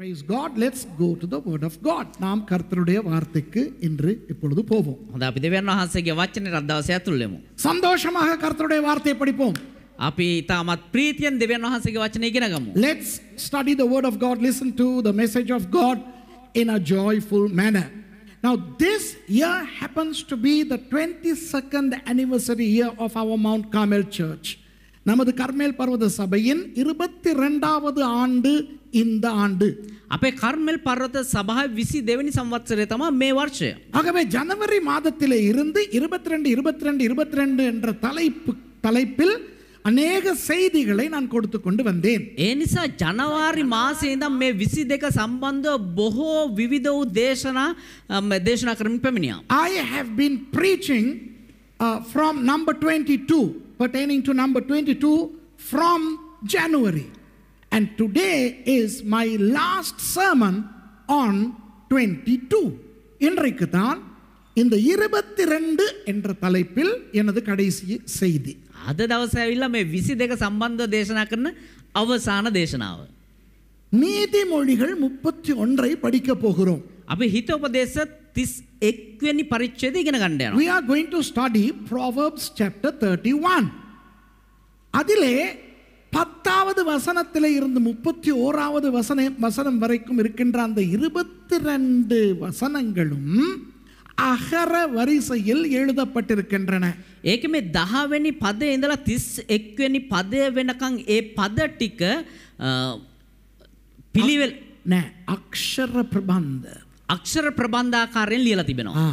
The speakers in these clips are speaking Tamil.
Price God let's go to the word of God நாம் கர்த்தருடைய வார்த்தைக்கு இன்று இப்பொழுது போவோம் අද අපි දෙවන් වහන්සේගේ වචනය රද්දාවස ඇතුළෙමු. சந்தோஷமாக கர்த்தருடைய வார்த்தையை படிப்போம் අපි ඉතාමත් ප්‍රීතියෙන් දෙවන් වහන්සේගේ වචනය ඉගෙන ගමු. Let's study the word of God, listen to the message of God in a joyful manner. Now, this year happens to be the 22nd anniversary year of our Mount Carmel Church. நமது கர்மேல் பர்வத சபையின் இருபத்தி ரெண்டாவது ஆண்டு ඉන්ද ආණ්ඩු. අපේ කර්මල් පර්වත සභාව විසි දෙවැනි සම්වත්සරය තමා මේ වර්ෂය. ஆகவே ஜனவரி மாதத்திலே இருந்து இருபத்தி ரெண்டு இருபத்தி ரெண்டு இருபத்தி ரெண்டு என்ற தலைப்பு தலைப்பில் அநேக செய்திகளை நான் கொடுத்து கொண்டு வந்தேன் එනිසා ජනවාරි මාසේ ඉඳන් මේ 22 සම්බන්ධව බොහෝ විවිධ වූ දේශනා දේශනා කරමින් පැමිණියා. I have been preaching uh, from number 22 pertaining to number 22 from January. And today is my last sermon on 22. இன்றைக்கு தான் இந்த இருபத்தி ரெண்டு என்ற தலைப்பில் எனது கடைசி செய்தி அது அவசியம் இல்லாமல் விசிதக சம்பந்த தேசனாக்குன்னு அவசான தேசனாவ நீதிமொழிகள் முப்பத்தி ஒன்றை படிக்க போகிறோம் அப்போ ஹிதோபதேச திஸ் எக்வெனி பரிச்சது இங்கே கண்டேன் we are going to study Proverbs chapter thirty one அதிலே பத்தாவது வசனத்தில் இருந்து முப்பத்தி ஓராவது வசன வசனம் வரைக்கும் இருக்கின்ற அந்த இருபத்தி ரெண்டு வசனங்களும் අහර වරිසයිල් எழுதப்பட்டிருக்கின்றன ඒක මේ 10 වෙනි පදේ ඉඳලා 31 වෙනි පදය වෙනකන් ඒ පද ටික පිළිවෙල නෑ අක්ෂර ප්‍රබන්ධ අක්ෂර ප්‍රබන්ධාකාරයෙන් ලියලා තිබෙනවා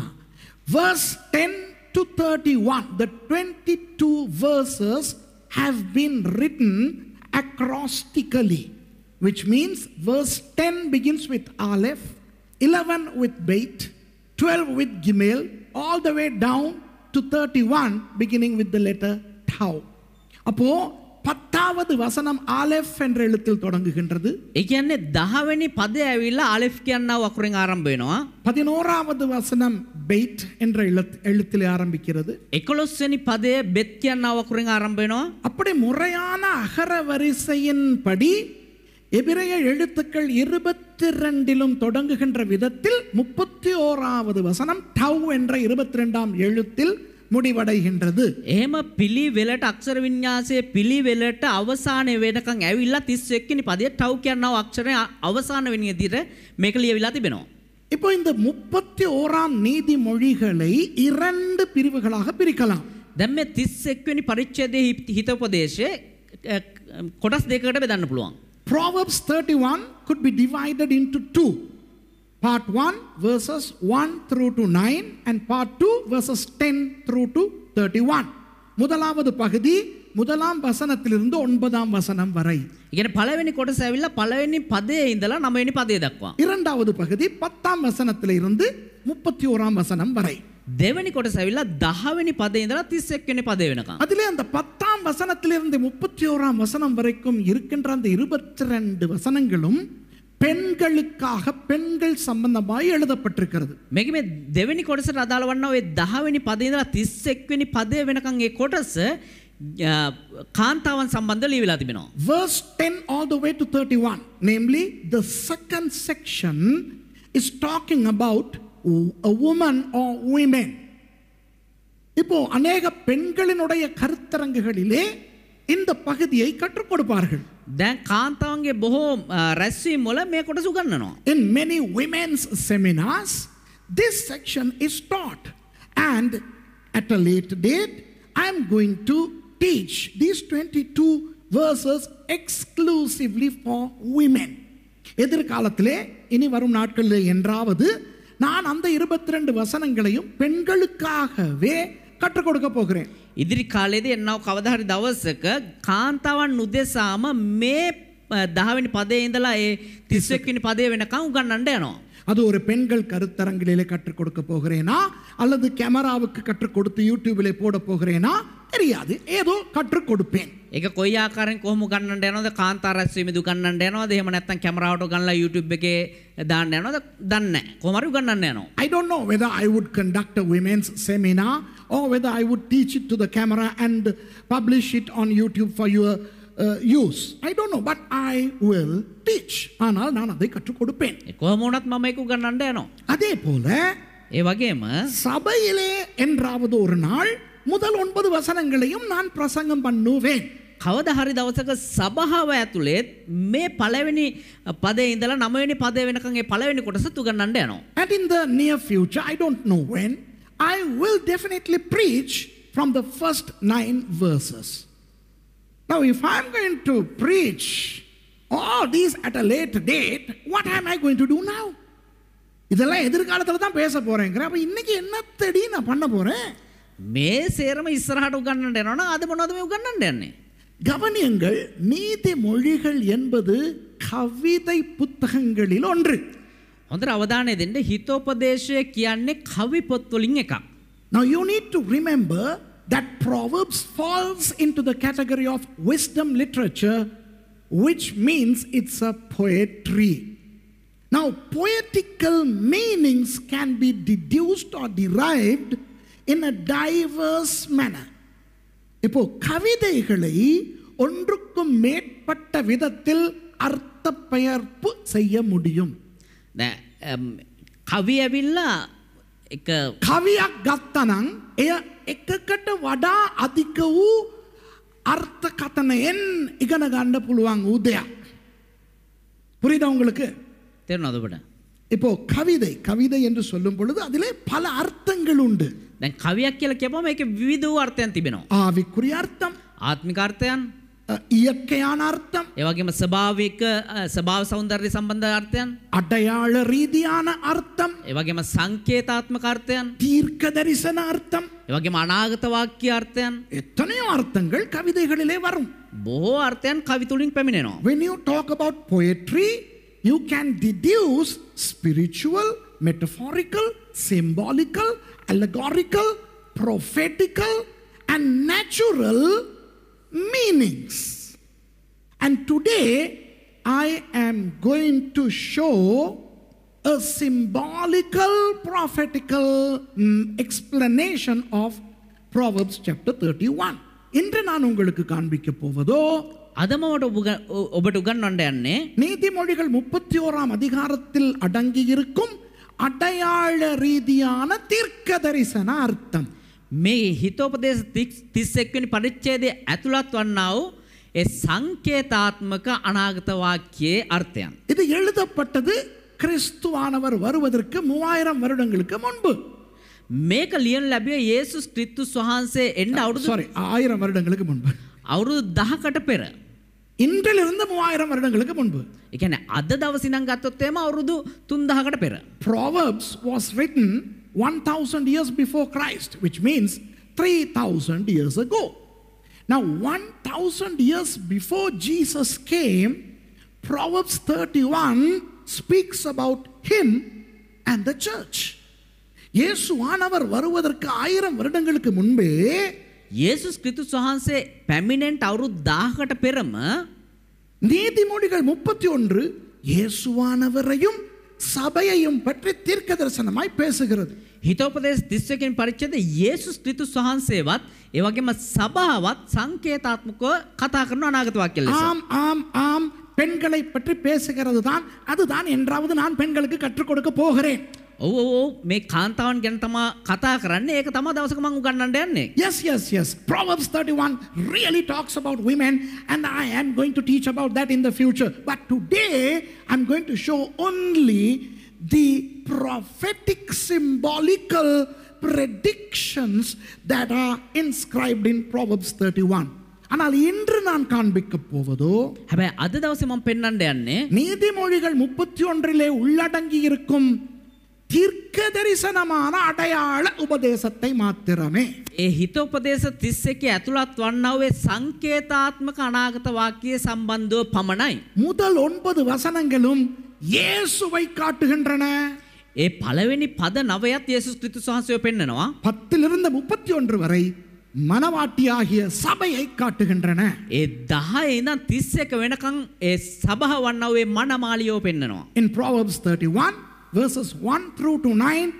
verse 10 to 31 the 22 verses have been written acrostically, which means verse 10 begins with Aleph, 11 with Beit, 12 with Gimel, all the way down to 31 beginning with the letter Tau. அப்போது பத்தாவது வசனம் ஆலெஃப் என்ற எழுத்தில் தொடங்குகின்றது ஏன்னே දහවැනි பதே ඇවිල්ලා ஆலெஃப் කියන්න වකුරෙන් ආරම්භ වෙනවා பதினோராவது வசனம் பெய்ட் என்ற எழுத்தில் ஆரம்பிக்கிறது එකොළොස්වැනි பதே பெத் கேன்னா வக்குறங்க ආරම්භ වෙනවා அப்படி முறையான அகர வரிசையின்படி எபிரேய எழுத்துக்கள் இருபத்தி ரெண்டிலும் தொடங்குகின்ற விதத்தில் முப்பத்தி ஓராவது வசனம் டவ் என்ற இருபத்தி ரெண்டாம் எழுத்தில் முடிவடைகின்றது එහෙම පිළිවෙලට අක්ෂර විඤ්ඤාසයේ පිළිවෙලට අවසානය වෙනකන් ඇවිල්ලා 31 වෙනි පදයේ ටව් කියනව අක්ෂරය අවසාන වෙන විදිහට මේක ලියවිලා තිබෙනවා. இப்போ இந்த முப்பத்தி ஓராம் நீதி மொழிகளை இரண்டு பிரிவுகளாக பிரிக்கலாம் දැන් මේ 31 වෙනි පරිච්ඡේදයේ හිතෝපදේශයේ කොටස් දෙකකට බෙදන්න පුළුවන්. Proverbs 31 could be divided into two. part 1 verses 1 through to 9 and part 2 verses 10 through to 31 முதலாவது பகுதி முதலாம் வசனத்திலிருந்து ஒன்பதாம் வசனம் வரை ఇక్కడ పలవెని கொடை சேவையில் 15 ఇందలా நம்ம ఎని 10 దక్వా இரண்டாவது பகுதி 10ஆம் வசனத்திலிருந்து ஓராம் வசனம் வரை தேவனி கொடை சேவையில் 10 වෙනි පදේ ඉඳලා 31 වෙනි පදේ அதிலே அந்த பத்தாம் வசனத்திலிருந்து ஓராம் வசனம் வரைக்கும் இருக்கின்ற அந்த 22 வசனங்களும் පෙන්ගලික්කාහ පෙන්ගල් සම්බඳමයි එළදපටිකරද. මෙගම දෙවැනි කොටසට අදාළ වන්න ඔය දහවැනි පදේදලා තිස්සෙක්වෙනි පදය වෙනකං ඒ කොටස කාන්තාවන් සම්බන්ධ ලීවෙලා තිබෙනවා. Verse 10 all the way to 31, namely the second section is talking about a woman or women. இப்போ அநேக பெண்களினுடைய கருத்தரங்குகளிலே இந்த பகுதியை கற்றுக் கொடுப்பார்கள் දැන් කාන්තාවන්ගේ බොහෝ රැස්වීම් වල මේ කොටස උගන්වනවා. In many women's seminars this section is taught and at a late date I am going to teach these 22 verses exclusively for women. எதிர்காலத்திலே இனி வரும் நாட்களில் என்றாவது நான் அந்த இருபத்தி ரெண்டு வசனங்களையும் பெண்களுக்காகவே කට්ට කොඩක පෝකරේ. ඉදිරි කාලෙද එන්නව කවදහරි දවස්සක කාන්තාවන් උදෙසාම මේ දහවනි පදේ ඉඳලා ඒ තිස්වෙක්විනි පදේ වෙනකං උගන්නන්ට යනවා. அது ஒரு பெண்கள் கருத்தரங்கிலே கற்றுக் கொடுக்க போகிறேனா அல்லது கேமராவுக்கு கற்றுக் கொடுத்து யூடியூபில் போட போகிறேனா தெரியாது ஏதோ கற்றுக் கொடுப்பேன் ඒක කොයි ආකාරයෙන් කොහොම ගන්නට යනවද කාන්තා රැස්වීමේදී උගන්නන්න යනවද එහෙම නැත්නම් කැමරාවට ගන්නලා YouTube එකේ දාන්න යනවද දන්නේ නැහැ කොහොම හරි උගන්නන්න යනවා I don't know whether I would conduct a women's seminar or whether I would teach it to the camera and publish it on YouTube for your uh, use. I don't know, but I will teach. ஆனால் நான் அதை கற்றுக் கொடுப்பேன். කොහොම වුණත් මම ඒක උගන්වන්න යනවා. அதே போல ඒ වගේම சபையிலே என்றாவது ஒரு நாள் முதல் ஒன்பது வசனங்களையும் நான் பிரசங்கம் பண்ணுவேன். කවද හරි දවසක සභාව ඇතුළේ මේ පළවෙනි පදේ ඉඳලා නවවෙනි පදේ වෙනකන් ඒ පළවෙනි කොටස තුගන්නන්න යනවා. And in the near future, I don't know when, I will definitely preach from the first nine verses. Now, if I'm going to preach all these at a late date, what am I going to do now? இதெல்லாம் எதிர்காலத்தில் தான் பேச போறேங்கிற அப்போ இன்னைக்கு என்ன தேடி நான் பண்ண போறேன் மே சேரம இஸ்ராட் உட்காண்டேனா அது பண்ணாதே உட்காண்டேன்னு கவனியங்கள் மொழிகள் என்பது கவிதை புத்தகங்களில் ஒன்று හොඳට අවධානය දෙන්න හිතෝපදේශය කියන්නේ කවි පොත්වලින් එකක්. Now you need to remember that Proverbs falls into the category of wisdom literature which means it's a poetry. Now poetical meanings can be deduced or derived in a diverse manner. இப்போ கவிதைகளை ஒன்றுக்கும் மேற்பட்ட விதத்தில் அர்த்த பெயர்ப்பு செய்ய முடியும் කවි ඇවිල්ලා එක කවියක් ගත්තනං එය එකකට වඩා අධික වූ අර්ථකතනයෙන් ඉගෙන ගණ්ඩ පුළුවන් වූ දෙයක්. புரியுதா உங்களுக்கு தெரியும் அதுபட இப்போ கவிதை கவிதை என்று சொல்லும் பொழுது அதிலே பல அர்த்தங்கள் உண்டு දැන් කවියක් කියලා කියපුවම ඒකේ විවිධ වූ අර්ථයන් තිබෙනවා. ආවික්‍රිය අර්ථම් ආත්මික අර්ථයන් இயற்கையான எவாகியம சபாவிக்கு சபாவ சௌந்தர்ய சம்பந்த அர்த்தம் அடையாள ரீதியான அர்த்தம் எவாகியம சங்கேதாத்மக அர்த்தம் தீர்க்க தரிசன அர்த்தம் එවගේම අනාගත වාක්‍ය අර්ථයන් එතනයෝ අර්ථංගල් කවිදේகளிலே வரும் බොහෝ අර්ථයන් කවි තුලින් පැමිණෙනවා when you talk about poetry you can deduce spiritual metaphorical symbolical allegorical prophetical and natural meanings. And today, I am going to show a symbolical, prophetical mm, explanation of Proverbs chapter 31. இன்று நான் உங்களுக்கு காண்பிக்க போவதோ அதமோட ஒவ்வொரு உகன்னொண்டே அண்ணே நீதிமொழிகள் முப்பத்தி ஓராம் அதிகாரத்தில் அடங்கி இருக்கும் அடையாள ரீதியான தீர்க்க தரிசன அர்த்தம் මේ හිතෝපදේශ 31 වෙනි පරිච්ඡේදයේ ඇතුළත් වන්නා වූ ඒ සංකේතාත්මක අනාගත வாக்கியයේ අර්ථයන්. இது எழுதப்பட்டது கிறிஸ்துவானவர் வருவதற்கு மூவாயிரம் வருடங்களுக்கு முன்பு මේක ලියන ලැබුවේ යේසුස් ක්‍රිස්තුස් වහන්සේ එන්න අවුරුදු sorry 1000 வருடங்களுக்கு முன்பு අවුරුදු 10කට පෙර இன்றிலிருந்து மூவாயிரம் வருடங்களுக்கு முன்பு ඒ කියන්නේ අද දවසේ ඉඳන් ගත්තොත් එහෙම අවුරුදු 3000කට පෙර Proverbs was written 1000 years before Christ which means 3000 years ago Now 1000 years before Jesus came Proverbs 31 speaks about him and the church இயேசுவானவர் வருவதற்கு ஆயிரம் வருடங்களுக்கு முன்பே යේසුස් ක්‍රිස්තුස් වහන්සේ பெமினென்ட் අවුරුදු 1000කට පෙරම நீதிமொழிகள் முப்பத்தி ஒன்று இயேசுவானவரையும் சபையையும் பற்றி தீர்க்க தரிசனமாய் பேசுகிறது හිතෝපදේශ 31කින් පරිච්ඡේදයේ යේසුස් ක්‍රිස්තුස් වහන්සේවත් ඒ වගේම සභාවත් සංකේතාත්මකව කතා කරන අනාගත ஆம் ஆம் பெண்களை பற்றி பேசுகிறது தான் அதுதான் என்றாவது நான் பெண்களுக்கு கற்றுக் கொடுக்க போகிறேன் ඕ මේ කාන්තාවන් ගැන තමා කතා කරන්නේ ඒක තම දවසක මම උගන්වන්න යන්නේ. Yes, yes, yes. Proverbs 31 really talks about women and I am going to teach about that in the future. But today I'm going to show only the prophetic symbolical predictions that are inscribed in Proverbs 31. ஆனால் இன்று நான் காண்பிக்க போவதோ ஹபே அது தவசம் பெண்ணண்டே அண்ணே நீதிமொழிகள் முப்பத்தி ஒன்றிலே உள்ளடங்கி இருக்கும் தீர்க்க தரிசனமான அடையாள උපදේශத்தை මාත්‍රமே ඒ හිත උපදේශ 31 ඇතුළත් වන්නා වූ සංකේතාත්මක අනාගත වාක්‍යය සම්බන්ධව පමණයි. முதல் 9 වසනங்களும் இயேசுவை காட்டுகின்றன. ඒ පළවෙනි පද 9ත් යේසුස් ක්‍රිස්තුස් වහන්සේව පෙන්නනවා. 10 லிருந்து 31 வரை මනවාටියාහිය සබையை காட்டுகின்றன. ඒ 10 ඉඳන් 31 වෙනකන් ඒ සබහ වන්නා වූ මනමාලියෝ පෙන්නනවා. In Proverbs 31 verses 1 through to 9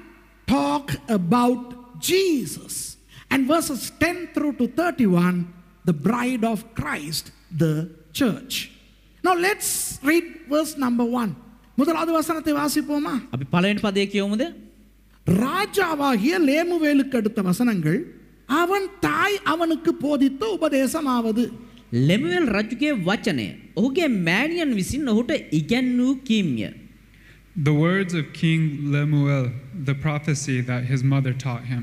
talk about Jesus. And verses 10 through to 31, the bride of Christ, the church. Now let's read verse number 1. முதலாவது வசனத்தை வாசிப்போமா අපි පළවෙනි පදයේ කියමුද ராஜாவாகிய லேமுவேலுக்கு அடுத்த வசனங்கள் அவன் தாய் அவனுக்கு போதித்த உபதேசமாவது ලෙමුවෙල් රජුගේ vachane. ඔහුගේ මෑණියන් විසින් ඔහුට ඉගැන්වූ කීමිය the words of King Lemuel, the prophecy that his mother taught him.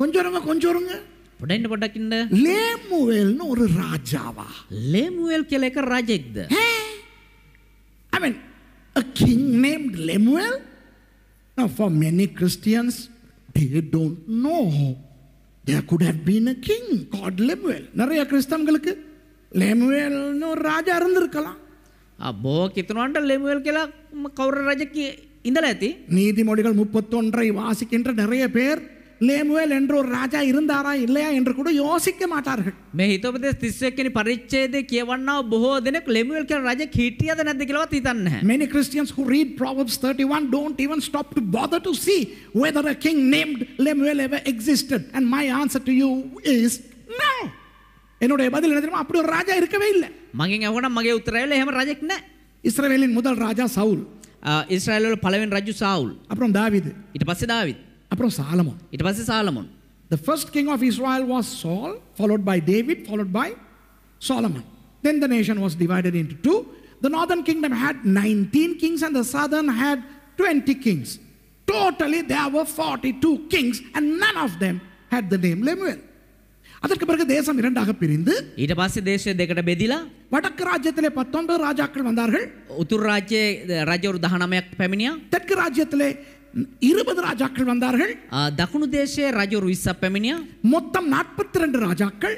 Lemuel no கொஞ்சம் இருங்க புடைந்து போட்டாக்கிண்ட லேமுவேல்னு ஒரு ராஜாவா லேமுவேல் கேலேக்க a king named Lemuel now for many Christians they don't know there could have been a king called Lemuel நிறைய கிறிஸ்தவங்களுக்கு லேமுவேல்னு ஒரு ராஜா இருந்திருக்கலாம் අබෝ කිතුනන්ට ලෙමුවල් කියලා කවුර රජකි ඉඳලා ඇති நீதிமொழிகள் முப்பத்தொன்றை வாசிக்கின்ற நிறைய பேர் லேமுவேல் என்று ஒரு ராஜா இருந்தாரா இல்லையா என்று கூட யோசிக்க மாட்டார்கள் මේ හිතෝපදේශ 31 වෙනි පරිච්ඡේදයේ කියවන්නා වූ බොහෝ දෙනෙක් ලෙමුවෙල් කියන රජෙක් හිටියද නැද්ද කියලාවත් හිතන්නේ නැහැ. Many Christians who read Proverbs 31 don't even stop to bother to see whether a king named Lemuel ever existed. And my answer to you is no. என்னுடைய பதில் என்ன தெரியுமா அப்படி ஒரு ராஜா இருக்கவே இல்லை මගෙන් ඇහුවනම් මගේ උත්තරය ඇවිල්ලා එහෙම රජෙක් முதல் ராஜா சவுல் இஸ்ரேல் වල පළවෙනි රජු அப்புறம் தாவீது. ඊට පස්සේ දාවිත්. அப்புறம் சாலமோன். ඊට පස්සේ සාලමොන්. The first king of Israel was Saul, followed by David, followed by Solomon. Then the nation was divided into two. The northern kingdom had 19 kings and the southern had 20 kings. Totally, there were 42 kings, and none of them had the name Lemuel. அதற்கு பிறகு தேசம் இரண்டாக பிரிந்து ඊට පස්සේ දේශය දෙකට බෙදිලා வடக்கு ராஜ்யத்திலே பத்தொன்பது ராஜாக்கள் வந்தார்கள் උතුරු රාජ්‍යයේ රජවරු 19ක් පැමිණියා தெற்கு ராஜ்யத்திலே இருபது ராஜாக்கள் வந்தார்கள் தகுணு தேசே ராஜோர் விசா பெமினியா மொத்தம் நாற்பத்தி ரெண்டு ராஜாக்கள்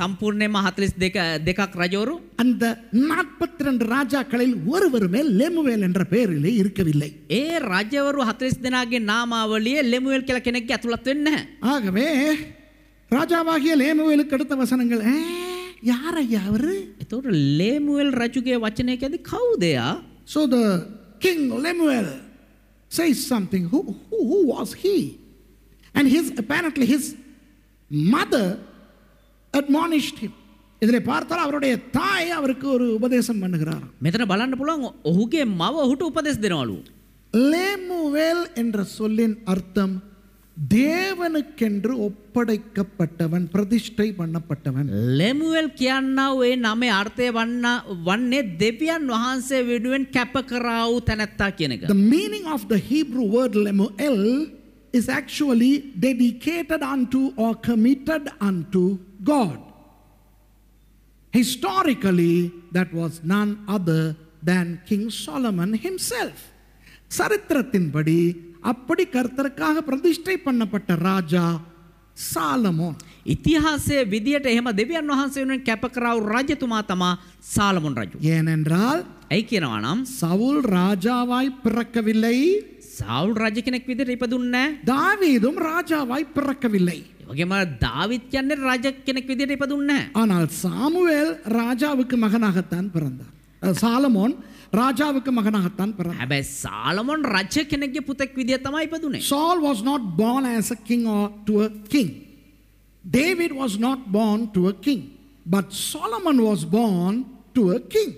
சம்பூர்ணமா ஹத்லிஸ் தேக தேகாக் ராஜோரு அந்த நாற்பத்தி ரெண்டு ராஜாக்களில் ஒருவருமே லெமுவேல் என்ற பெயரிலே இருக்கவில்லை ஏ ராஜவரு ஹத்லிஸ் தினாகே நாமாவளியே லெமுவேல் கிழக்கினைக்கு அத்துலத்து என்ன ஆகவே ராஜாவாகிய லேமுவேலுக்கு அடுத்த வசனங்கள் யார் ஐயா அவர் இதோட லேமுவேல் ராஜுகே வச்சனே கேது கவுதேயா so the king Lemuel say something who who who was he and his apparently his mother admonished him இதில் பார்த்தால் அவருடைய தாய் அவருக்கு ஒரு உபதேசம் பண்ணுகிறார் மெதன பலாண்ட போல ஹுகே மவ ஹுட்டு உபதேசம் தினாலும் லேமுவேல் என்ற சொல்லின் அர்த்தம் தேவனுக்கென்று ஒப்படைக்கப்பட்டவன் பிரதிஷ்டை பண்ணப்பட்டவன் The meaning of the Hebrew word lemuel is actually dedicated unto or committed unto God. Historically, that was none other than King Solomon himself. சரித்திரத்தின்படி அப்படி கர்த்தருக்காக பிரதிஷ்டை பண்ணப்பட்ட ராஜா සාලමෝ. ඉතිහාසයේ විදියට එහෙම දෙවියන් වහන්සේ වෙනුවෙන් කැප කරව රජතුමා තමා සාලමොන් රජු. ஏனென்றால் ඇයි කියනවා නම් සවුල් රාජාවයි பிறக்கவில்லை. සවුල් රජ කෙනෙක් විදියට ඉපදුන්නේ නැහැ. දාවීදුම් රාජාවයි பிறக்கவில்லை. වගේම දාවිත් කියන්නේ රජ කෙනෙක් විදියට ඉපදුන්නේ නැහැ. ஆனால் சாமுவேல் ராஜாவுக்கு மகனாகத்தான் பிறந்தார். சாலமோன் රාජාවක මගනහත්තන් පෙර. හැබැයි සාලමොන් රජ කෙනෙක්ගේ පුතෙක් විදිහට තමයි ඉපදුනේ. Saul was not born as a king or to a king. David was not born to a king, but Solomon was born to a king.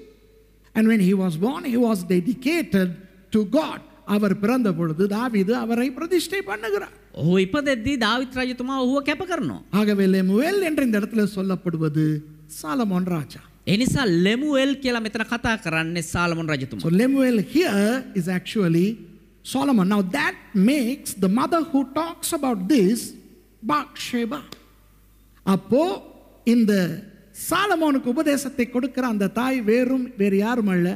And when he was born, he was dedicated to God. அவர் பிறந்த பொழுது தாவிது அவரை பிரதிஷ்டை பண்ணுகிறார் ஓ இப்பதெத்தி தாவித் ராஜத்துமா ஓ கேப்ப கரணும் ஆகவே லெமுவேல் என்று இந்த இடத்துல சொல்லப்படுவது சாலமோன் ராஜா එනිසා ලෙමුවෙල් කියලා මෙතන කතා කරන්නේ සාලමොන් රජතුමා. So Lemuel here is actually Solomon. Now that makes the mother who talks about this Bathsheba. அப்போ இந்த சாலமோனுக்கு உபதேசத்தை கொடுக்கிற அந்த தாய் வேறும் வேறு யாரும் அல்ல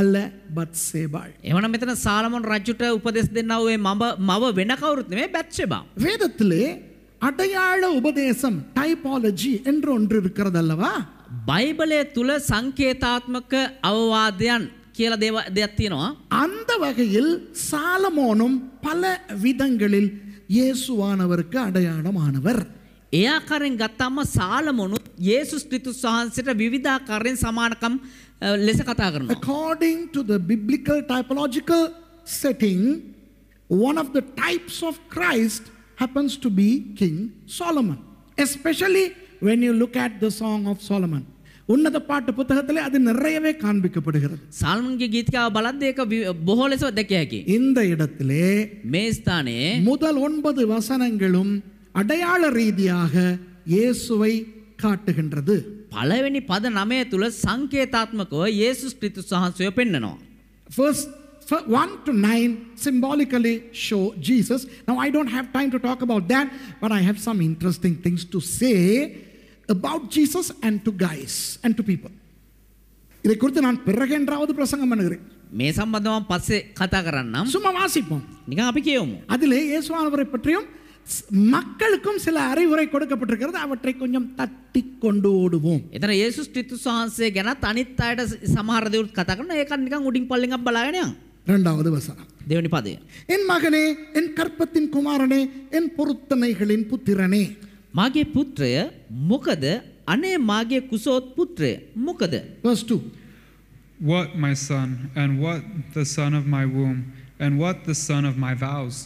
අල්ල බත්සේබල්. එවන මෙතන සාලමොන් රජුට උපදෙස් දෙන්නවේ මම මව වෙන කවුරුත් නෙමෙයි බත්සේබා. வேதத்திலே அடையாள உபதேசம் டைபாலஜி என்று ஒன்று இருக்கிறதல்லவா බයිබලය තුල සංකේතාත්මක අවවාදයන් කියලා දේව දෙයක් තියෙනවා. அந்த வகையில் சாலமோனும் பல விதங்களில் இயேசுவானவருக்கு அடையாளமானவர். ඒ ආකාරයෙන් ගත්තාම සාලමොනුත් යේසුස් ක්‍රිස්තුස් වහන්සේට විවිධාකාරයෙන් සමානකම් ලෙස කතා කරනවා. According to the biblical typological setting, one of the types of Christ happens to be King Solomon. Especially when you look at the song of Solomon. உன்னத பாட்டு புத்தகத்திலே அது நிறையவே காண்பிக்கப்படுகிறது சால்மன்ගේ ගීතිකාව බලද්දී ඒක බොහෝ ලෙස දැකිය හැකියි. இந்த இடத்திலே மேஸ்தானே முதல் ஒன்பது வசனங்களும் அடையாள ரீதியாக இயேசுவை காட்டுகின்றது පළවෙනි පද 9 තුල සංකේතාත්මකව යේසුස් ක්‍රිස්තුස් වහන්සේව පෙන්වනවා. 1 to 9 symbolically show Jesus. Now, I don't have time to talk about that, but I have some interesting things to say about Jesus and to guys and to people. இதை குறித்து நான் பிறகு என்றாவது பிரசங்கம் பண்ணுகிறேன் மே சம்பந்தமா පස්සේ கதா කරන්නම් சும்மா வாசிப்போம் නිකන් අපි කියවමු இயேசுவானவரை பற்றியும் மக்களுக்கும் சில அறிவுரை கொடுக்கப்பட்டிருக்கிறது அவற்றை கொஞ்சம் தட்டி கொண்டு ஓடுவோம் එතන යේසුස් ක්‍රිස්තුස් වහන්සේ ගැනත් අනිත් අයට සමහර දේවල් කතා කරනවා ඒකත් ரெண்டாவது வசனம் தேவனி பாதே என் மகனே என் கற்பத்தின் குமாரனே என் பொருத்தனைகளின் புத்திரனே මාගේ පුත්‍රය මොකද අනේ මාගේ කුසෝත් පුත්‍රය මොකද verse 2 what my son and what the son of my womb and what the son of my vows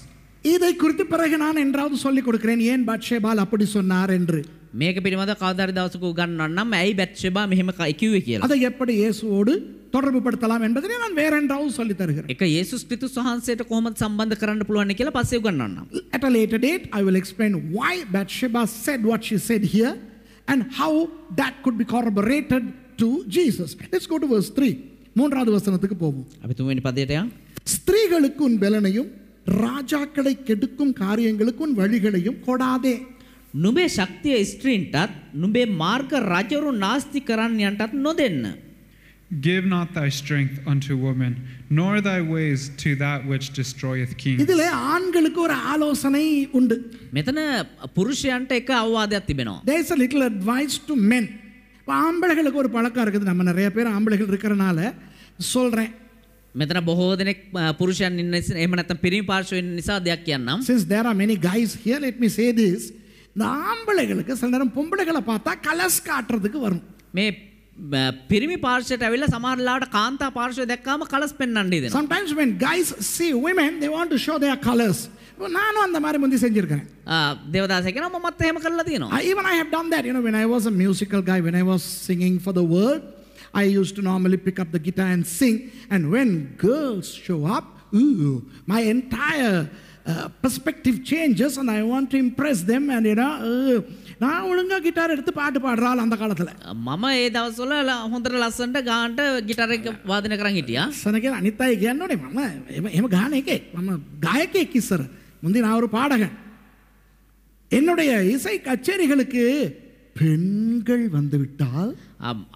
இதை குறித்து பிறகு நான் என்றாவது சொல்லிக் கொடுக்கிறேன் ஏன் பாட்ஷேபால் அப்படி சொன்னார் என்று මේක පිළිබඳ කවදාරි දවසක උගන්වන්නම් ඇයි බැත්ෂෙබා මෙහෙම කිව්වේ කියලා. அதை எப்படி இயேசுவோடு தொடர்புபடுத்தலாம் என்பதை நான் வேற என்றாவது சொல்லி தருகிறேன். ඒක යේසුස් ක්‍රිස්තුස් වහන්සේට කොහොමද සම්බන්ධ කරන්න පුළුවන් කියලා පස්සේ උගන්වන්නම්. At a later date I will explain why Bathsheba said what she said here and how that could be corroborated to Jesus. Let's go to verse 3. மூன்றாவது வசனத்துக்கு போவோம். අපි තුන්වෙනි පදයට යමු. ஸ்திரீகளுக்கு உன் பெலனையும் ராஜாக்களை கெடுக்கும் காரியங்களுக்கு உன் வழிகளையும் கொடாதே නුඹේ ශක්තිය ස්ත්‍රීන්ටත් නුඹේ මාර්ග රජවරු නාස්ති කරන්නයන්ටත් නොදෙන්න. Give not thy strength unto woman, nor thy ways to that which destroyeth kings. இதிலே ஆண்களுக்கு ஒரு ஆலோசனை உண்டு. මෙතන පුරුෂයන්ට එක අවවාදයක් තිබෙනවා. There is a little advice to men. ஆம்பளைகளுக்கு ஒரு பழக்கம் இருக்குது நம்ம நிறைய பேர் ஆம்பளைகள் இருக்கிறனால சொல்றேன் මෙතන බොහෝ දෙනෙක් පුරුෂයන් ඉන්න එහෙම නැත්නම් පිරිමි පාර්ශවයෙන් නිසා දෙයක් කියන්නම්. Since there are many guys here, let me say this. இந்த ஆம்பளைகளுக்கு சில நேரம் பொம்பளைகளை பார்த்தா காட்டுறதுக்கு வரும் மே இது sometimes when guys see women they want to show their colors நானும் அந்த மாதிரி முந்தி செஞ்சிருக்கிறேன் தேவதாசைக்கு நம்ம மத்த ஹேம கல்ல தீனோ even i have done that you know when i was a musical guy when i was singing for the world i used to normally pick up the guitar and sing and when girls show up ooh my entire perspective changes and I want to impress them and ஏன்னா நான் ஒழுங்காக கிட்டார் எடுத்து பாட்டு பாடுறாள் அந்த காலத்தில் மம ஏதாவது சொல்ல ஹுந்தர லசண்ட காண்ட கிட்டாரை வாதினக்கிறாங்க கிட்டியா எனக்கு அனிதா கேன்னு மம எம கானே கே மம கே சார் முந்தி நான் ஒரு பாடகன் என்னுடைய இசை கச்சேரிகளுக்கு பெண்கள் வந்துவிட்டால்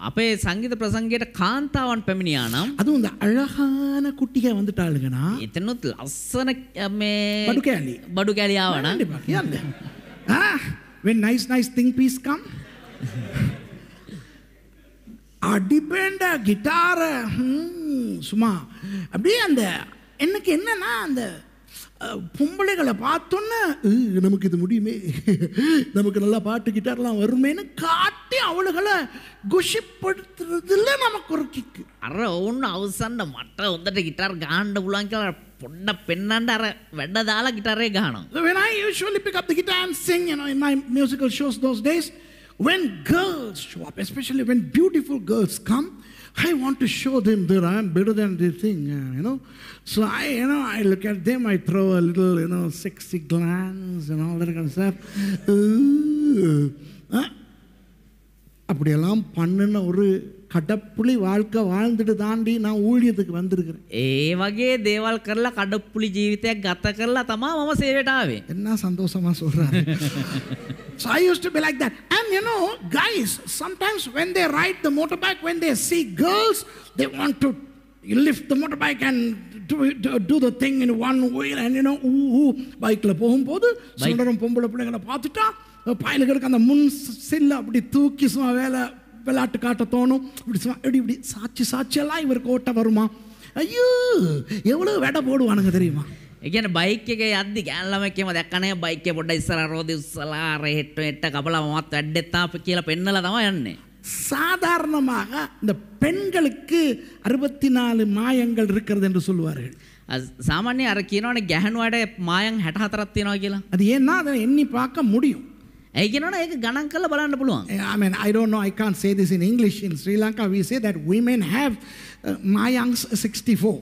அப்பே சங்கீத பிரசங்கிட காந்தாவான் பெமினியானம் அது அந்த அழகான குட்டிகள் வந்துட்டாளுங்கனா இத்தனோ லசனமே படுகாலி படுகாலி ஆவனா when nice nice thing piece come அடிபெண்ட கிட்டார சும்மா அப்படியே அந்த எனக்கு என்னன்னா அந்த பொம்பளைகளை பார்த்தோன்னே நமக்கு இது முடியுமே நமக்கு நல்லா பாட்டு கிட்டார்லாம் வருமேன்னு காட்டி அவளுகளை குஷிப்படுத்துறதுல நமக்கு ஒரு கிக்கு அற ஒன்று அவசரம் மற்ற வந்துட்டு கிட்டார் காண்ட புள்ளாங்க பொண்ண பெண்ணாண்ட அற வெண்டதால கிட்டாரே காணும் when i usually pick up the guitar and sing you know in my musical shows those days when girls show up especially when beautiful girls come I want to show them that I'm better than they think, uh, you know. So I, you know, I look at them, I throw a little, you know, sexy glance and all that kind of stuff. Uh, அப்படியெல்லாம் பண்ணுன ஒரு කඩප්පුලි වාල්ක වාල්දට දාන්ඩී නම් ඌලියතක වන්දිරකර. ඒ වගේ දේවල් කරලා කඩප්පුලි ජීවිතයක් ගත කරලා තමා මම සේවටාවේ එන්න සන්දෝසම සොර. So I used to be like that. And you know, guys, sometimes when they ride the motorbike, when they see girls, they want to lift the motorbike and do, do, do the thing in one wheel and you know, ooh, ooh, பைக்கில் போகும்போது சுண்டரும் பொம்பளை பிள்ளைங்களை பார்த்துட்டா பயலுகளுக்கு அந்த முன் செல்லை அப்படி தூக்கி சும்மா வேலை விளாட்டு காட்ட தோணும் இப்படி இப்படி இப்படி சாட்சி சாட்சியெல்லாம் இவர் கோட்டை வருமா ஐயோ எவ்வளோ வெடை போடுவானுங்க தெரியுமா කියන බයිකගේ අදදි ගැල්ලමකම பைக்கை බයික පොඩ ඉස්සර රෝධ උත්සලා රහෙට්ට එට කබල මත් වැඩ්ඩෙත්තාප கீழே පෙන්නල தான் என்ன சாதாரணமாக இந்த பெண்களுக்கு அறுபத்தி நாலு மாயங்கள் இருக்கிறது என்று சொல்லுவார்கள் சாமானிய அரை கீனோட கெஹனுவாட மாயம் ஹெட்டாத்திரத்தினோ கீழே அது ஏன்னா அதை எண்ணி பார்க்க முடியும் I mean, I don't know, I can't say this in English. In Sri Lanka, we say that women have uh, Mayangs 64.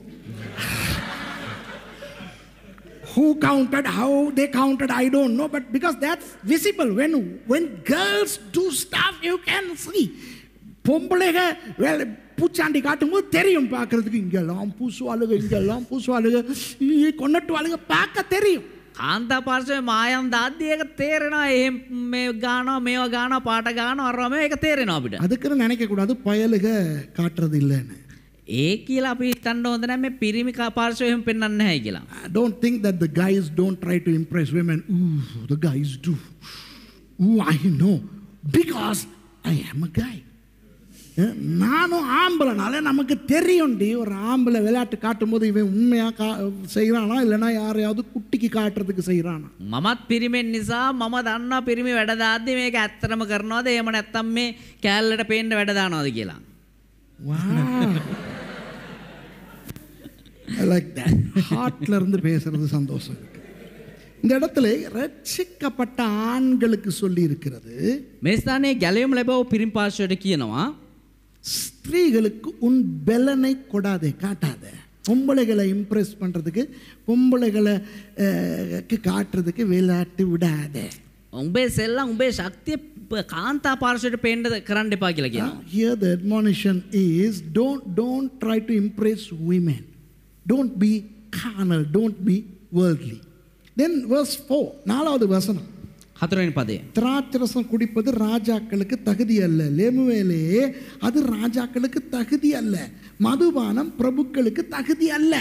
who counted, how they counted, I don't know. But because that's visible. When, when girls do stuff, you can see. பொம்பளைக வேலை பூச்சாண்டி காட்டும்போது தெரியும் பார்க்கறதுக்கு இங்கெல்லாம் பூசுவாளுங்க இங்கெல்லாம் பூசுவாளுங்க கொன்னட்டுவாளுங்க பார்க்க தெரியும் කාන්තා පාර්ශවයේ මායම් දාද්දී ඒක තේරෙනවා. එහෙම මේ ගානවා, මේවා ගානවා, පාට ගානවා, අරවා මේ ඒක තේරෙනවා අපිට. அதுக்குன்னு நினைக்க கூடாது பயலுக காட்டுறது இல்லைன்னு ඒ කියලා අපි හිතන්න හොඳ නැහැ මේ පිරිමි පාර්ශවයෙන් පෙන්වන්න නැහැ කියලා. Don't think that the guys don't try to impress women. Ooh, the guys do. Ooh, I know because I am a guy. நானும் ஆம்பளைனால நமக்கு தெரியும்டி ஒரு ஆம்பளை விளையாட்டு காட்டும் போது இவன் உண்மையாக கா செய்கிறானா இல்லைனா யாரையாவது குட்டிக்கு காட்டுறதுக்கு செய்கிறானா மமத் පිරිමෙන් நிசா මම அண்ணா පිරිමි වැඩදාද්දි මේක அத்தனை කරනවාද එහෙම නැත්තම් මේ කෑල්ලට පේන්න වැඩ දානවාද කියලා. லைக் தட் ஹார்ட்ல இருந்து பேசுறது சந்தோஷம் இந்த இடத்துல ரட்சிக்கப்பட்ட ஆண்களுக்கு சொல்லி இருக்கிறது மேஸ்தானே கலையும் பிரிம் பிரிம்பாஷோட கீனவா ஸ்திரீகளுக்கு உன் பெலனை கொடாதே காட்டாத பொம்பளைகளை இம்ப்ரெஸ் பண்ணுறதுக்கு பொம்பளைகளை காட்டுறதுக்கு விளையாட்டு விடாத உபேஸ் எல்லாம் உபேஸ் சக்தி காந்தா பாரசோட்டு பேண்டது கிராண்டி பாக்கில here the admonition is don't don't try to impress woman don't be carnal don't be worldly then verse four நாலாவது வசனம் ಹತ್ತನೇ ಪದೇ திராட்சரசம் குடிப்பது ராஜாக்களுக்கு தகுதி அல்ல லேமுவேலே அது ராஜாக்களுக்கு தகுதி அல்ல மதுபானம் பிரபுக்களுக்கு தகுதி அல்ல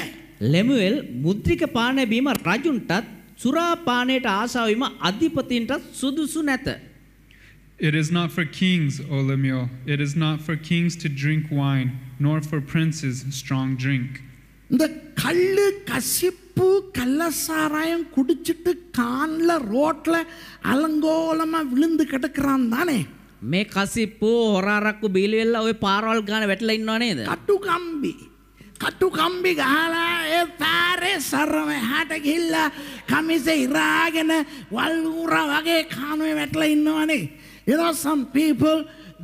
ලෙමුවෙල් මුද්‍රික පානයබීම රජුන්ටත් සුරාපානයට ආසාවීම අධිපතින්ටත් සුදුසු නැත. It is not for kings, O Lemuel. It is not for kings to drink wine, nor for princes strong drink. இந்த கல் கசிப்பு கள்ளசாராயம் குடிச்சிட்டு கான்ல ரோட்ல அலங்கோலமா விழுந்து கிடக்குறான் தானே மே கசிப்பு ஒராறக்கு பீலுவெல்லாம் போய் பாரவால் காண வெட்டல இன்னொன்னே இது கட்டு கம்பி கட்டு கம்பி காலா ஏ பாரே சர்றவன் ஹேட்டக்கு இல்லை கமிசை இராகன வல்லூற வகை காணுவ வெட்டல இன்னொன்னே ஏதோ some people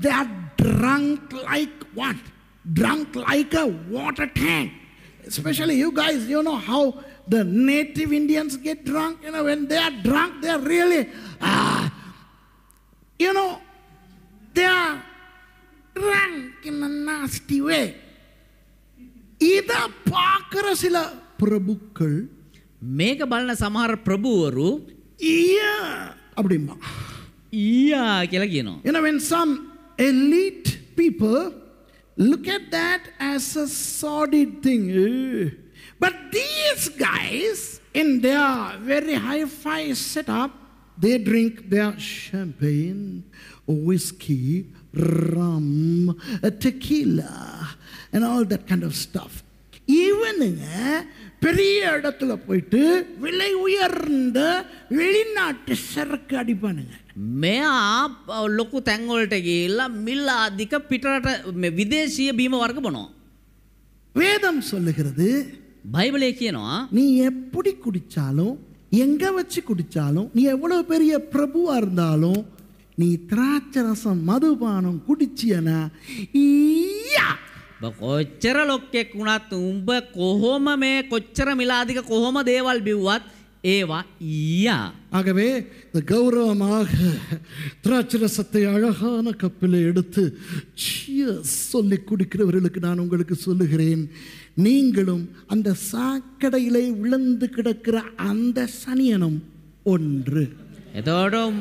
they are drunk like what drunk like a water tank especially you guys, you know how the native Indians get drunk. You know, when they are drunk, they are really, ah, you know, they are drunk in a nasty way. ಇದ ಪಾಕರ ಸಿಲ ಪ್ರಭುಕ್ಗಳು ಮೇಘಬಲನ ಸಮಾರ ಪ್ರಭುವರು ಇಯ ಅಪ್ಪ ಇಯ ಕೆಳಗೇನು you know when some elite people look at that as a sordid thing. Eh. But these guys, in their very high fi setup, they drink their champagne, whiskey, rum, eh, tequila, and all that kind of stuff. Even eh? பெரிய இடத்துல போயிட்டு விலை உயர்ந்த வெளிநாட்டு சரக்கு அடிப்பானுங்க මෙයා தங்கள்கிட்ட තැංවලට ගේල්ලා මිල් ආධික விதேசிய பீம බීම වර්ග வேதம் சொல்லுகிறது பைபிள் இயக்கியனும் நீ எப்படி குடிச்சாலும் எங்க வச்சு குடிச்சாலும் நீ எவ்வளவு பெரிய பிரபுவா இருந்தாலும் நீ திராட்சை ரசம் மதுபானம் குடிச்சியனா ஈயா කොච්චර ලොක්කෙක් වුණත් උඹ කොහොම මේ කොච්චර මිලාදික කොහොම දේවල් බිව්වත් ඒවා ஈயா ஆகவே இந்த கௌரவமாக திராட்சரசத்தை அழகான கப்பில் எடுத்து சொல்லி குடிக்கிறவர்களுக்கு நான் உங்களுக்கு சொல்லுகிறேன் நீங்களும் அந்த சாக்கடையிலே விழுந்து கிடக்கிற அந்த சனியனும் ஒன்று எதோடும்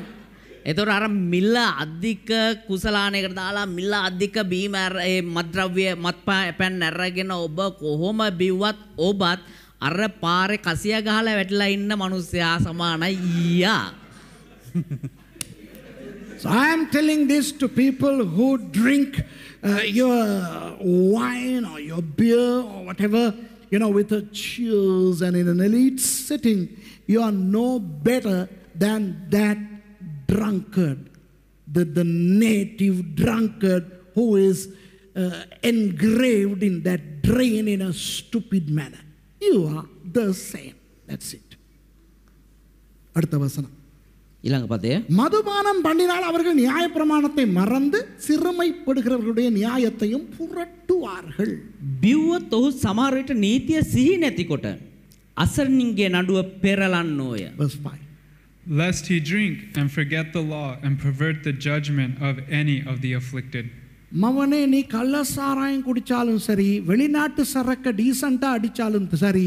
එතකොට අර මිල අධික කුසලානයකට දාලා මිල අධික බීම ඒ මත්ද්‍රව්‍ය මත්පැන් නැරගෙන ඔබ කොහොම බිව්වත් ඔබත් අර පාරේ කසිය ගහලා වැටිලා ඉන්න මිනිස්සයා සමානයි ඊයා. So I am telling this to people who drink uh, your wine or your beer or whatever, you know, with a cheers and in an elite sitting. You are no better than that drunkard, the, the native drunkard who is uh, engraved in that drain in a stupid manner. You are the same. That's it. அடுத்த வசனம் இல்லைங்க பார்த்தே மதுபானம் பண்ணினால் அவர்கள் நியாயப்பிரமாணத்தை மறந்து சிறுமைப்படுகிறவர்களுடைய நியாயத்தையும் புரட்டுவார்கள் බිව්වොත් ඔහු සමාරයට නීතිය සිහි නැතිකොට අසරණින්ගේ නඩුව පෙරලන්නෝය. Verse 5. lest he drink and forget the law and pervert the judgment of any of the afflicted. மவனே நீ கள்ள சாராயம் குடித்தாலும் சரி வெளிநாட்டு சரக்கை டீசண்டாக அடித்தாலும் சரி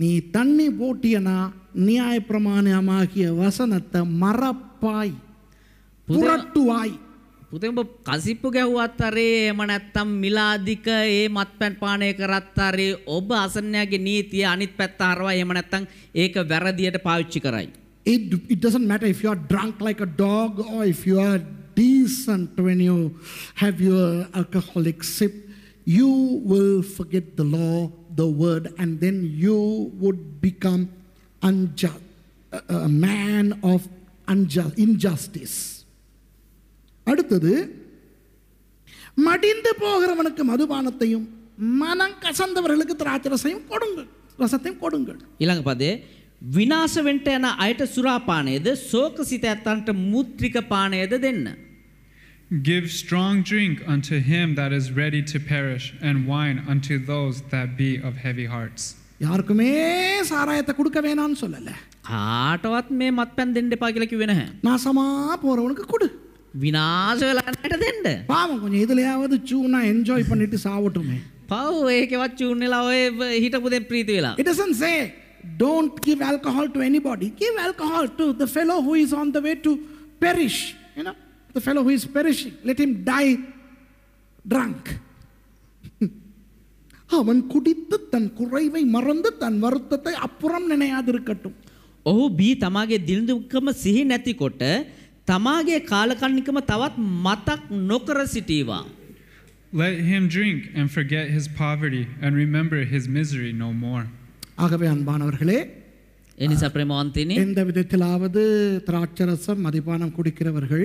நீ தண்ணி போட்டியனா න්‍යායප්‍රමාණයමාකිය වසනත්ත මරප්පායි පුරට්ටුවායි පුතෙඹ කසිප්පු ගැහුවත් අරේ එම නැත්තම් මිලාදික ඒ මත්පැන් පානය කරත් අරේ ඔබ අසන්නයාගේ නීතිය අනිත් පැත්ත අරවා එම නැත්තම් ඒක වැරදියට පාවිච්චි කරයි It, it doesn't matter if you are drunk like a dog or if you are decent when you have your alcoholic sip, you will forget the law, the word, and then you would become unjust, a man of unjust, injustice. அடுத்தது மடிந்து போகிறவனுக்கு மதுபானத்தையும் மனம் கசந்தவர்களுக்கு திராட்சை ரசையும் கொடுங்கள் ரசத்தையும் கொடுங்கள் இல்லைங்க பாது විනාශ වෙන්න යන අයට සුරාපානයද ශෝකසිත ඇත්තන්ට මුත්‍රික පානයද දෙන්න. Give strong drink unto him that is ready to perish, and wine unto those that be of heavy hearts. யாருக்குமே சாராயத்தை கொடுக்க வேணாம்னு சொல்லல කාටවත් මේ මත්පැන් දෙන්න එපා කියලා කිව්වේ නැහැ. நாசமா போறவனுக்கு கொடு. විනාශ වෙලා නැට දෙන්න. பாவம் கொஞ்சம் இதுலயாவது சூனா என்ஜாய் பண்ணிட்டு சாவட்டுமே. பாவ் ඒකවත් චූන් වෙලා ඔය හිටපු දෙන් ප්‍රීති වෙලා. It doesn't say Don't give alcohol to anybody. Give alcohol to the fellow who is on the way to perish. You know, the fellow who is perishing. Let him die drunk. அவன் குடித்து தன் குறைவை மறந்து தன் வருத்தத்தை அப்புறம் நினையாதிருக்கட்டும் ඔහු බී තමාගේ දිල්දුකම සිහි නැතිකොට තමාගේ කාලකන්නිකම තවත් මතක් නොකර සිටීවා. Let him drink and forget his poverty and remember his misery no more. ஆகவே அன்பானவர்களே එනිසා ප්‍රමාන්තිනේ எந்த விதத்திலாவது திராட்சரசம் மதிபானம் குடிக்கிறவர்கள்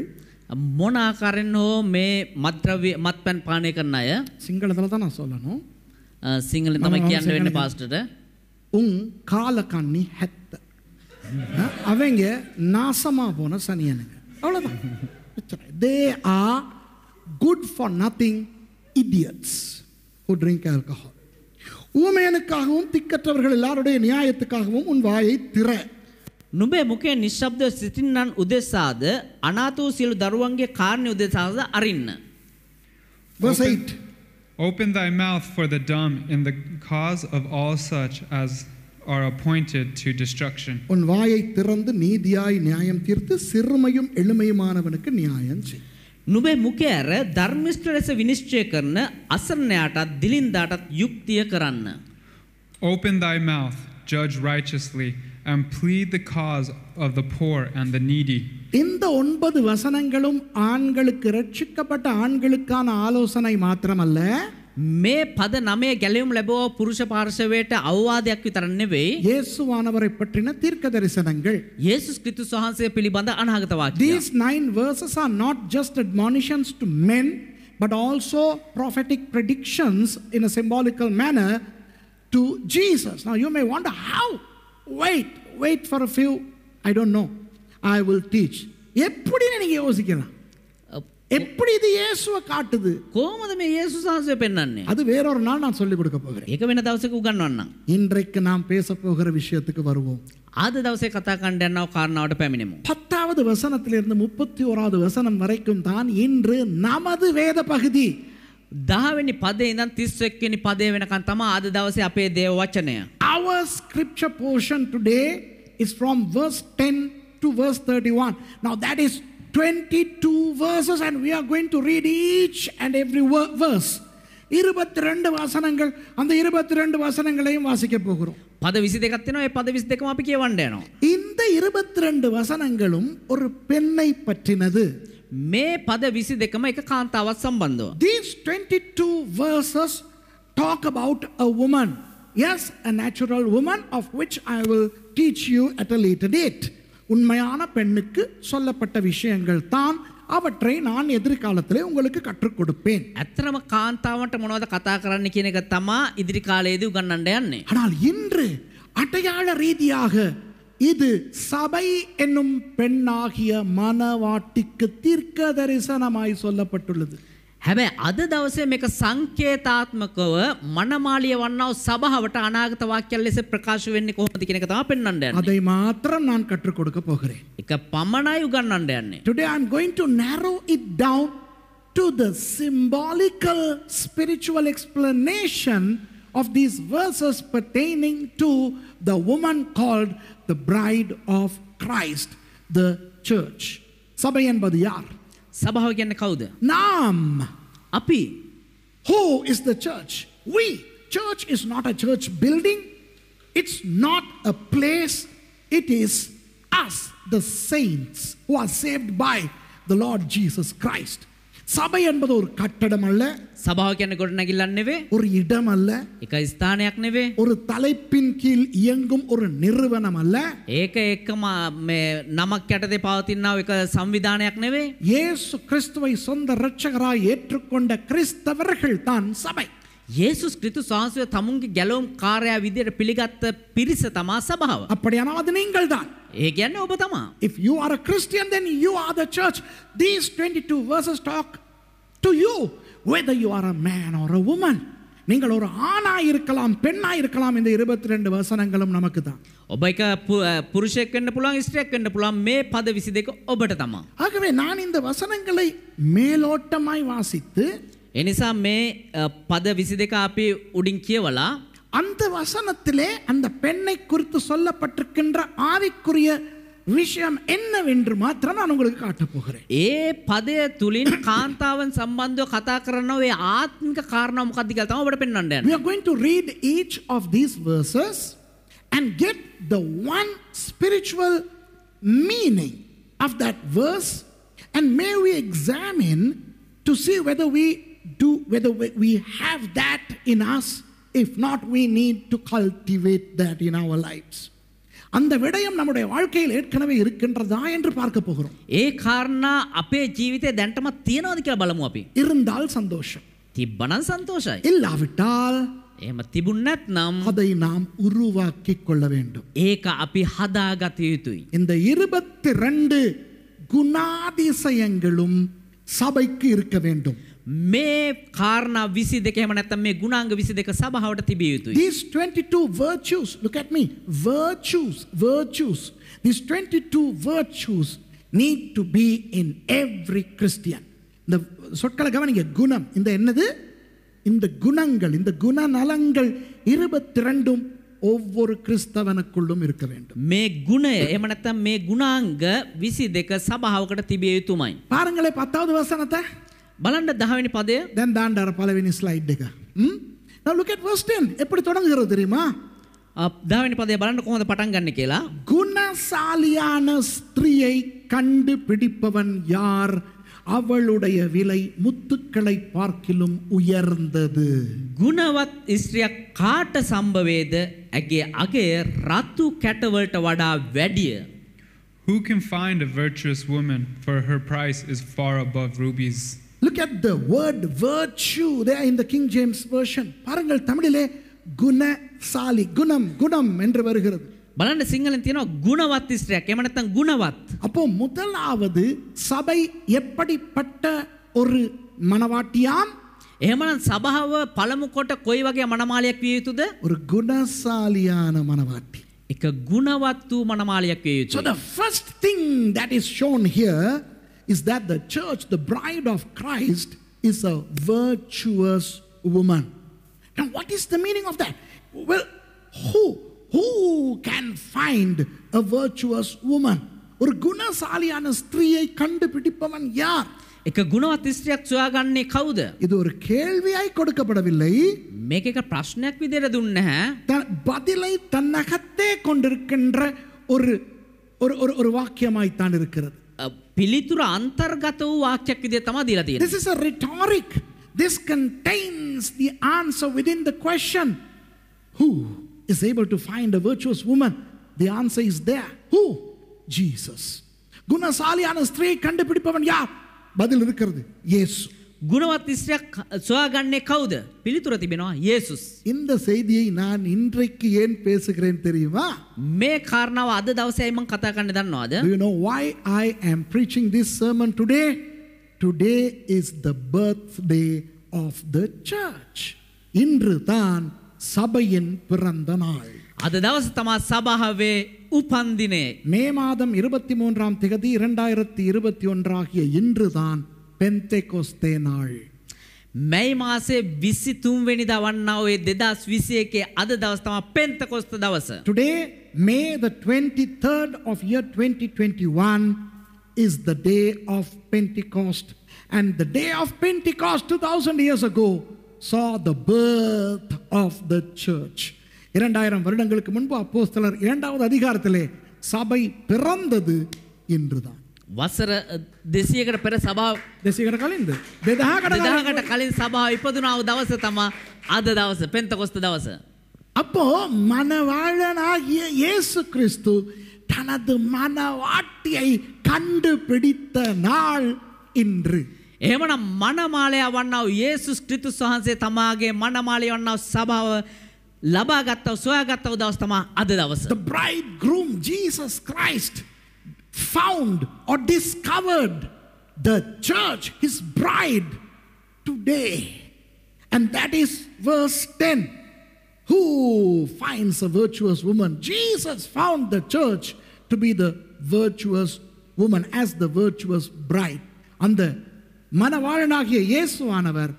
මොන ආකාරයෙන් හෝ මේ මත්ද්‍රව්‍ය මත්පැන් පානය කරන අය சிங்களத்தில் தான் நான் சொல்லணும் சிங்கள තමයි කියන්න වෙන්නේ පාස්ටර්ට உன் கால கண்ணி ஹெத்த அவங்க நாசமாக போன சனியனுங்க அவ்வளோதான் they are good for nothing idiots who drink alcohol ஊமையனுக்காகவும் திக்கற்றவர்கள் எல்லாருடைய நியாயத்துக்காகவும் உன் வாயை திற நுபே முக்கிய නිශ්ශබ්ද සිතින්නන් උදෙසාද අනාතු සියලු දරුවන්ගේ කාරණ්‍ය උදෙසාද අරින්න. Verse Open thy mouth for the dumb in the cause of all such as are appointed to destruction. உன் வாயை திறந்து நீதியாய் நியாயம் தீர்த்து சிறுமையும் எளிமையுமானவனுக்கு நியாயம் செய்யும் නුබේ මුකෑර ධර්මිෂ්ට ලෙස විනිශ්චය කරන අසරණයාටත් දිලින්දාටත් යුක්තිය කරන්න. Open thy mouth, judge righteously, and plead the cause of the poor and the needy. இந்த ஒன்பது வசனங்களும் ஆண்களுக்கு ரட்சிக்கப்பட்ட ஆண்களுக்கான ஆலோசனை மாத்திரமல்ல මේ பத 9 ගැලවීම ලැබුව පුරුෂ පාර්ශවයට අවවාදයක් විතර නෙවෙයි இயேசுவானவரை பற்றின தீர்க்கதரிசனங்கள் இயேசுஸ் கிறிஸ்துஸ் වහන්සේ පිළිබඳ අනාගත වාක්‍ය These nine verses are not just admonitions to men but also prophetic predictions in a symbolical manner to Jesus. Now you may wonder how? Wait, wait for a few. I don't know. I will teach. எப்படின்னு நீங்க யோசிக்கலாம் எப்படி இது இயேசுவை කාටුද කොහොමද මේ යේසුස් වහන්සේ පෙන්වන්නේ அது வேறொரு நாள் நான் சொல்லி கொடுக்க போகிறேன் ඒක වෙන දවසක උගන්වන්නම් இன்றைக்கு நாம் பேச போகிற விஷயத்துக்கு வருவோம் ආද දවසේ කතා කරන්න යනව කාරණාවට පැමිණෙමු. 10வது வசனத்திலிருந்து 31வது வசனம் வரைக்கும் தான் இன்று நமது வேத பகுதி දහවැනි පදේ ඉඳන් 31 වෙනි පදේ වෙනකන් තමයි ආද දවසේ අපේ දේව වචනය. Our scripture portion today is from verse 10 to verse 31. Now that is 22 verses and we are going to read each and every verse. இருபத்தி ரெண்டு வசனங்கள் அந்த இருபத்தி ரெண்டு வசனங்களையும் வாசிக்க போகிறோம் பதவிசி தேகத்தினோ பத தேகம் அப்படி வண்டேனோ இந்த இருபத்தி ரெண்டு வசனங்களும் ஒரு பெண்ணை பற்றினது மே பத பதவிசி தேகம் எக்க காந்தாவ சம்பந்தம் these twenty two verses talk about a woman as a natural woman of which I will teach you at a later date உண்மையான பெண்ணுக்கு சொல்லப்பட்ட விஷயங்கள் தான் அவற்றை நான் எதிர்காலத்தில் உங்களுக்கு கற்றுக் கொடுப்பேன் ඇත්තම කාන්තාවන්ට මොනවද කතා කරන්න කියන එක තමා ඉදිරි ஆனால் இன்று அடையாள ரீதியாக இது சபை என்னும் பெண்ணாகிய மனவாட்டிக்கு தீர்க்க தரிசனமாய் சொல்லப்பட்டுள்ளது හැබැයි අද දවසේ මේක සංකේතාත්මකව මනමාලිය වන්නව සභාවට අනාගත වාක්‍යයක් ලෙස ප්‍රකාශ වෙන්නේ කොහොමද කියන එක තමයි පෙන්වන්න යන්නේ. அதை மாத்திரம் நான் கற்றுக் கொடுக்க போகிறேன். එක පමණයි උගන්වන්න යන්නේ. Today I'm going to narrow it down to the symbolical spiritual explanation of these verses pertaining to the woman called the bride of Christ, the church. சபை என்பது யார்? සභාව කියන්නේ කවුද? නම්. අපි. Who is the church? We. Church is not a church building. It's not a place. It is us, the saints who are saved by the Lord Jesus Christ. சபை என்பது ஒரு கட்டடம் அல்ல සභාවකයන්න ගොඩනැගිල්ලක් නෙවේ ஒரு இடம் அல்ல එක ஒரு தலைப்பின் கீழ் இயங்கும் ஒரு நிறுவனம் அல்ல ஏக එකම මේ නමක් යටතේ පවතිනා ஏசு கிறிஸ்துவை சொந்த இரட்சகராய் ஏற்றுக்கொண்ட கிறிஸ்தவர்கள் தான் சபை ஏசு கிறிஸ்து சுவாச தமுங்கு கெலவும் காரியா விதியிட பிளிகத்த பிரிச தமா சபாவ அப்படியானால் அது நீங்கள் தான் ඒ කියන්නේ ඔබ තමා. If you are a Christian then you are the church. These 22 verses talk to you whether you are a man or a woman. நீங்கள் ஒரு ஆணா இருக்கலாம் பெண்ணா இருக்கலாம் இந்த இருபத்தி ரெண்டு வசனங்களும் நமக்கு தான் ඔබ එක පුරුෂයෙක් වෙන්න පුළුවන් ස්ත්‍රියක් වෙන්න පුළුවන් මේ පද 22 ඔබට තමයි. ஆகவே நான் இந்த வசனங்களை மேலோட்டமாய் வாசித்து එනිසා මේ පද 22 අපි උඩින් කියවලා அந்த வசனத்திலே அந்த பெண்ணை குறித்து சொல்லப்பட்டிருக்கின்ற ஆவிக்குரிய விஷயம் என்னවෙන්ට මාත්‍රම අනුගලක කාට පොහර. ඒ පදය තුළින් කාන්තාවන් සම්බන්ධව කතා කරන්න ඔේ ආත්මික කාරණාව කදිකතාව ඔට පෙන්න්නට. We are going to read each of these verses and get the one spiritual meaning of that verse and may we examine to see whether we do whether we have that in us if not we need to cultivate that in our lives அந்த விடயம் நம்முடைய வாழ்க்கையில் ஏற்கனவே இருக்கின்றதா என்று பார்க்க போகிறோம் ஏ காரணா அப்பே ஜீவிதே தண்டமா தீனோதிக்க கேள அப்பி இருந்தால் சந்தோஷம் திப்பனம் சந்தோஷம் இல்லாவிட்டால் ஏம திபுன்னத் නැත්නම් அதை நாம் உருவாக்கி கொள்ள வேண்டும் ඒක අපි හදාගත යුතුයි இந்த இருபத்தி ரெண்டு குணாதிசயங்களும் சபைக்கு இருக்க வேண்டும் මේ කාරණා 22 එහෙම නැත්නම් මේ ගුණාංග 22 සභාවට තිබිය යුතුයි. These 22 virtues, look at me, virtues, virtues. These 22 virtues need to be in every Christian. இந்த சொற்களை கவனிங்க குணம் இந்த என்னது இந்த குணங்கள் இந்த குணநலங்கள் இருபத்தி ரெண்டும் ஒவ்வொரு கிறிஸ்தவனுக்குள்ளும் இருக்க வேண்டும் மே குண எமனத்த மே குணாங்க விசி தேக்க சபாவுக்கிட்ட திபிய யுத்துமாய் பாருங்களே பத்தாவது வசனத்தை බලන්න 10 වෙනි පදය දැන් දාන්න අර පළවෙනි ස්ලයිඩ් එක හ්ම් now look at verse 10 எப்படி தொடங்குகிறது தெரியுமா දාවෙනි පදය බලන්න කොහොමද පටන් ගන්න කියලා ගුණශාලියාන ස්ත්‍රිயை கண்டுபிடிப்பவன் யார் அவளுடைய விலை முத்துக்களை பார்க்கிலும் உயர்ந்தது குணவத் ස්ත්‍රියක් காட்ட சம்பவேத அகே අගේ රතු කැටවලට වඩා වැඩිය Who can find a virtuous woman for her price is far above rubies look at the word virtue they in the King James Version பாருங்கள் தமிழிலே குணசாலி குணம் குணம் என்று வருகிறது பலன் சிங்களம் தீனோ குணவாத்தி ஸ்ரீயா கேமனத்தம் குணவாத் அப்போ முதலாவது சபை எப்படிப்பட்ட ஒரு மனவாட்டியாம் ஏமனன் சபாவ பழமு கோட்ட கொய் வகை மனமாலிய கியுத்துது ஒரு குணசாலியான மனவாட்டி இக்க குணவாத்து மனமாலிய கியுத்து so the first thing that is shown here is that the church, the bride of Christ, is a virtuous woman. Now, what is the meaning of that? Well, who? Who can find a virtuous woman? ஒரு குணசாலியான ஸ்திரீயை கண்டுபிடிப்பவன் யார் එක ගුණවත් ස්ත්‍රියක් සොයාගන්නේ කවුද? இது ஒரு கேள்வியாய் கொடுக்கப்படவில்லை. මේක එක ප්‍රශ්නයක් විදිහට දුන්නේ නැහැ. பதிலை தன்னகத்தே கொண்டிருக்கின்ற ஒரு ஒரு ஒரு வாக்கியமாய் தான் இருக்கிறது. පිළිතුර අන්තර්ගත වූ වාක්‍යයක් විදිහට තමයි දීලා තියෙන්නේ. This is a rhetoric. This contains the answer within the question. Who is able to find a virtuous woman? The answer is there. Who? Jesus. குணசாலியான ஸ்திரீயை கண்டுபிடிப்பவன் யார் பதில் இருக்கிறது இயேசு குணවත් இஸ்ரேல் சுவாகண்ணே கவுது பிலித்துர திபெனா இயேசுஸ் இந்த செய்தியை நான் இன்றைக்கு ஏன் பேசுகிறேன் தெரியுமா மே காரணாவ අද දවසේ මම කතා කරන්න දන්නවද Do you know why I am preaching this sermon today today is the birthday of the church இன்று தான் சபையின் பிறந்த நாள் අද දවස තමා සභාවේ උපන්දිනේ மே மாதம் இருபத்தி மூன்றாம் திகதி இரண்டாயிரத்தி இருபத்தி ஒன்றாகிய இன்று தான் පෙන්තෙකොස්තේ මැයි මාසේ 23 වෙනිදා වන්නා ඔය 2021 අද දවස පෙන්තකොස්ත දවස today may the 23rd of year 2021 is the day of pentecost and the day of pentecost 2000 years ago saw the birth of the church இரண்டாயிரம் வருடங்களுக்கு முன்பு அப்போஸ்தலர் இரண்டாவது அதிகாரத்திலே சபை பிறந்தது වසර දෙසියකට පෙර සභාව දෙසිකට කලින්ද දෙදහකට දෙදහකට කලින් සභාව ඉපදුනාව දවස තමා අද දවස පෙන්තකොස්ත දවස. அப்போ மனவாழனாகிய இயேசு கிறிஸ்து தனது மனவாட்டியை கண்டுபிடித்த நாள் இன்று එහෙමනම් මනමාලයා වන්නා යේසුස් ක්‍රිස්තුස් වහන්සේ තමාගේ මනමාලය වන්නා සභාව ලබාගත්තව සොයාගත්තව දවස් තමා අද දවස. The bridegroom Jesus Christ found or discovered the church, his bride, today. And that is verse 10. Who finds a virtuous woman? Jesus found the church to be the virtuous woman as the virtuous bride. And அந்த மனவாளனாகிய இயேசுவானவர்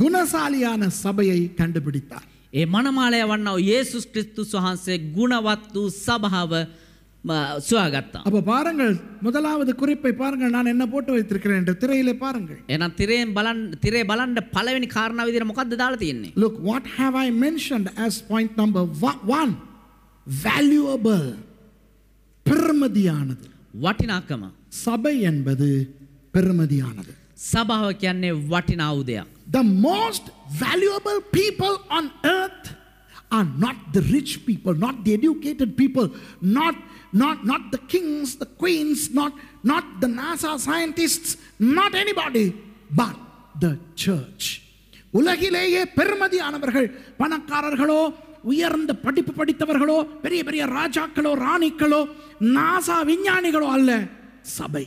ಗುಣಶಾಲಿಯಾನ ಸಭೆಯೈ ಕಂಡುಬಿಡಿದ್ದಾರೆ ಎ ಮನಮಾಳೆಯವನ್ನ ಯೇಸು ಕ್ರಿಸ್ತು ಸುಹಾಸೆ ಗುಣವತ್ತು ಸಭಾವ சுவாகத்தான் அப்போ பாருங்கள் முதலாவது குறிப்பை பாருங்கள் நான் என்ன போட்டு வைத்திருக்கிறேன் என்று திரையிலே பாருங்கள் ஏன்னா திரையின் பலன் திரை பலன் பலவின் காரண விதியில் முகத்து தாழ்த்தி என்ன look what have I mention as point number one valuable பெருமதியானது වටිනාකම சபை என்பது பெருமதியானது සභාව කියන්නේ වටිනා උදයක් the most valuable people on earth are not the rich people not the educated people not not, not the kings, the queens, not, not the NASA scientists, not anybody, but the church. உலகிலேயே பெருமதியானவர்கள் பணக்காரர்களோ உயர்ந்த படிப்பு படித்தவர்களோ பெரிய பெரிய ராஜாக்களோ ராணிக்களோ நாசா விஞ்ஞானிகளோ அல்ல சபை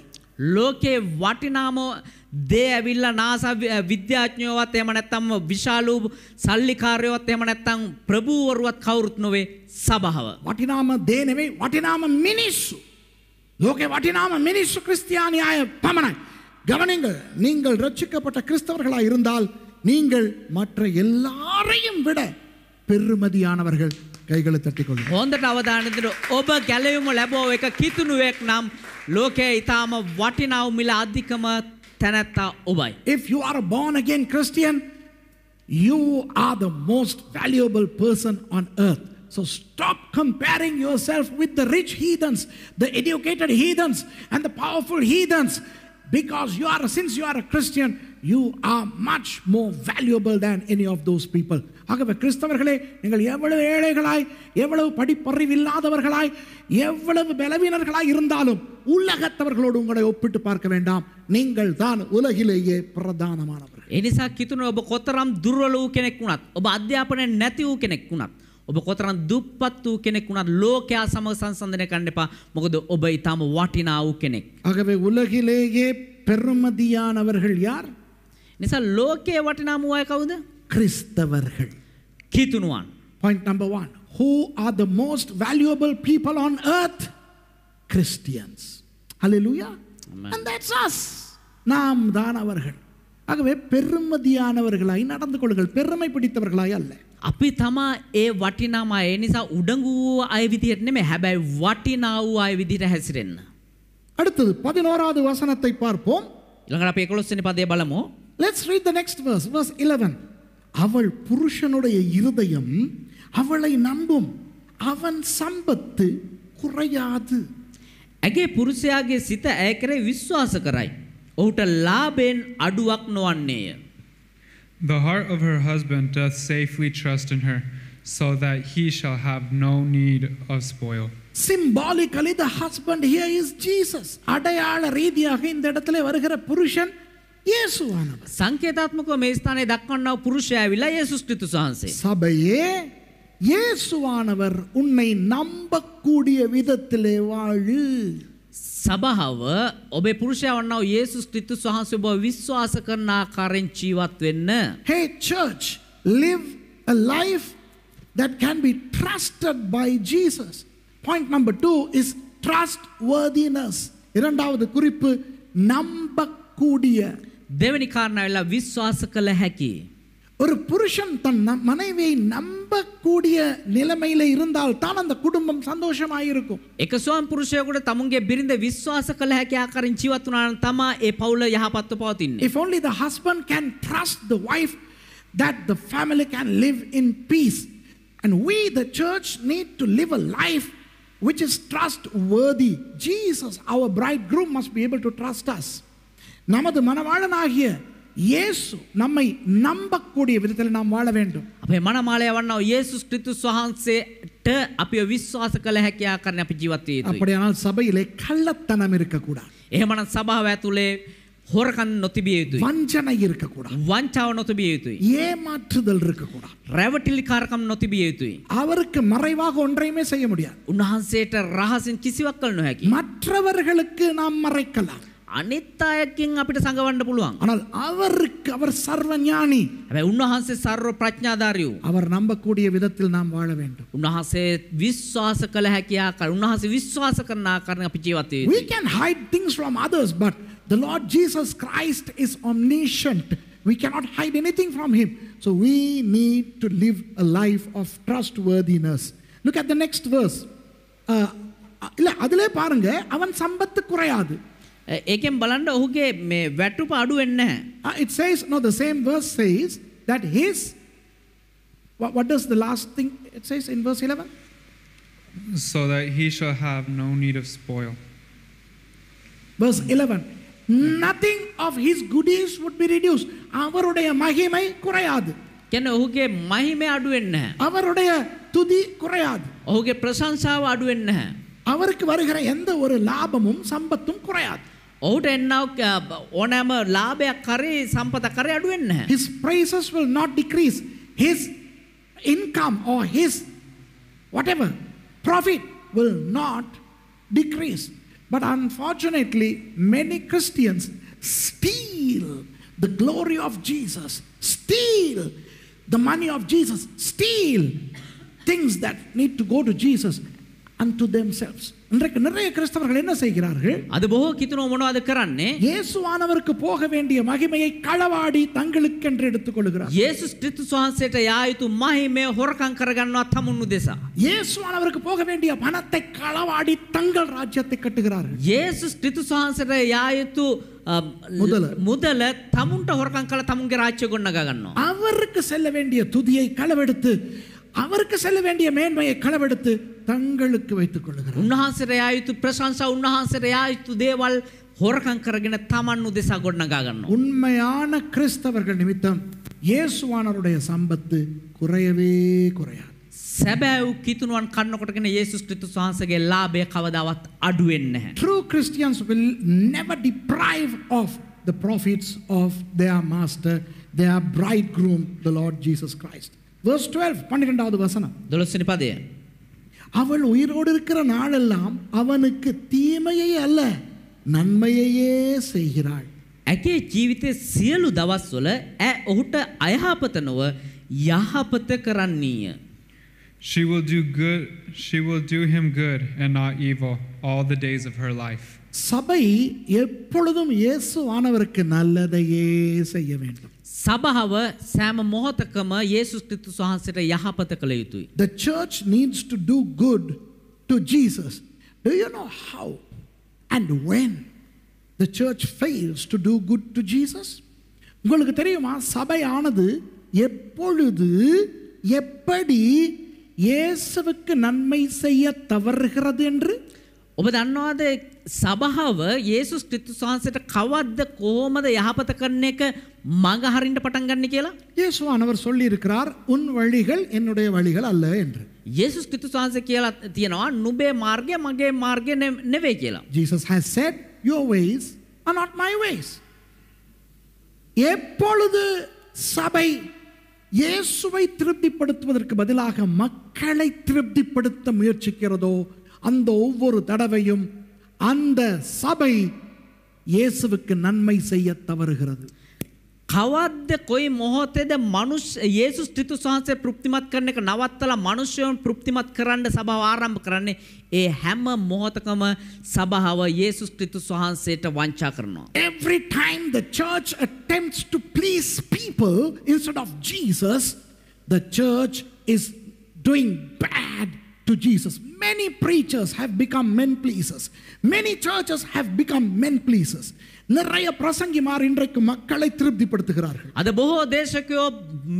லோகே வாட்டினாமோ දේ ඇවිල්ලා NASA විද්‍යාඥයෝවත් එහෙම නැත්නම් විශාල සල්ලිකාරයෝවත් එහෙම නැත්නම් ප්‍රභූවරුවත් කවුරුත් නොවේ සභාව. වටිනාම දේ නෙවෙයි වටිනාම මිනිස්සු. ලෝකේ වටිනාම මිනිස්සු ක්‍රිස්තියානි අය පමණයි. கவனிங்க நீங்கள் ரட்சிக்கப்பட்ட கிறிஸ்தவர்களாக இருந்தால் நீங்கள் மற்ற எல்லாரையும் விட பெருமதியானவர்கள் கைகளை தட்டிக்கொள்ளும் හොඳට අවධානයට ඔබ ගැලවීම ලැබුව එක කිතුණුවෙක් නම් ලෝකයේ ඊටාම වටිනා මිල අධිකම If you are a born again Christian, you are the most valuable person on earth. So stop comparing yourself with the rich heathens, the educated heathens, and the powerful heathens. because you are, since you are a Christian, you are much more valuable than any of those people. ஆகவே கிறிஸ்தவர்களே நீங்கள் எவ்வளவு ஏழைகளாய் எவ்வளவு படிப்பறிவில்லாதவர்களாய் எவ்வளவு பலவீனர்களாய் இருந்தாலும் உலகத்தவர்களோடு உங்களை ஒப்பிட்டு பார்க்க வேண்டாம் நீங்கள் தான் உலகிலேயே பிரதானமானவர்கள் එනිසා කිතුන ඔබ කොතරම් දුර්වල වූ කෙනෙක් වුණත් ඔබ අධ්‍යාපනය නැති වූ කෙනෙක් වුණත් ඔබ කොතරම් දුප්පත් වූ කෙනෙක් වුණත් ලෝකයා සමග සංසන්දනය කරන්න එපා. මොකද ඔබ ඊටම වටිනා වූ කෙනෙක්. ஆகவே උලකිලේගේ பெருமதியானவர்கள் යාර්. නිසා ලෝකයේ වටිනා අය කවුද? கிறிஸ்தவர்கள். කීතුණුවන්. Point number 1. Who are the most valuable people on earth? Christians. Hallelujah. Amen. And that's us. நாம் தானவர்கள் ஆகவே பெருமதியானவர்களாய் நடந்து கொள்ளுங்கள் பெருமை பிடித்தவர்களாய் அல்ல අපි තමා ඒ වටිනාම ඒ නිසා උඩඟු වූ අය විදිහට නෙමෙයි හැබැයි වටිනා වූ අය විදිහට හැසිරෙන්න. அடுத்தது பதினோராவது வசனத்தை பார்ப்போம் ඊළඟට අපි 11 වෙනි පදය බලමු. Let's read the next verse, verse 11. அவள் புருஷனுடைய இருதயம் அவளை நம்பும் அவன் සම්පත්ති குறையாது. ඇගේ පුරුෂයාගේ සිත ඇය කරේ විශ්වාස කරයි. ඔහුට ලාභයෙන් අඩුවක් නොවන්නේය. The heart of her husband doth safely trust in her, so that he shall have no need of spoil. Symbolically, the husband here is Jesus. සංකේතාත්මකව මේ ස්ථානයේ දක්වන්නව පුරුෂයා ඇවිල්ලා යේසුස් ක්‍රිස්තුස් වහන්සේ. සබයේ යේසුආනවර් උන්නේ නම්බ කූඩිය විදත්ලේ වාළු. සබහව ඔබේ පුරුෂයා වන්නා වූ යේසුස් ක්‍රිස්තුස් වහන්සේ ඔබ විශ්වාස කරන ආකාරයෙන් ජීවත් වෙන්න. Hey church, live a life that can be trusted by Jesus. Point number 2 is trustworthiness. இரண்டாவது குறிப்பு நம்பக்கூடிய தேவனி காரணம் விசுவாச கல ஹக்கி ஒரு புருஷன் தன் மனைவியை நம்பக்கூடிய நிலைமையில இருந்தால் தான் அந்த குடும்பம் சந்தோஷமாக இருக்கும் එක ස්වාම පුරුෂයෙකුට තමුන්ගේ බිරිඳ විශ්වාස කළ හැකි ආකාරයෙන් ජීවත් වුණා නම් තමයි ඒ පවුල යහපත්ව පවතින්නේ. If only the husband can trust the wife that the family can live in peace and we the church need to live a life which is trustworthy. Jesus our bridegroom must be able to trust us. நமது மனவாளனாகிய இயேசு நம்மை நம்பக்கூடிய விதத்தில் நாம் வாழ வேண்டும் අපේ මනමාලය වන්නව යේසුස් ක්‍රිස්තුස් වහන්සේට අපිව විශ්වාස කළ හැකි ආකාරයෙන් අපි ජීවත් වෙ යුතුයි. அப்படியானால் சபையிலே கள்ளத்தனம் இருக்கக்கூடாது. එහෙමනම් සභාව ඇතුලේ හොරකන් නොතිබිය යුතුයි. වංචනය இருக்கக்கூடாது. වංචාව නොතිබිය යුතුයි. ஏமாற்றுதல் இருக்கக்கூடாது. රැවටිලිකාරකම් නොතිබිය යුතුයි. அவருக்கு மறைவாக ஒன்றையுமே செய்ய முடியாது. උන්වහන්සේට රහසින් කිසිවක් කළ නොහැකි. மற்றவர்களுக்கு நாம் மறைக்கலாம். අනිත් අයකින් අපිට සඟවන්න පුළුවන්. ஆனால் அவருக்கு அவர் சர்வ ஞானி. හැබැයි උන්වහන්සේ සර්ව ප්‍රඥාධාරියු. அவர் நம்பக்கூடிய விதத்தில் நாம் வாழ வேண்டும். උන්වහන්සේ විශ්වාස කළ හැකි ආකාරය උන්වහන්සේ විශ්වාස කරන ආකාරයෙන් අපි ජීවත් වෙ යුතුයි. We can hide things from others but the Lord Jesus Christ is omniscient. We cannot hide anything from him. So we need to live a life of trustworthiness. Look at the next verse. இல்லை அதிலே பாருங்க அவன் சம்பத்து குறையாது ඒකෙන් බලන්න ඔහුගේ මේ වැටුප අඩු වෙන්නේ නැහැ. It says no the same verse says that his what, what does the last thing it says in verse 11? So that he shall have no need of spoil. Verse 11. Nothing of his goodies would be reduced. அவருடைய மகிமை குறையாது. කියන්නේ ඔහුගේ මහිමය අඩු වෙන්නේ නැහැ. அவருடைய துதி குறையாது. ඔහුගේ ප්‍රශංසාව අඩු වෙන්නේ නැහැ. அவருக்கு வருகிற எந்த ஒரு லாபமும் சம்பத்தும் குறையாது ඔහුට එන්නව ඕනෑම ලාභයක් කරේ සම්පත කරේ අඩු වෙන්නේ නැහැ. His prices will not decrease. His income or his whatever profit will not decrease. But unfortunately, many Christians steal the glory of Jesus, steal the money of Jesus, steal things that need to go to Jesus unto themselves இன்றைக்கு நிறைய கிறிஸ்தவர்கள் என்ன செய்கிறார்கள் அது போக கித்துனோ මොනවද කරන්නේ இயேசுவானவருக்கு போக வேண்டிய மகிமையை களவாடி தங்களுக்கென்று எடுத்துக் கொள்கிறார் இயேசு கிறிஸ்து சுவாசேட்ட யாயுது மகிமே ஹொரகம் தமுன்னு தேசா උදෙසා இயேசுவானவருக்கு போக வேண்டிய பணத்தை களவாடி தங்கள் ராஜ்யத்தை கட்டுகிறார்கள் இயேசு கிறிஸ்து சுவாசேட்ட யாயுது முதல முதல தமுண்ட ஹொரகம் கல தமுங்க ராஜ்ய கொண்டக அவருக்கு செல்ல வேண்டிய துதியை களவெடுத்து ಅವರಿಗೆ ಸಲ್ಲ ವೇಂಡಿಯ ಮೇನ್ಮಯ ಕಳವೆಡುತ್ತು ತಂಗಳಿಗೆ ವೈತುಕೊಳ್ಳುತ್ತಾರೆ ಉನ್ನಾಸರೇ ಆಯಿತು ಪ್ರಶಂಸಾ ಉನ್ನಾಸರೇ ಆಯಿತು ದೇವಲ್ ಹೊರಕಂ ಕರಗಿನ ತಮ್ಮನ್ನು ದಿಸಾ ಕೊಡ್ನಗಾಗಣ್ಣ ಉನ್ಮಯಾನ ಕ್ರಿಸ್ತವರ್ಗಳ ನಿಮಿತ್ತಂ இயேசுவானவருடைய சம்பத்து குறையவே குறையாது සැබෑව් කිතුනුවන් කන්නකොටගෙන ඒසු ක්‍රිතු වහන්සගේ ලාභය කවදාවත් අඩුවෙන්න. True Christians will never deprive of the profits of their master, their bridegroom, the Lord Jesus Christ. Verse twelve பன்னிரெண்டாவது வசனம் துளசினி பாதே அவள் உயிரோடு இருக்கிற நாளெல்லாம் அவனுக்கு தீமையை அல்ல நன்மையையே செய்கிறாள் ඇගේ ජීවිතය தவா சொல்ல ඇ ඔහුට අයහපත නොව යහපත කරන්නීය. She will do good, she will do him good and not evil all the days of her life. சபை எப்பொழுதும் இயேசுவானவருக்கு நல்லதையே செய்ய வேண்டும் සභාව සෑම මොහොතකම යේසුස් ක්‍රිස්තුස් වහන්සේට යහපත කළ යුතුයි. The church needs to do good to Jesus. Do you know how and when the church fails to do good to Jesus? உங்களுக்கு தெரியுமா சபையானது எப்பொழுது எப்படி இயேசுவுக்கு நன்மை செய்ய தவறுகிறது என்று ඔබ දන්නවාද සභාව යේසුස් ක්‍රිස්තුස් වහන්සේට කවද්ද කොහොමද යහපත කරන එක මඟ හරින්න පටන් ගන්න කියලා இயேசுவானவர் சொல்லி இருக்கிறார் උන් வழிகள் என்னுடைய வழிகள் அல்ல என்று යේසුස් ක්‍රිස්තුස් වහන්සේ කියලා තියනවා නුඹේ මාර්ගය මගේ මාර්ගය නෙවෙයි කියලා Jesus has said your ways are not my ways எப்பொழுது சபை இயேசுவை திருப்திப்படுத்துவதற்கு பதிலாக மக்களை திருப்திப்படுத்த முயற்சிக்கிறதோ அந்த ஒவ்வொரு தடவையும் அந்த සබයි இயேசுவுக்கு நன்மை செய்ய தவறுகிறது කවද්ද කොයි මොහොතේද මනුෂ් යේසුස් ක්‍රිස්තුස් වහන්සේ ප්‍රුප්තිමත් කරන එක නවත්තලා මිනිස්යෝන් ප්‍රුප්තිමත් කරන්න සභාව ආරම්භ කරන්නේ ඒ හැම මොහොතකම සභාව යේසුස් ක්‍රිස්තුස් වහන්සේට වංචා කරනවා every time the church attempts to please people instead of Jesus the church is doing bad to Jesus. Many preachers have become men pleasers. Many churches have become men pleasers. நிறைய பிரசங்கிமார் இன்றைக்கு மக்களை திருப்திப்படுத்துகிறார்கள் අද බොහෝ දේශකයෝ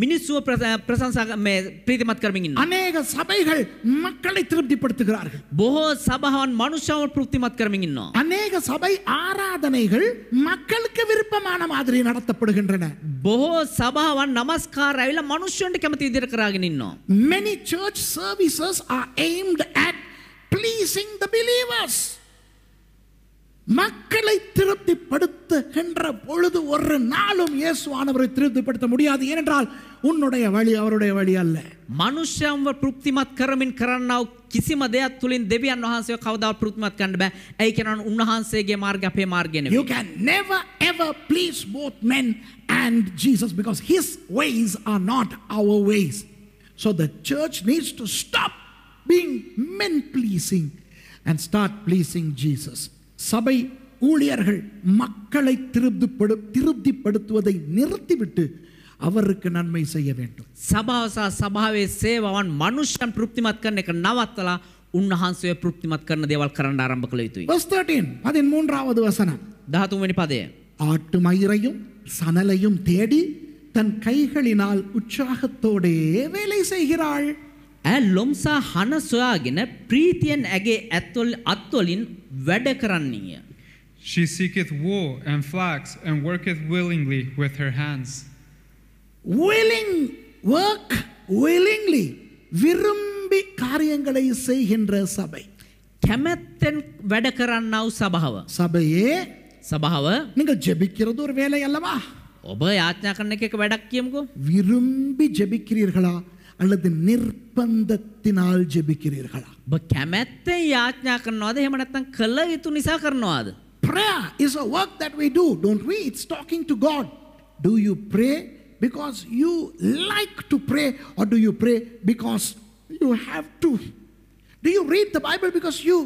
මිනිස්සුව ප්‍රශංසා මේ ප්‍රීතිමත් කරමින් ඉන්නවා. அநேக சபைகள் மக்களை திருப்திப்படுத்துகிறார்கள் බොහෝ සභාවන් මනුෂ්‍යව ප්‍රෘතිමත් කරමින් ඉන්නවා. அநேக சபை ஆராதனைகள் மக்களுக்கு விருப்பமான மாதிரி நடத்தப்படுகின்றன බොහෝ සභාවන් නමස්කාර ඇවිල්ලා මනුෂ්‍යන්ට කැමති විදිහට කරගෙන ඉන්නවා. many church services are aimed at pleasing the believers மக்களை திருப்திப்படுத்துகின்ற பொழுது ஒரு நாளும் இயேசுவானவரை திருப்திப்படுத்த முடியாது ஏனென்றால் உன்னுடைய வழி அவருடைய வழி அல்ல මනුෂ්‍යයන්ව පෘප්තිමත් කරමින් කරන්නව කිසිම දෙයක් තුළින් දෙවියන් වහන්සේ කවදා පෘප්තිමත් කරන්න බෑ. ඒ කියන්නේ උන්වහන්සේගේ මාර්ගය අපේ මාර්ගය නෙවෙයි. You can never ever please both men and Jesus because his ways are not our ways. So the church needs to stop being men pleasing and start pleasing Jesus. சபை ஊழியர்கள் மக்களை திருப்திப்படு திருப்திப்படுத்துவதை நிறுத்திவிட்டு அவருக்கு நன்மை செய்ய வேண்டும் சபாசா சபாவே ಮನುಷ್ಯನ್ மனுஷன் திருப்தி ನವತ್ತಲ நவத்தலா ತೃಪ್ತಿಮತ್ ಕರ್ನ ದೇವಲ್ ಕರಂಡ ಆರಂಭ ಕಲಿತು ವರ್ಸ್ 13 பதிமூன்றாவது வசனம் 13 வது பதே ஆட்டு மயிரையும் சனலையும் தேடி தன் கைகளினால் உற்சாகத்தோடே வேலை செய்கிறாள் ඈ ලොම්සා හන සොයාගෙන ප්‍රීතියෙන් ඇගේ ඇත්වල අත්වලින් වැඩ කරන්නේය. She seeketh wool and flax and worketh willingly with her hands. Willing work willingly විරුම්බි කාර්යங்களை செய்கின்ற சபை. කැමැත්තෙන් වැඩ කරන්නව සභාව. සභයේ සභාව நீங்கள் ஜெபிக்கிறது ஒரு வேலை அல்லவா? ඔබ යාඥා කරන එක වැඩක් කියමුකෝ. විරුම්බි ஜெபிக்கிறீர்களா? அல்லது நிர்பந்தத்தினால் ஜெபிக்கிறீர்களா ඔබ කැමැත්තෙන් යාඥා කරනවාද එහෙම නැත්නම් කළ යුතු නිසා කරනවාද prayer is a work that we do don't we it's talking to god do you pray because you like to pray or do you pray because you have to do you read the bible because you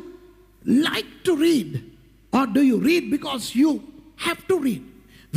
like to read or do you read because you have to read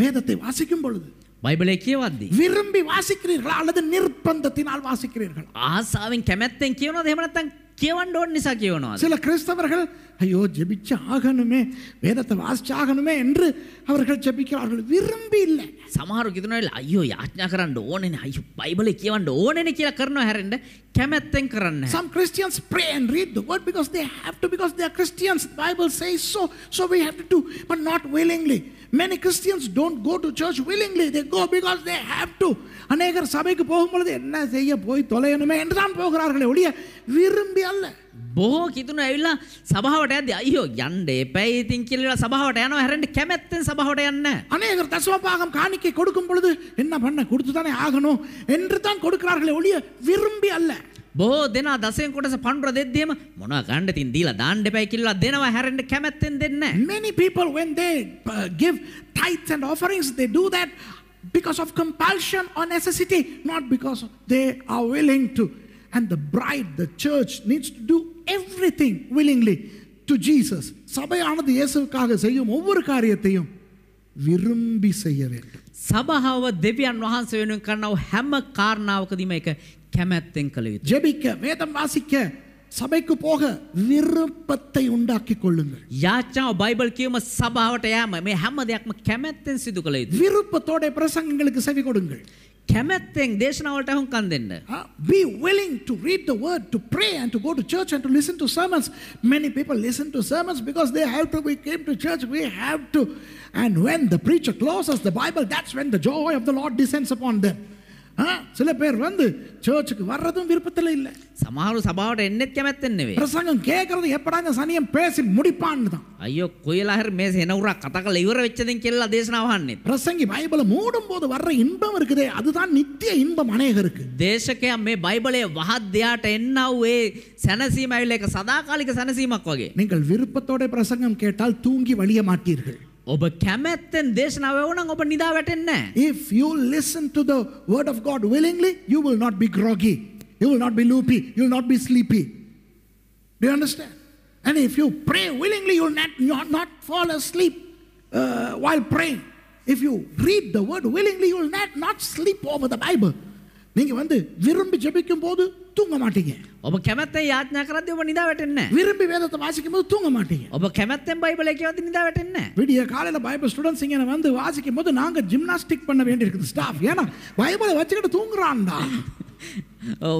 வேதத்தை வாசிக்கும் பொழுது බයිබලේ කියවද්දී. විරුම්බි வாசிக்கிறீர்களா அல்லது நிர்பந்தத்தினால் வாசிக்கிறீர்களா? ආසාවෙන් කැමැත්තෙන් කියනවද එහෙම නැත්නම් කියවන්න ඕන නිසා කියවනවද? சில கிறிஸ்தவர்கள் ஐயோ ஜெபிச்சு ஆகணுமே வேதத்தை வாசிச்சு ஆகணுமே என்று அவர்கள் ஜெபிக்கிறார்கள் விரும்பி இல்லை සමහරු කියනවා අයියෝ යාඥා කරන්න ඕනේ නේ අයියෝ බයිබලේ කියවන්න ඕනේ නේ කියලා කරනවා හැරෙන්න කැමැත්තෙන් කරන්නේ Some Christians pray and read the word because they have to because they are Christians the Bible says so so we have to do but not willingly many Christians don't go to church willingly they go because they have to அநேகர் சபைக்கு போகும்பொழுது என்ன செய்ய போய் தொலையணுமே என்றுதான் போகிறார்களே ஒழிய விரும்பி அல்ல බොහෝ කිතුන ඇවිල්ලා ஐயோ ඇද අයෝ යන්ඩ එපැයි ඉතින් කියලලා සභාවට යන හැරට කැමැත්තෙන් සභාවට යන්න தசமபாகம் காணிக்கை கொடுக்கும் பொழுது என்ன பண்ண கொடுத்து தானே ஆகணும் என்று தான் கொடுக்கிறார்களே ஒழிய விரும்பி அல்ல බොහෝ දෙනා දසෙන් කොටස දෙද්දීම ගන්න තින් දීලා දාන්න එපයි කියලා දෙනවා හැරෙන්න කැමැත්තෙන් දෙන්නේ Many people when they uh, give tithes and offerings they do that because of compulsion or necessity not because they are willing to and the bride the church needs to do everything willingly to Jesus சபையானது இயேசுக்காக செய்யும் ஒவ்வொரு காரியத்தையும் விரும்பி செய்ய வேண்டும் සභාව දෙවියන් වහන්සේ වෙනුවෙන් කරනව හැම කාරණාවකදීම ඒක கெமத்தெங் கலையுது ஜெபிக்க வேதம் வாசிக்க සබෙක්කු පෝහ විරපත්තයි උන්ඩක්කි කොල්ලන්න. යාචාව බයිබල් කියීම සභාවට යෑම මේ හැම දෙයක්ම කැමැත්තෙන් සිදු කළේ විරුප තෝඩ ප්‍රසංගලක සැවිකොඩුන්ගල්. කැමැත්තෙන් දේශනාවට හුන් කන් දෙන්න. Be willing to read the word, to pray and to go to church and to listen to sermons. Many people listen to sermons because they have to, we came to church, we have to. And when the preacher closes the Bible, that's when the joy of the Lord descends upon them. சில பேர் வந்து சர்ச்சுக்கு வர்றதும் விருப்பத்தில் இல்லை සමහරු සභාවට என்ன කැමැත්තෙන් නෙවෙයි. பிரசங்கம் கேட்கறது எப்படாங்க சனியம் பேசி முடிப்பான்னு தான் ஐயோ කොයිලා හරි මේ සෙනවුරා இவரை කරලා ඉවර වෙච්ච දෙන් කියලා பிரசங்கி பைபிளை மூடும் போது வர்ற இன்பம் இருக்குதே அதுதான் நித்திய இன்பம் அநேகருக்கு දේශකයා මේ බයිබලයේ වහද්දයාට එන්නව ඒ සැනසීම ඇවිල්ලා ඒක සදාකාලික සැනසීමක් நீங்கள் விருப்பத்தோட பிரசங்கம் கேட்டால் தூங்கி வழிய மாட்டீர்கள் ඔබ කැමැත්තෙන් දේශනාව ඔබ නිදා වැටෙන්නේ නැහැ. If you listen to the word of God willingly, you will not be groggy. You will not be loopy. You will not be sleepy. Do you understand? And if you pray willingly, you will not, not, fall asleep uh, while praying. If you read the word willingly, you will not, not sleep over the Bible. நீங்கள் வந்து விரும்பி ஜெபிக்கும் போது தூங்க மாட்டீங்க ඔබ කැමැත්තෙන් යාඥා කරද්දී ඔබ නිදා වැටෙන්නේ නැහැ. විරම්බි වේදත වාසිකුம்போது தூங்க மாட்டீங்க. ඔබ කැමැත්තෙන් බයිබලය කියවද්දී නිදා වැටෙන්නේ නැහැ. விடிய காலையில பைபிள் ஸ்டூடண்ட்ஸ் இங்க வந்து வாசிக்கும்போது நாங்க ஜிம்னாஸ்டிக் பண்ண வேண்டியிருக்குது ஸ்டாஃப் ஏன்னா பைபிளை வச்சுக்கிட்டு தூங்குறான்டா.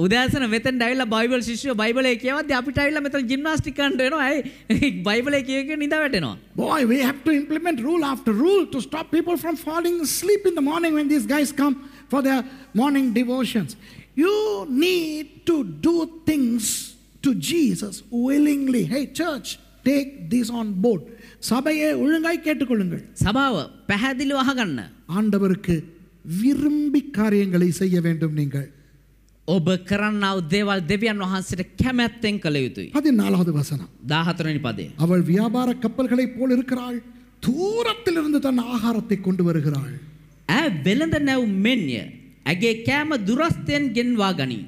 උදෑසන මෙතන් ඇවිල්ලා බයිබල් ශිෂ්‍යෝ බයිබලේ කියවද්දී අපිට ඇවිල්ලා මෙතන ජිම්නාස්ටික් කරන්න වෙනවා. ඇයි බයිබලේ කිය එක නිදා වැටෙනවා. Boy, we have to implement rule after rule to stop people from falling asleep in the morning when these guys come for their morning devotions. You need to do things to Jesus willingly. Hey, church, take this on board. சபையை ஒழுங்காய் கேட்டுக்கொள்ளுங்கள் சபாவை பெஹதிலுவாக கண்ண ஆண்டவருக்கு விரும்பி காரியங்களை செய்ய வேண்டும் நீங்கள் ඔබ කරන්නාව දේවල් දෙවියන් වහන්සට කැමැත්තෙන් කළ යුතුයි. හද නාලාද වසන. දාහතරනි පදේ. அவள் வியாபார கப்பல்களை போல் இருக்கிறாள் தூரத்திலிருந்து தன் ஆகாரத்தை கொண்டு வருகிறாள். ඇ වෙළඳ නැව් මෙන්ය ඇගේ කෑම ගෙන්වා ගනී.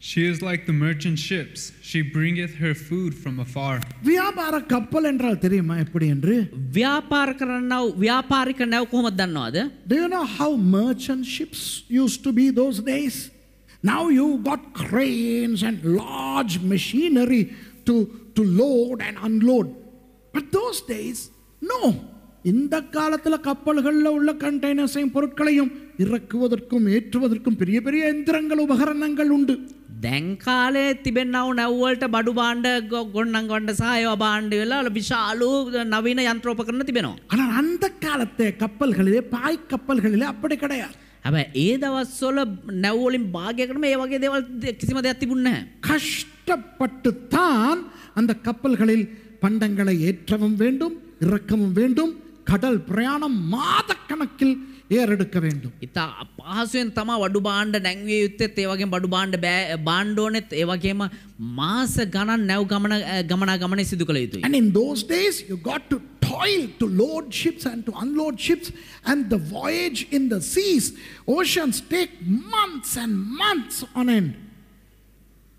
She is like the merchant ships. She bringeth her food from afar. வியாபார கப்பல் என்றால் தெரியுமா எப்படி என்று வியாபார கரனவ் வியாபாரிக நவ் කොහොමද දන්නවද? Do you know how merchant ships used to be those days? Now you got cranes and large machinery to to load and unload. But those days no. இந்த காலத்துல கப்பல்கள்ல உள்ள கண்டெய்னர்ஸையும் பொருட்களையும் ඉරක්කුවදක්කුම් ඒට්ටුවදක්කුම් පිරිය පෙරිය ඇන්තරංගල උපහරණංගල් උන්ඩු. දැංකාලේ තිබෙන්නව නැව්වලට බඩු බාණ්ඩ ගොන්නන් ගොඩ සහයෝ බාණ්ඩ වෙලා විශාලු நவீன யந்திரோபகரண තිබෙනවා. ஆனா அந்த காலத்தே கப்பல்களிலே பாய் கப்பல்களிலே அப்படி கிடையாது. හැබැයි ඒ දවස්වල නැව් වලින් භාගයකටම ඒ වගේ දේවල් කිසිම දෙයක් තිබුණේ නැහැ. கஷ்டப்பட்டு தான் அந்த கப்பல்களில் பண்டங்களை ஏற்றவும் வேண்டும் இறக்கவும் வேண்டும் கடல் பிரயாணம் மாதக்கணக்கில் ඒරඩක වෙන්ඩු. ඉතා අපහසුවෙන් තම වඩු බාණ්ඩ නැංවිය යුත්තෙත් ඒවගේ බඩු බාණ්ඩ බෑ බාණ්ඩෝනෙත් ඒවගේම මාස ගණන් නැව් ගමන ගමන ගමන සිදු කළ යුතු. And in those days you got to toil to load ships and to unload ships and the voyage in the seas, oceans take months and months on end.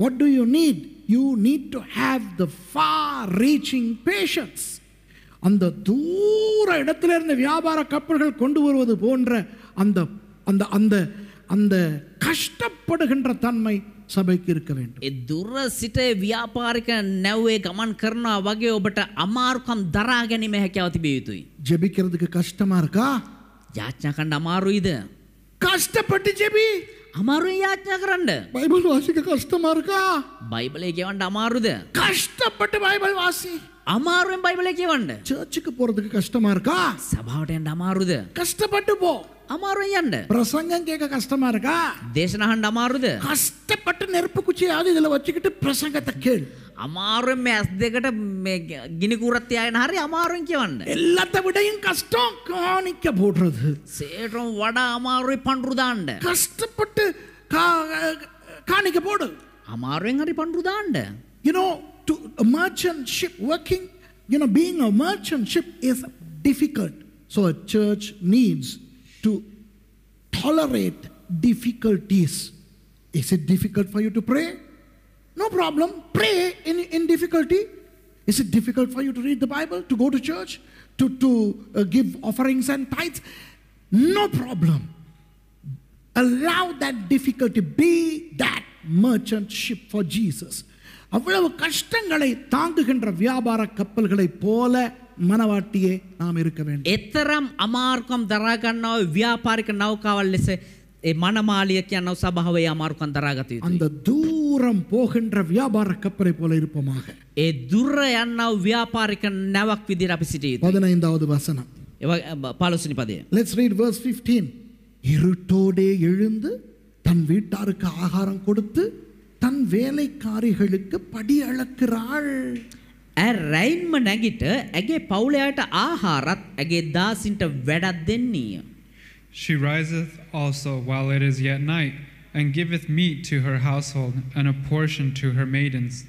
What do you need? You need to have the far reaching patience. அந்த தூர இடத்துல இருந்த வியாபார கப்பல்கள் கொண்டு வருவது போன்ற அந்த அந்த அந்த அந்த கஷ்டப்படுகின்ற தன்மை சபைக்கு இருக்க வேண்டும் சிட்டே வியாபாரிக்க நெவ்வே கமன் கருணா வகையோ பட்ட அமார்க்கம் தராக நிமேக்கியாவத்தி பேய்த்து ஜெபிக்கிறதுக்கு கஷ்டமா இருக்கா யாச்சா கண்ட அமாரு இது கஷ்டப்பட்டு ஜெபி අමාරුයි යාඥා කරන්න. බයිබල් වාසික කස්ටමර්කා. බයිබලේ කියවන්න අමාරුද? කෂ්ටපට බයිබල් වාසී. අමාරුවෙන් බයිබලේ කියවන්න. චර්ච්க்கு போறதுக்கு கஷ்டமா இருக்கா? சபாවට යන්න අමාරුද? கஷ்டப்பட்டு போ. අමාරුවෙන් යන්න. பிரசங்கம் கேட்க கஷ்டமா இருக்கா? දේශනහන්න අමාරුද? கஷ்டப்பட்டு நெருப்பு குச்சியாவது இதுல வச்சுக்கிட்டு பிரசங்கத்தை கேளு. அமாரும் ඇස් දෙකට ගිනිකුරත්තියන හරි අමාරුවෙන් කියවන්න. எல்லாத்த விடையும் கஷ்டம் காணிக்க போடுறது. சேற்றம் வட அமாருவை பண்றுதாண்ட. கஷ்டப்பட்டு காணிக்க போடு. அமாருවෙන් හරි பண்றுதாண்ட. You know, to a merchant ship working, you know, being a merchant ship is difficult. So a church needs to tolerate difficulties. Is it difficult for you to pray? No problem. Pray in, in difficulty. Is it difficult for you to read the Bible, to go to church, to, to uh, give offerings and tithes? No problem. Allow that difficulty. Be that merchant ship for Jesus. அவ்வளவு கஷ்டங்களை தாங்குகின்ற வியாபார கப்பல்களை போல ಮನವಾಟಿಯೇ ನಾಮ ಇರಕ ವೇಂಡು ಎತ್ತರಂ ಅಮಾರ್ಕಂ ದರಗನ್ನೋ ವ್ಯಾಪಾರಿಕ ನೌಕಾವಲ್ಲಿಸೆ ඒ மனமாளிய කියන ස්වභාවය අමාරුකම් දරාගත යුතුයි. அந்த தூரம் போகின்ற வியாபார கப்பலை போல இருப்போமாக. ඒ දුර යන්නව ව්‍යාපාරික නැවක් විදිහට අපි සිටිය යුතුයි. 15வது வசனம். ඒ 15 පදය. Let's read verse 15. இருட்டோடே எழுந்து தன் வீட்டாருக்கு ஆகாரம் கொடுத்து தன் வேலைக்காரிகளுக்கு படி அளக்கிறாள். ඇ රැයින්ම නැගිට ඇගේ පවුලයාට ආහාරත් ඇගේ දාසින්ට වැඩක් දෙන්නීය. She riseth also while it is yet night, and giveth meat to her household, and a portion to her maidens.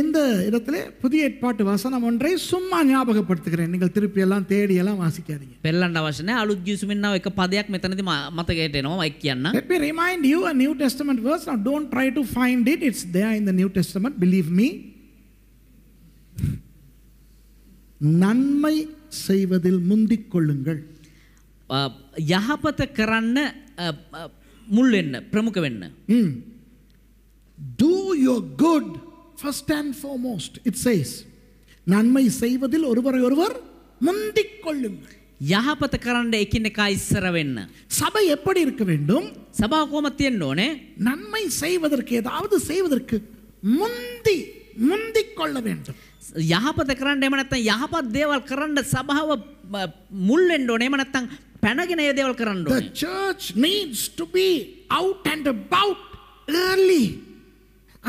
இந்த இடத்துல புதிய ஏற்பாட்டு வசனம் ஒன்றை சும்மா ஞாபகப்படுத்துகிறேன் நீங்கள் திருப்பி எல்லாம் தேடி எல்லாம் வாசிக்காதீங்க පෙල්ලන්න අවශ්‍යන අලුත් ගියසුමෙන්න්නාව එක පදයක් මෙතනති මතකයටනවා එක් කියන්න Let me remind you a New Testament verse. Now don't try to find it. It's there in the New Testament. Believe me. நன்மை செய்வதில் முந்திக் கொள்ளுங்கள் යහපත කරන්න මුල් වෙන්න ප්‍රමුඛ වෙන්න. Do your good first and foremost. It says. நன்மை செய்வதில் ஒருவரை ஒருவர் முந்திக் கொள்ளுங்கள் යහපත කරන්න එකිනෙකා ඉස්සර වෙන්න. சபை එපඩි இருக்க வேண்டும்? සබා கோம තියෙන්න ඕනේ. நன்மை செய்வதற்கு ஏதாவது செய்வதற்கு முந்தி முந்திக் கொள்ள வேண்டும். යහපත කරන්න එම නැත්නම් යහපත් දේවල් කරන්න සබාව මුල් වෙන්න ඕනේ. එම නැත්නම් පැනගෙන ඒ දේවල් කරන්න ඕනේ. The church needs to be out and about early.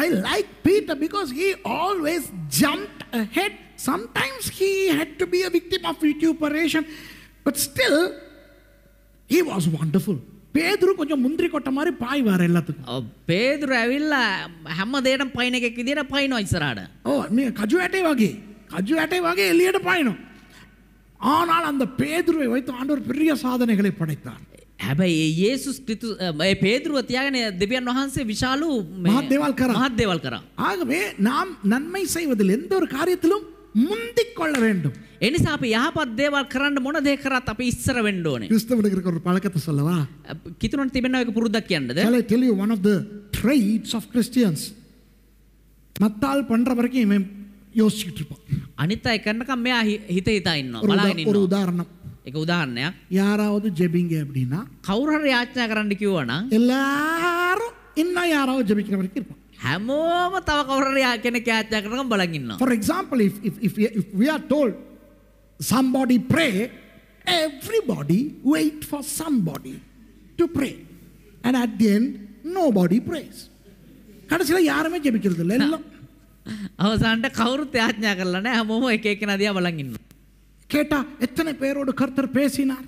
I like Peter because he always jumped ahead. Sometimes he had to be a victim of vituperation, but still, he was wonderful. பேதுரு கொஞ்சம் முந்திரி கொட்ட மாதிரி பாய்வார் எல்லாத்துக்கும் பேதுரு ඇවිල්ල හැම දෙයකටම පයින් එකෙක් විදියට පයින්නවා ඉස්සරහට. ඔව් oh, මේ කජු ඇටේ වගේ. කජු ඇටේ වගේ එළියට පයින්නවා. ஆனால் அந்த பேதுருவை வைத்து ஆண்டவர் பெரிய சாதனைகளை படைத்தார் හැබැයි ඒසු ක්‍රිතු පේදරුව තියාගෙන දෙවියන් වහන්සේ විශාලු මහත්දේවල් කර මහත්දේවල් කරා. ஆகவே நாம் நன்மை செய்வதில் எந்த ஒரு காரியத்திலும் முந்திக் கொள்ள வேண்டும் එනිසා අපි යහපත් දේවල් කරන්න මොන දේ කරත් අපි ඉස්සර වෙන්න ඕනේ. ක්‍රිස්තවණට කරපු පළකත சொல்லவா? කිතුනට තිබෙන එක පුරුද්දක් කියන්නද? Shall I tell you one of the traits of Christians? மத்தால் பண்ற வரைக்கும் இவன் யோசிச்சுட்டு இருப்பான் அனிதா கண்ணக்கம் மே ஹித ஹிதா இன்னும் ஒரு உதாரணம் එක උදාහරණයක් யாராவது ஜெபிங்க அப்படின்னா කවුරු හරි යාචනා කරන්න කිව්වනම් எல்லாரும் இன்னும் யாராவது ஜெபிக்கிற வரைக்கும் இருப்பான் හැමෝම තව කවුරු හරි කෙනෙක් යාචනා කරනකම් බලන් ඉන්නවා for example if if if we, if we are told somebody pray everybody wait for somebody to pray and at the end nobody prays கடைசியில் யாருமே ஜெபிக்கிறது இல்லை எல்லாம் අවසානට කවුරුත් යාඥා කරලා නැහැ හැමෝම එක එක නදියා බලන් ඉන්නවා. கேட்டா எத்தனை பேரோடு கர்த்தர் பேசினார்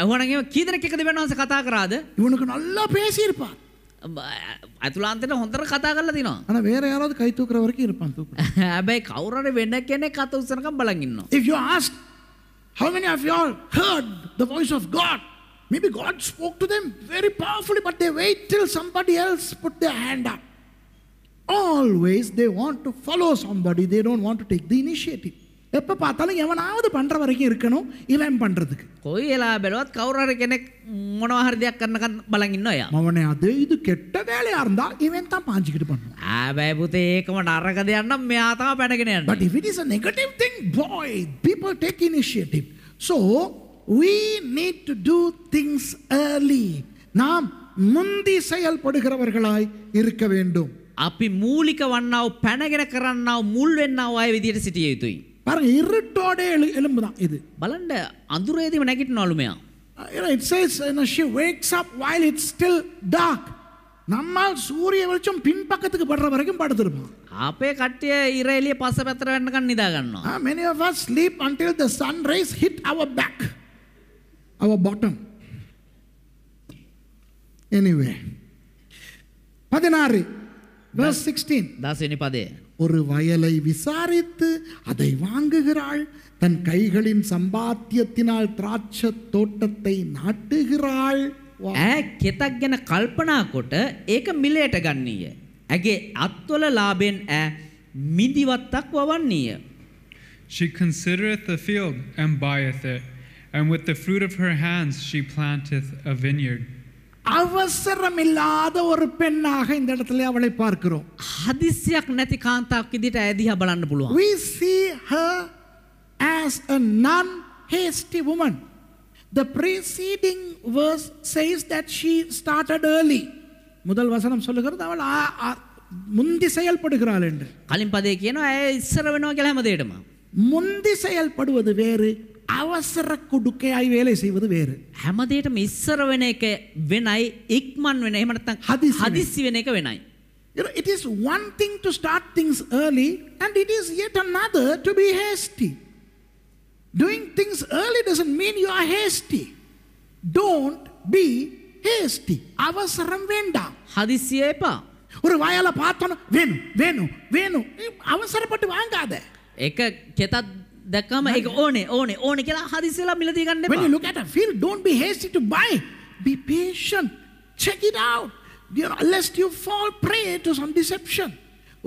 அவனுங்க கீதரக்கு එකද වෙනවස කතා කරාද? இவனுக்கு நல்லா பேசியிருப்பார். ඇතුළාන්තේ හොඳට කතා කරලා තිනවා. අනේ வேற யாராவது கை தூக்குற வரைக்கும் இருப்பான் தூக்குறான். හැබැයි කවුරු හරි වෙන කෙනෙක් අත උස්සනකම් බලන් ඉන්නවා. If you ask how many of you all heard the voice of God? Maybe God spoke to them very powerfully but they wait till somebody else put their hand up. Always they want to follow somebody they don't want to take the initiative எப்போ பார்த்தாலும் எவனாவது பண்ணுற வரைக்கும் இருக்கணும் இவன் பண்ணுறதுக்கு கோயிலா பெலவாத் கௌரவருக்கு என்ன මොනවාහරදයක් කරනකන් බලගන්න ඔය அவனே அது இது கெட்ட வேலையா இருந்தா இவன் தான் பாஞ்சிக்கிட்டு பண்ணுவான் ஆபை புத்தே ஏகம நரக දෙයන්නම් මෙයා තමයි පැනගෙන යන්නේ but if it is a negative thing boy people take initiative we need to do things early நாம் முந்தி செயல்படுகிறவர்களாய் இருக்க வேண்டும் අපි මූලික වන්නව පැනගෙන කරන්නව මුල් වෙන්නව ආය විදියට සිටිය යුතුයි. பாருங்க இருட்டோட எழு எலும்பு தான் இது பலண்ட அந்துரேதி நினைக்கிட்டனாலுமே it says she wakes up while it's still dark நம்மால் சூரிய வெளிச்சம் பின்பக்கத்துக்கு படுற வரைக்கும் படுத்திருப்போம் අපේ කට්ටිය இரையிலே එළිය පස පැත්තට වෙන්නකන් නිදා ගන්නවා. many of us sleep until the sun rays hit our back our bottom anyway 16 verse 16 දාසෙනි පදේ ஒரு வயலை விசாரித்து அதை வாங்குகிறாள் தன் கைகளின் சம்பாத்தியத்தினால் திராட்ச தோட்டத்தை நாட்டுகிறாள் ඈ කෙතක් ගැන කල්පනා කොට ඒක මිලයට ගන්නීය. ඇගේ අත්වල ලාභෙන් ඈ She considereth the field and buyeth it, and with the fruit of her hands she planteth a vineyard. අවසරමිல்லாத ஒரு பெண்ணாக இந்த இடத்துல அவளை பார்க்கிறோம் හදිසියක් නැති කාන්තාවක් විදිහට ඇය දිහා බලන්න පුළුවන් we see her as a non hasty woman the preceding verse says that she started early முதல் வசனம் சொல்லுகிறது அவள் முந்தி செயல்படுகிறாள் என்று கலிம்பதே කියනවා ඇය ඉස්සර වෙනවා කියලා හැමදේටම මුන්දි செயல்படுவது வேறு අවසර කුඩුකයයි වේලේ සීවද වේර. හැමදේටම ඉස්සර වෙන එක වෙනයි ඉක්මන් වෙන. එහෙම නැත්නම් හදිස්සි වෙන එක වෙනයි. You know, it is one thing to start things early and it is yet another to be hasty. Doing things early doesn't mean you are hasty. Don't be hasty. අවසරම් වෙන්න. හදිස්සිය එපා. ஒரு வயல பார்த்தோன்னு வேணும் வேணும் வேணும் அவசரப்பட்டு வாங்காத එක කෙතත් දැක්කම ඒක ඕනේ ඕනේ ඕනේ කියලා මිලදී ගන්න එපා. When you look at a field, don't be hasty to buy. Be patient. Check it out. You know, lest you fall prey to some deception.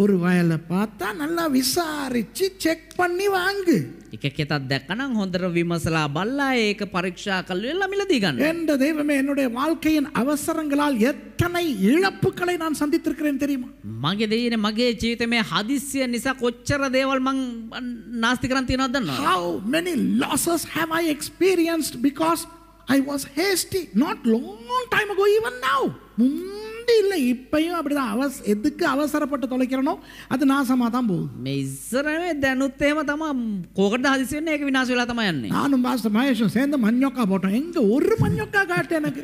ஒரு வயலை பார்த்தா நல்லா විසාරිච්චි චෙක් பண்ணி வாங்கு එකකෙතක් දැක්කනම් හොඳට විමසලා බලලා ඒක පරීක්ෂා කළා මිලදී ගන්න. என்ற தெய்வமே என்னுடைய வாழ்க்கையின் அவசரங்களால் எத்தனை இழப்புகளை நான் சந்தித்திருக்கிறேன் தெரியுமா? මගේ දෙයනේ මගේ ජීවිතේ හදිස්සිය නිසා කොච්චර දේවල් මං නාස්ති කරන් තියනවද දන්නවද? How many losses have I experienced because I was hasty not long time ago even now. அப்படி இல்லை இப்பயும் அப்படிதான் அவஸ் எதுக்கு அவசரப்பட்டு தொலைக்கிறனோ அது நாசமாக தான் போகுது මේ ඉස්සරේ දැනුත් එහෙම තමා කෝකට හදිසි වෙන්නේ ඒක විනාශ වෙලා තමයි යන්නේ நானும் பாஸ்டர் மகேஷும் சேர்ந்து மஞ்சோக்கா போட்டோம் எங்க ஒரு மஞ்சோக்கா காட்டு எனக்கு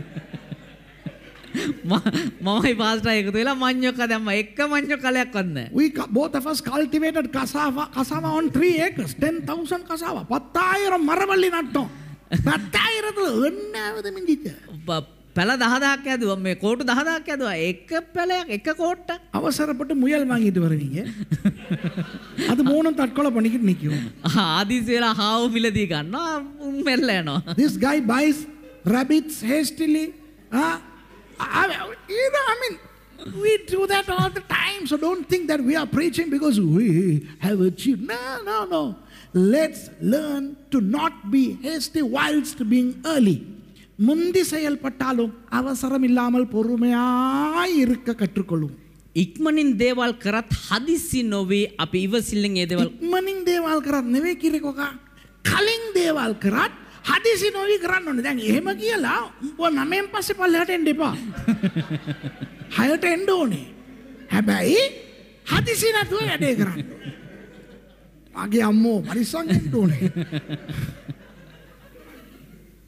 මමයි පාස්ටා එකතු වෙලා මං්ඥොක්ක දැම්ම එක් මං්ඥො කලයක් වන්න We ca- both of us cultivated cassava, cassava on three acres, 10,000 cassava. பத்தாயிரம் மரவள்ளி நட்டோம் பத்தாயிரத்தில் என்ன மிஞ்சிச்சு පැල 10000ක් හැදුවා මේ කෝටු 10000ක් හැදුවා එක පැලයක් එක කෝට්ටක් අවසරපට මුයල් வாங்கிட்டு வருவீங்க அது மூணும் தற்கொலை பண்ணிக்கிட்டு நிக்கும் ஆதிஸ் வேல ஹாவு மிலதி கண்ணா மெல்ல ஏனோ this guy buys rabbits hastily ah I, you know i mean we do that all the time so don't think that we are preaching because we have achieved no no no let's learn to not be hasty whilst being early முந்தி செயல்பட்டாலும் அவசரம் இல்லாமல் பொறுமையாய் இருக்க கற்றுக்கொள்ளும் ඉක්මනින් දේවල් කරත් හදිස්සි නොවේ අපි ඉවසිල්ලෙන් ඒ දේවල් ඉක්මනින් දේවල් කරත් නෙවෙයි කිරේ කොකා කලින් දේවල් කරත් හදිසි නොවී කරන්න ඕනේ දැන් එහෙම කියලා උඹ නමෙන් පස්සේ පල්ලෙහාට එන්න එපා හයට එන්න ඕනේ හැබැයි හදිසි නැතුව වැඩේ කරන්න මගේ අම්මෝ පරිස්සම් වෙන්න ඕනේ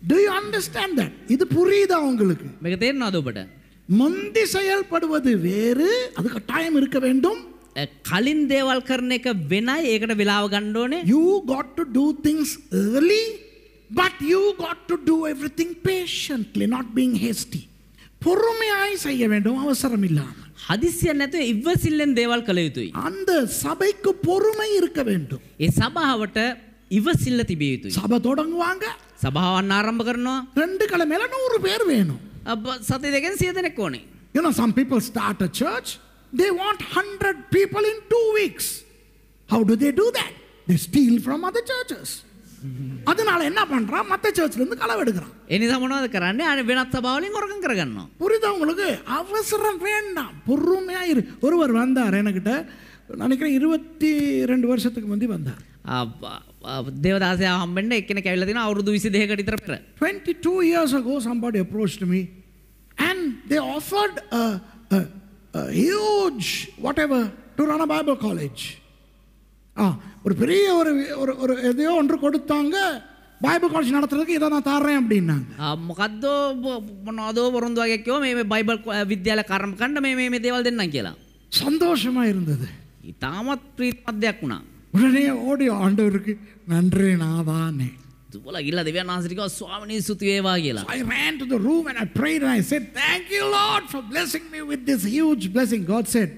Do you understand that? இது புரியுதா உங்களுக்கு? மிக தேர்னா அதுபட்ட. மந்தி செயல்படுவது வேறு அதுக்கு டைம் இருக்க வேண்டும். கலின் தேவால் கர்ணேக்க வினாய் ஏகட விலாவு கண்டோனே. You got to do things early but you got to do everything patiently not being hasty. பொறுமையாய் செய்ய வேண்டும் அவசரம் இல்லாம. ஹதிசிய நேத்து இவசில்லன் தேவால் கலையுதுய். அந்த சபைக்கு பொறுமை இருக்க வேண்டும். ஏ சபாவட்ட இவசில்ல திபியுதுய். சபை தொடங்குவாங்க සභාවන් ආරම්භ கரணும் ரெண்டு කල மேல நூறு பேர் வேணும். அப்ப சத்தி தகன் සිය கோணி ඕනේ. You know, some people start a church, they want 100 people in two weeks. How do they do that? They steal from other churches. அதனால என்ன பண்றான் மத்த சர்ச்ல இருந்து களவு எடுக்கிறான் இனிதா மனோது கரானே அனி வினத்த பாவலையும் உறக்கம் கரகணும் புரியுதா உங்களுக்கு அவசரம் வேண்டாம் பொறுமையா இரு ஒருவர் வந்தார் என்கிட்ட நினைக்கிறேன் இருபத்தி ரெண்டு வருஷத்துக்கு முந்தி வந்தார் அப்பா දේවදාසය හම්බෙන්ට එකන කැල්ලතින අවුරුදු විසි දෙකටිතර පෙර 22 years ago somebody approached me and they offered a, a, a huge whatever to run a Bible college ஒரு பெரிய ஒரு ஒரு எதையோ ஒன்று கொடுத்தாங்க பைபிள் காலேஜ் நடத்துறதுக்கு இதை நான் தர்றேன் அப்படின்னாங்க මොකක්දෝ මොනවදෝ වරුන්දු වගේ කිව්වා මේ බයිබල් විද්‍යාල කර්ම කණ්ඩ මේ මේ දේවල් දෙන්නම් කියලා සන්තෝෂமா இருந்தது ඉතාමත් ප්‍රීතිමත් දෙයක් වුණා உடனே ஓடி ஆண்டவருக்கு நன்றி நாதானே ran to the room and I prayed and I said thank you lord for blessing me with this huge blessing god said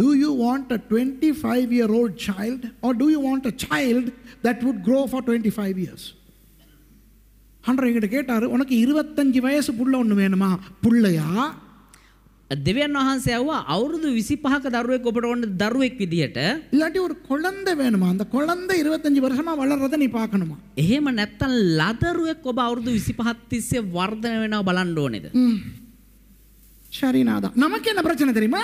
do you want a 25 year old child or do you want a child that would grow for 25 years உனக்கு இருபத்தஞ்சு வயசு புள்ள ஒன்று வேணுமா புள்ளையா දෙවියන් වහන්සේ ඇහුවා අවුරුදු 25ක දරුවෙක් ඔබට ඕන දරුවෙක් විදියට இல்லாட்டி ஒரு குழந்தை வேணுமா அந்த குழந்தை 25 வருஷமா வளர்றத நீ பார்க்கணுமா එහෙම නැත්තම් ලදරුවෙක් ඔබ අවුරුදු 25ක් තිස්සේ වර්ධනය වෙනවා බලන්න ඕනේද ஷரிநாதா நமக்கு என்ன பிரச்சனை தெரியுமா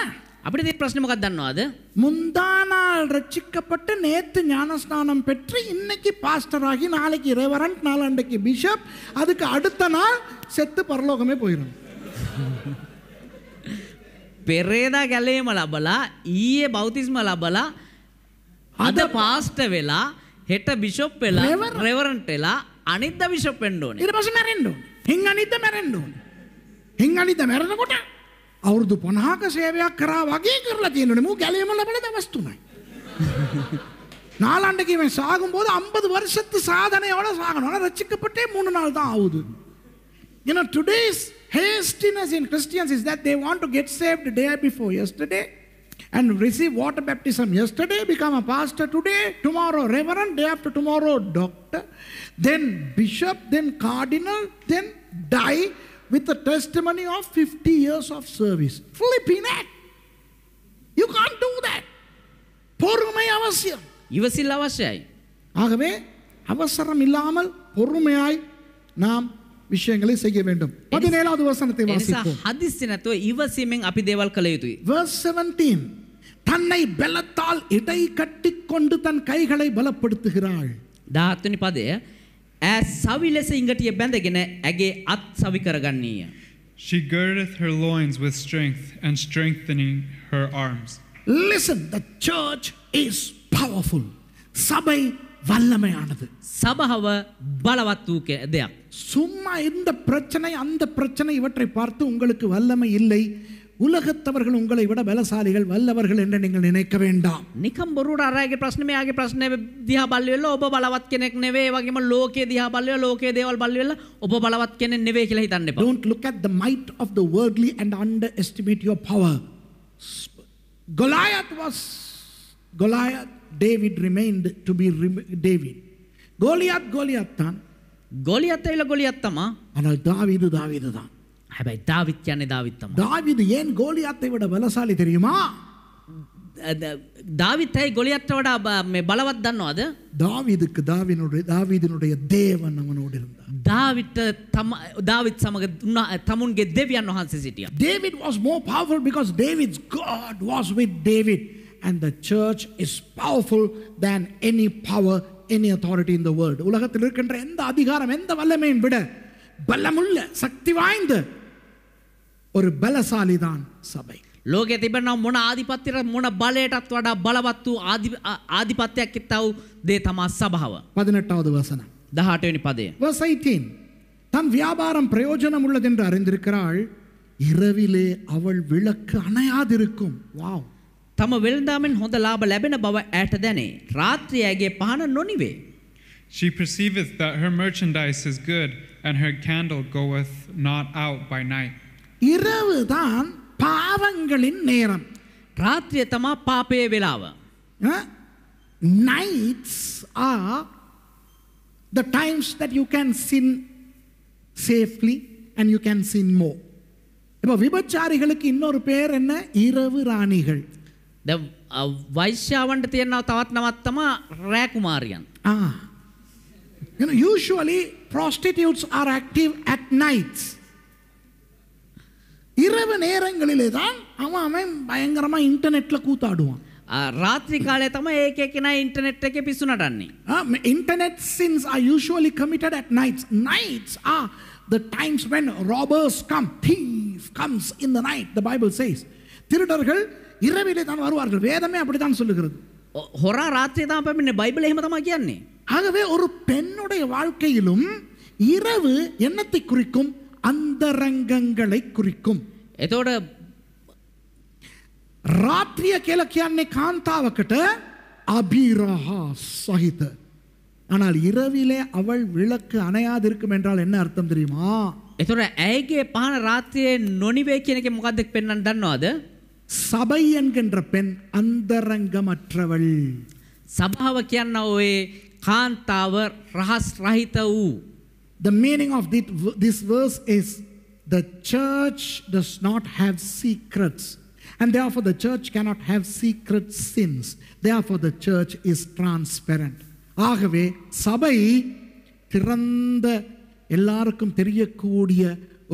අපිට තියෙන ප්‍රශ්නේ මොකක්ද දන්නවද? මුන්දානාල් රචිக்கப்பட்டு நேத்து ஞானஸ்நானம் பெற்று இன்னைக்கு பாஸ்டர் ஆகி நாளைக்கு ரெவரண்ட் நாளாண்டைக்கு பிஷப் அதுக்கு அடுத்த நாள் செத்து பரலோகமே போயிடும் පෙරේදා ගැලේම ලබලා ඊයේ බෞතිස්ම ලබලා අද පාස්ට වෙලා හෙට බිෂොප් වෙලා රෙවරන්ට් වෙලා අනිද්දා බිෂොප් වෙන්න ඕනේ. ඊට පස්සේ මැරෙන්න ඕනේ. හින් අනිද්දා මැරෙන්න ඕනේ. හින් අනිද්දා මැරෙනකොට අවුරුදු 50ක සේවයක් කරා වගේ කරලා තියෙනවනේ. මූ ගැලේම ලබන දවස් තුනයි. நாலாண்டுக்கு இவன் சாகும்போது ஐம்பது வருஷத்து சாதனையோட சாகணும் ஆனால் ரச்சிக்கப்பட்டே மூணு நாள் தான் ஆகுது ஏன்னா today's Hastiness in Christians is that they want to get saved day before yesterday and receive water baptism yesterday, become a pastor today, tomorrow reverend, day after tomorrow doctor, then bishop, then cardinal, then die with a testimony of 50 years of service. Flipping act. You can't do that. பொறுமை அவசியம் இவசில் அவசியாய் ஆகவே அவசரம் இல்லாமல் பொறுமையாய் நாம் விஷயங்களை செய்ய வேண்டும் பதினேழாவது வசனத்தை வாசிப்போம் ஹதிசினத்துவ இவசியமிங் அபி தேவால் கலையுது வெர்ஸ் 17 தன்னை பலத்தால் இடை கட்டி கொண்டு தன் கைகளை පලப்படுத்துகிறாள் දාහතුනි පදය ඇ සවි ලෙස ඉඟටිය බැඳගෙන ඇගේ අත් She girdeth her loins with strength and strengthening her arms. Listen, the church is powerful. சபை வல்லமையானது சபகவ பலவத்தூக்க தேயா சும்மா இந்த பிரச்சனை அந்த பிரச்சனை இவற்றை பார்த்து உங்களுக்கு வல்லமை இல்லை உலகத்தவர்கள் உங்களை விட பலசாலிகள் வல்லவர்கள் என்று நீங்கள் நினைக்க வேண்டாம் නිකම් බොරුට අරයගේ ප්‍රශ්නම යාගේ ප්‍රශ්නය දිහා බල්වෙල්ල ඔබ බලවත් කෙනෙක් නෙවේ වගේම ලෝකයේ දිහා බල්වෙලා ලෝකයේ දේවල් බල්වෙලා ඔබ බලවත් කෙනෙක් නෙවේ කියලා හිතන්න එපා don't look at the might of the worldly and underestimate your power Goliath was Goliath David remained to be David. Goliath Goliath தான் கோலியாத்தை இல்லை கோலியாத்தம்மா ஆனால் தாவிது தாவிது தான் හැබැයි දාවිත් කියන්නේ දාවිත් තමයි. දාවිද ஏன் கோலியாத்தை விட பலசாலி தெரியுமா? දාවිත් ඇයි ගොලියත්ට වඩා මේ බලවත් දන්නවද? දාවිදුக்கு දාවිனுடைய දාවිදිனுடைய தேவன் அவனோடு இருந்தார். දාවිත් තම දාවිත් සමග තමුන්ගේ දෙවියන් වහන්සේ සිටියා. David was more powerful because David's God was with David. And the church is powerful than any power any authority in the world உலகத்தில் இருக்கின்ற எந்த அதிகாரம் எந்த வல்லமையும் விட பலமுள்ள சக்தி வாய்ந்த ஒரு பலசாலி தான் சபை ලෝකෙ තිබෙනවා முன ආධිපත්‍යර முன බලයටත් பலவத்து ஆதி ஆதிபத்திய ආධිපත්‍යයක් தே දේ சபாவ பதினெட்டாவது 18வது வசனம். 18 பதே පදය. verse 18. தன் வியாபாரம் பிரயோஜனம் உள்ளது என்று அறிந்திருக்கிறாள் இரவிலே அவள் விளக்கு அணையாதிருக்கும் வாவ் තම වෙළඳාමෙන් හොඳ ලාභ ලැබෙන බව දැනේ. රාත්‍රිය ඇගේ පහන නොනිවේ. She perceiveth that her merchandise is good and her candle goeth not out by night. இரவு தான் பாவங்களின் நேரம். ராத்திரிய தமா Nights are the times that you can sin safely and you can sin more. இப்போ விபச்சாரிகளுக்கு இன்னொரு பேர் என்ன இரவு ராணிகள் දැන් වෛශ්‍යාවන්ට තියෙනවා තවත් නමත්තම රෑ කුමාරියන්. ආ. Ah. You know usually prostitutes are active at nights. இரவு நேரங்களிலே தான் அவன் அவன் பயங்கரமா இன்டர்நெட்ல கூத்தாடுவான் රාත්‍රී කාලය තමයි ඒක කෙනා ඉන්ටර්නෙට් එකේ පිස්සු නටන්නේ. Internet sins are usually committed at nights. Nights are the times when robbers come, thief comes in the night, the Bible says. திருடர்கள் இரவிலே தான் வருவார்கள் வேதமே அப்படித்தான் சொல்லுகிறது ஹொரா ராத்திரி தான் அப்போ பைபிள் ஏகமதமா கியான்னே ஆகவே ஒரு பெண்ணுடைய வாழ்க்கையிலும் இரவு என்னத்தை குறிக்கும் அந்தரங்கங்களை குறிக்கும் එතෝට රාත්‍රිය කියල காந்தாவக்கிட்ட කාන්තාවකට அபிரஹா சகித ஆனால் இரவிலே அவள் விளக்கு அணையாதிருக்கும் என்றால் என்ன அர்த்தம் தெரியுமா එතොට ඇයිගේ පහන රාත්‍රයේ නොනිවේ කියනක பெண்ணன் தன்னோ அது சபை என்கின்ற பெண் அந்தரங்கமற்றவள் சபாவ கியான்னவே காந்தாவர் ரஹஸ் ரஹித ஊ The meaning of this verse is the church does not have secrets and therefore the church cannot have secret sins therefore the church is transparent ஆகவே சபை திறந்த எல்லாருக்கும் தெரியக்கூடிய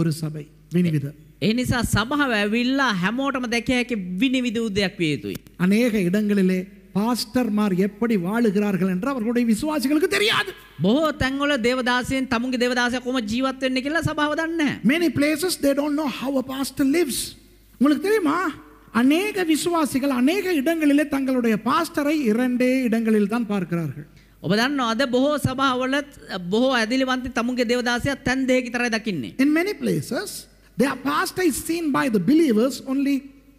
ஒரு சபை வினிவிதர் ඒ නිසා සභාව ඇවිල්ලා හැමෝටම දැකිය හැකි විනිවිද උදයක් විය යුතුයි. අනේක இடங்களிலே பாஸ்டர்மார் எப்படி வாழுகிறார்கள் என்று அவர்களுடைய விசுவாசிகளுக்கு தெரியாது බොහෝ තැන්වල දේවදාසයන් තමුන්ගේ දේවදාසය කොහොම ජීවත් වෙන්නේ කියලා සභාව දන්නේ නැහැ. Many places they don't know how a pastor lives. உங்களுக்கு தெரியுமா? அநேக விசுவாசிகள் அநேக இடங்களிலே தங்களுடைய பாஸ்டரை இரண்டே இடங்களில் தான் பார்க்கிறார்கள். ඔබ දන්නවද බොහෝ සභාවල බොහෝ ඇදිලිවන්ත තමුන්ගේ දේවදාසය තැන් දෙකකින් තරයි දකින්නේ. In many places Their past is seen by the believers only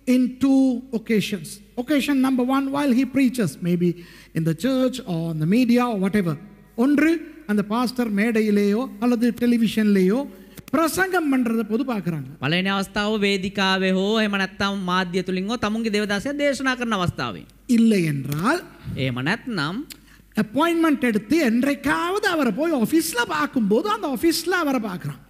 in two occasions. Occasion number one, while he preaches, maybe in the church or in the media or whatever. ஒன்று அந்த பாஸ்டர் மேடையிலேயோ அல்லது டெலிவிஷன்லேயோ ප්‍රසංගම් මණ්ඩරද පොදු පාකරන්න. පළවෙනි අවස්ථාව වේදිකාවේ හෝ එහෙම නැත්නම් මාධ්‍ය තුලින් හෝ තමුන්ගේ දේවදාසය දේශනා කරන අවස්ථාවේ. இல்லை என்றால் එහෙම නැත්නම් appointment எடுத்து என்றைக்காவது அவரை போய் ஆஃபீஸில் பார்க்கும்போது அந்த ஆஃபீஸில் அவரை பார்க்குறான்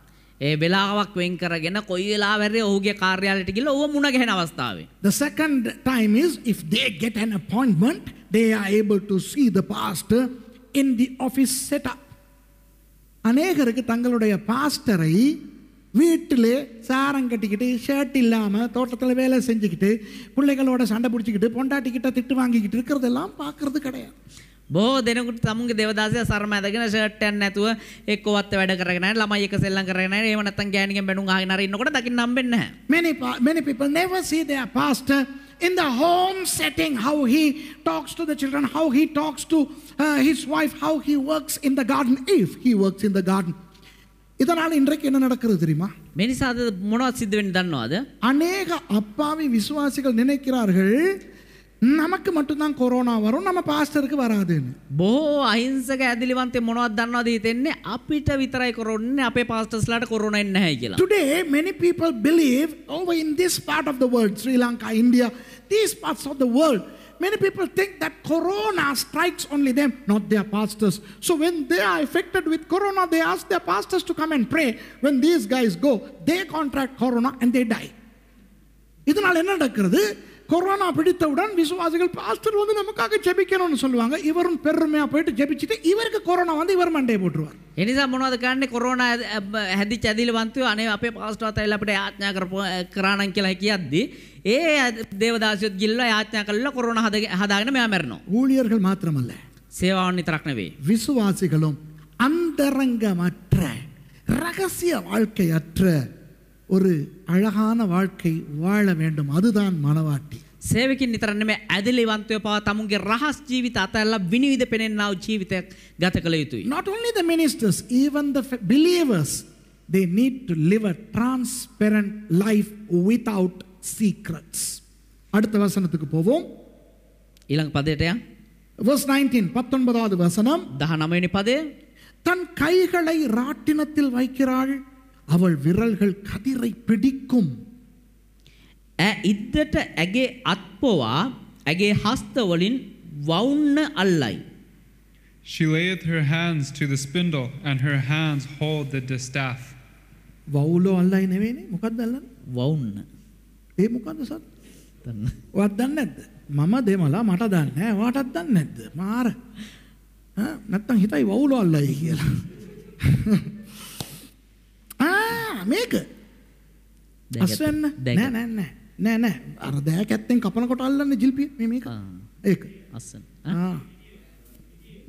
ඒ වෙලාවක් වෙන් කරගෙන කොයි වෙලාවරේ ඔහුගේ කාර්යාලයට ගිහලා ඔව මුණ ගැහෙන අවස්ථාවේ. The second time is if they get an appointment, they are able to see the pastor in the office setup. அநேகருக்கு தங்களுடைய பாஸ்டரை வீட்டிலே சாரம் கட்டிக்கிட்டு ஷர்ட் இல்லாமல் தோட்டத்தில் வேலை செஞ்சுக்கிட்டு பிள்ளைகளோட சண்டை பிடிச்சிக்கிட்டு பொண்டாட்டிக்கிட்ட திட்டு வாங்கிக்கிட்டு இருக்கிறதெல்லாம் பார்க்கறது கிடையாது බොහෝ දෙනෙකුට තමුන්ගේ දෙවදාසිය සරම ඇදගෙන ෂර්ට් එකක් නැතුව එක්කවත් වැඩ කරගෙන නැහැ ළමයි එක සෙල්ලම් කරගෙන නැහැ එහෙම නැත්නම් ගෑණිකෙන් බැනුම් අහගෙන හරි ඉන්නකොට දකින්න හම්බෙන්නේ නැහැ many many people never see their pastor in the home setting, how he talks to the children, how he talks to uh, his wife, how he works in the garden, if he works in the garden. இதனால் இன்றைக்கு என்ன நடக்கிறது தெரியுமா மெனிசா அது මොනවද සිද්ධ වෙන්නේ දන්නවද? අනේක අපාවි විශ්වාසිකල් நினைக்கிறார்கள் Today many people believe over in this part of the world, Sri Lanka, India, these parts of the world, many people think that corona strikes only them, not their pastors. So when they are affected with corona, they ask their pastors to come and pray. When these guys go, they contract corona and they die. இதனால் என்ன நடக்கிறது கொரோனா பிடித்தவுடன் விசுவாசிகள் பாஸ்டர் வந்து நமக்காக ஜெபிக்கணும்னு சொல்லுவாங்க இவரும் பெருமையாக போயிட்டு ஜெபிச்சுட்டு இவருக்கு கொரோனா வந்து இவர் மண்டையை போட்டுருவார் එනිසා மூணாவது காரணம் கொரோனா හැදිච්ච சதியில் வந்து அனை அப்பே பாஸ்டர் வார்த்தை எல்லாம் அப்படியே කරානම් කියලා කියද්දී ඒ ஏ ගිල්ලා යාඥා කළා කොරෝනා හදාගෙන මෙයා මැරෙනවා ஊழியர்கள் மாத்திரமல்ல சேவாணி විතරක් விசுவாசிகளும் அந்தரங்கமற்ற ரகசிய வாழ்க்கையற்ற ஒரு அழகான வாழ்க்கை வாழ வேண்டும் அதுதான் மனவாட்டி සේවකින් නිතරන්නම ඇදලිවන්තය පවා තමුන්ගේ රහස් ජීවිත අතැල්ල විනිවිධ පෙනෙන්නාව ජීවිතයක් ගත කළ යුතුයි. Not only the ministers, even the believers, they need to live a transparent life without secrets. அடுத்த வசனத்துக்கு போவோம். ඊළඟ පදයට යා. Verse 19 19வது வசனம் 19 වෙනි පදය தன் கைகளை ராட்டினத்தில் வைக்கிறாள் அவள் விரல்கள் கதிரை பிடிக்கும் ඉද්දට ඇගේ අත්පොවා ඇගේ හස්තවලින් වවුන්න අල්ලයි. She layeth her hands to the spindle, and her hands hold the distaff. වවුලෝ අල්ලයි නෙවෙයිනේ මොකක්ද අල්ලන්නේ? වවුන්න. ඒ මොකද්ද සත්? දන්න. ඔයත් දන්නේ නැද්ද? මම දෙමලා මට දන්නේ නැහැ. ඔයාටත් දන්නේ නැද්ද? මාර. ඈ නැත්තම් හිතයි වවුලෝ අල්ලයි කියලා. මේක අස්වන්න නෑ නෑ නෑ නෑ අර දෑක ඇත්තෙන් කපන කොට අල්ලන්න ජිල්පිය මේක ඒක අස්සන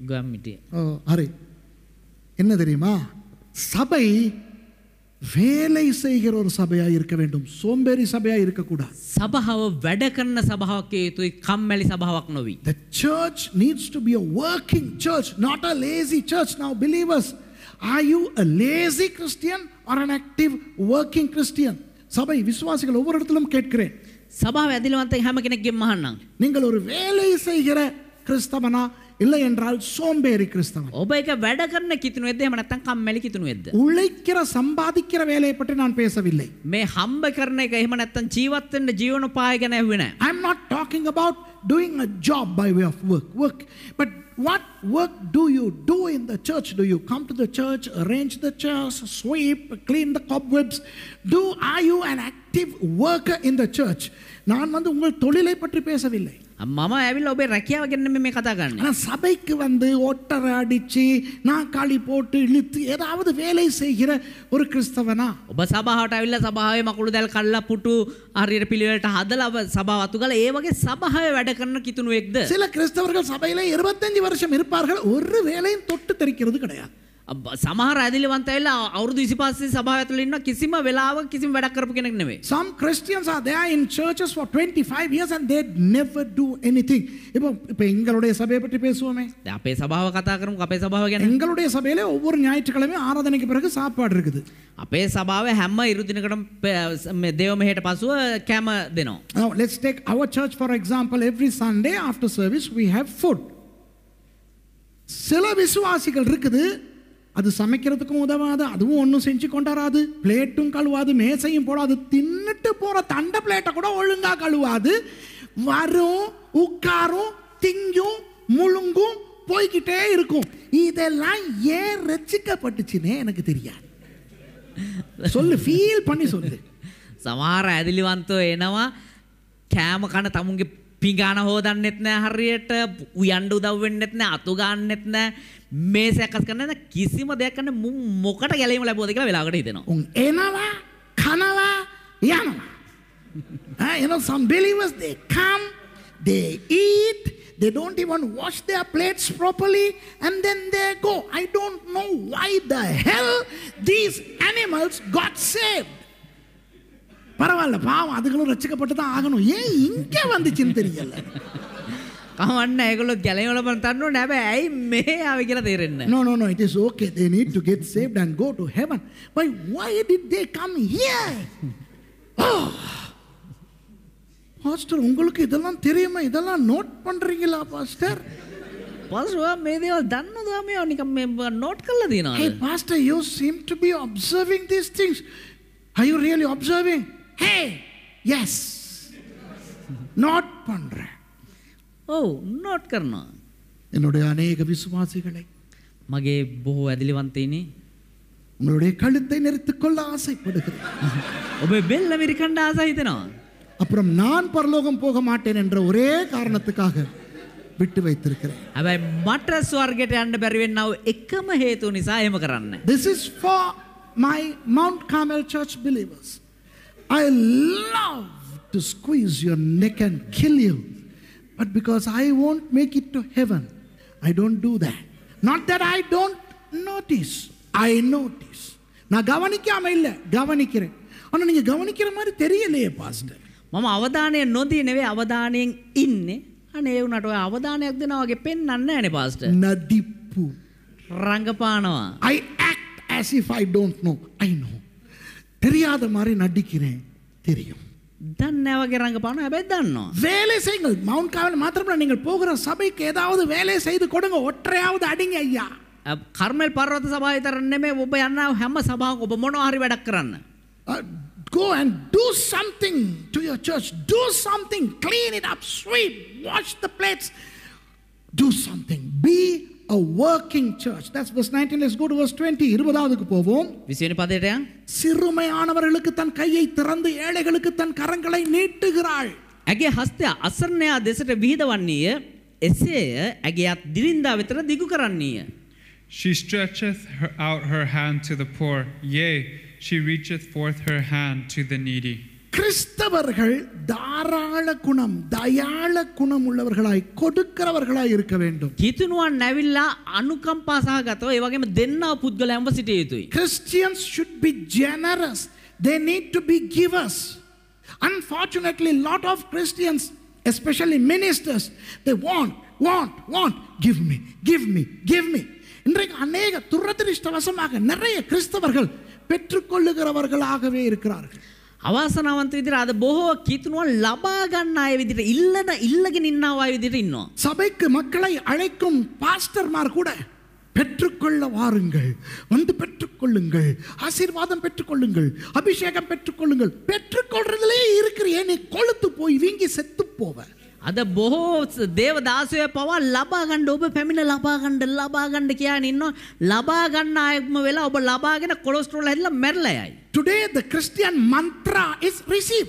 ගම්මිටිය ඕ හරි என்ன தெரியுமா சபை வேலை செய்கிற ஒரு சபையா இருக்க வேண்டும் சோம்பேறி சபையா இருக்கக்கூடாது சபாவ වැඩ කරන සභාවක් යුතුයි කම්මැලි සභාවක් නොවි the church needs to be a working church not a lazy church now believers are you a lazy christian or an active working Christian சபை விசுவாசிகள் ஒவ்வொரு இடத்திலும் கேட்கிறேன் සභාව ඇදිලවන්ත හැම කෙනෙක්ගෙන් මහන්නම් நீங்கள் ஒரு வேலை செய்கிற கிறிஸ்தவனா இல்லை என்றால் சோம்பேறி கிறிஸ்தவன் ඔබ එක වැඩ කරන කිතුනුවෙද්ද එහෙම නැත්නම් කම්මැලි කිතුනුවෙද්ද உழைக்கிற சம்பாதிக்கிற வேலையை பற்றி நான் பேசவில்லை මේ හම්බ කරන එක එහෙම නැත්නම් ජීවත් වෙන්න ජීවනෝපාය ගැන ඇහුවේ නැහැ I'm not talking about doing a job by way of work work but what work do you do in the church? Do you come to the church, arrange the chairs, sweep, clean the cobwebs? Do are you an active worker in the church? நான் வந்து உங்கள் தொழிலை பற்றி பேசவில்லை மாமா ඇවිල් ඔබේ ரக்கியா ගැන මේ කතා කරන්නේ. ஆனா சபைக்கு வந்து ஒட்டரை அடிச்சு நாக்காளி போட்டு இழுத்து ஏதாவது வேலை செய்கிற ஒரு கிறிஸ்தவனா. ඔබ සභාවට ඇවිල්ලා සභාවේ මකුළු දැල් කඩලා පුටු හරියට පිළිවෙලට හදලා ඔබ සභාව අතු ගාලා ඒ වගේ සභාවේ වැඩ කරන කිතුණුවෙක්ද? சில கிறிஸ்தவர்கள் சபையில இருபத்தஞ்சு வருஷம் இருப்பார்கள் ஒரு வேலையும் தொட்டு தெரிக்கிறது கிடையாது. සමහර ඇදිලිවන්ත වෙලා අවුරුදු 25 සභාවතුල ඉන්න කිසිම වෙලාවක කිසිම වැඩක් කරපු කෙනෙක් නෙමෙයි. Some Christians are there in churches for 25 years and they never do anything. இப்போ இப்போ எங்களுடைய சபையை பற்றி பேசுவோமே. අපේ සභාව කතා කරමු අපේ සභාව ගැන. எங்களுடைய சபையில ஒவ்வொரு ஞாயிற்றுக்கிழமை ஆராதனைக்கு பிறகு சாப்பாடு இருக்குது. අපේ සභාවේ හැම ඉරුදිනකටම මේ දේව මෙහෙට පසුව කැම දෙනවා. Now let's take our church for example every Sunday after service we have food. சில விசுவாசிகள் இருக்குது அது சமைக்கிறதுக்கும் உதவாது அதுவும் ஒன்றும் செஞ்சு கொண்டாராது பிளேட்டும் கழுவாது மேசையும் போடாது தின்னுட்டு போகிற தண்டை பிளேட்டை கூட ஒழுங்காக கழுவாது வரும் உட்காரும் திங்கும் முழுங்கும் போய்கிட்டே இருக்கும் இதெல்லாம் ஏன் ரசிக்கப்பட்டுச்சுன்னே எனக்கு தெரியாது சொல்லு ஃபீல் பண்ணி சொல்லு சமார அதில் එනවා என்னவா கேமக்கான තමුන්ගේ පිඟාන හෝදන්නෙත් නෑ හරියට උයන්ඩ උදව්වෙන්නෙත් නෑ අතු ගන්නෙත් නෑ මේ සැකස් කරන්න නැ කිසිම දෙයක් කරන්න මුන් මොකට ගැලීම ලැබුවද කියලා වෙලාවකට හිතෙනවා. උන් එනවා කනවා යනවා. Uh, you know, some believers, they come, they eat, they don't even wash their plates properly, and then they go. I don't know why the hell these animals got saved. பரவாயில்ல பாவம் அதுகளும் ரசிக்கப்பட்டு தான் ஆகணும் ஏன் இங்கே வந்துச்சுன்னு தெரியல කමන්න ඒගොල්ලොත් ගැලවල පන්තන්නු නැබැයි මේ ආව කියලා තේරෙන්න. No no no it is okay they need to get saved and go to heaven. But why did they come here? Oh. Pastor உங்களுக்கு இதெல்லாம் தெரியுமா இதெல்லாம் நோட் பண்ணுறீங்களா பாஸ்டர் பாஸ்டர் මේ දේවල් දන්නවද මේ නිකන් මේ නෝට් කරලා දිනනවා Hey pastor you seem to be observing these things are you really observing hey yes note பண்ணுறேன் ஓ நோட் කරනවා என்னுடைய அநேக விசுவாசிகளை මගේ බොහෝ ඇදිලිවන්තේනේ உங்களுடைய கழுத்தை நிறுத்திக்கொள்ள ஆசைப்படுகிறேன் ඔබ බෙල්ල මිරිකණ්ඩ ආසයි හිතෙනවා அப்புறம் நான் பரலோகம் போக மாட்டேன் என்ற ஒரே காரணத்துக்காக விட்டு வைத்திருக்கிறேன் හැබැයි මට ස්වර්ගයට යන්න බැරි වෙන්නව එකම හේතුව නිසා එහෙම කරන්න This is for my Mount Carmel Church believers I love to squeeze your neck and kill you. But because I won't make it to heaven, I don't do that. Not that I don't notice, I notice. நான் கவனிக்காம இல்லை கவனிக்கிறேன் ஆனால் நீங்கள் கவனிக்கிற மாதிரி தெரியலையே பாஸ்டர் මම අවධානය නොදීනවේ අවධානයෙන් ඉන්නේ අනේ වුණට ඔය අවධානයක් දෙනවා වගේ පෙන්වන්න නැහැ නේ පාස්ටර් නදිප්පු රංගපානවා I act as if I don't know I know தெரியாத மாதிரி நடிக்கிறேன் தெரியும் வேலை செய்யுங்கள் மவுண்ட் காவல் மாத்திரம் நீங்கள் போகிற சபைக்கு ஏதாவது வேலை செய்து கொடுங்க ஒற்றையாவது அடிங்க ஐயா கர்மேல் பர்வத சபாய் தரன்னுமே உப்ப அண்ணா ஹெம்ம சபா உப்ப மொனு ஆறி வடக்கிறான்னு go and do something to your church do something clean it up sweep wash the plates do something be a working church. That's verse 19. Let's go to verse 20. இருபதாவதுக்கு போவோம் விசேனு பாதையா சிறுமையானவர்களுக்கு தன் கையை திறந்து ஏழைகளுக்கு தன் கரங்களை நீட்டுகிறாள் ඇගේ හස්තය අසරණයා දෙසට විහිදවන්නේය එසේය ඇගේ අත් දිලින්දා වෙතට දිගු කරන්නේය She stretcheth her out her hand to the poor, yea, she reacheth forth her hand to the needy. கிறிஸ்தவர்கள் தாராள குணம் தயாள குணம் உள்ளவர்களாய் கொடுக்கிறவர்களாய் இருக்க வேண்டும் கிதுனுவா நவில்லா அனுகம்பா சாகத்தோ இவகை தென்னா புத்கல எம்பசிட்டி ஏதுவி Christians should be generous they need to be givers unfortunately lot of Christians especially ministers they want want want give me give me give me இன்றைக்கு அநேக துரதிருஷ்டவசமாக நிறைய கிறிஸ்தவர்கள் பெற்றுக்கொள்ளுகிறவர்களாகவே இருக்கிறார்கள் අවාසනාවන්ත විදිහට අද බොහෝ කිතුණුවන් ලබා ගන්න අය විදිහට ඉල්ලන ඉල්ලගෙන ඉන්නව අය විදිහට ඉන්නවා. சபைக்கு மக்களை அழைக்கும் பாஸ்டர்மார் கூட பெற்றுக்கொள்ள வாருங்கள் வந்து பெற்றுக்கொள்ளுங்கள் ஆசீர்வாதம் பெற்றுக்கொள்ளுங்கள் அபிஷேகம் பெற்றுக்கொள்ளுங்கள் பெற்றுக்கொள்றதுலே இருக்கிற ஏனே கொழுத்து போய் வீங்கி செத்து போவேன் අද බොහෝ දේවදාසය පවා ලබා ගන්න ඔබ පැමිණ ලබා ගන්න ලබා ගන්න කියන ඉන්නවා ලබා ගන්න අයම වෙලා ඔබ ලබාගෙන කොලෙස්ටරෝල් හැදලා මැරලා යයි today the christian mantra is receive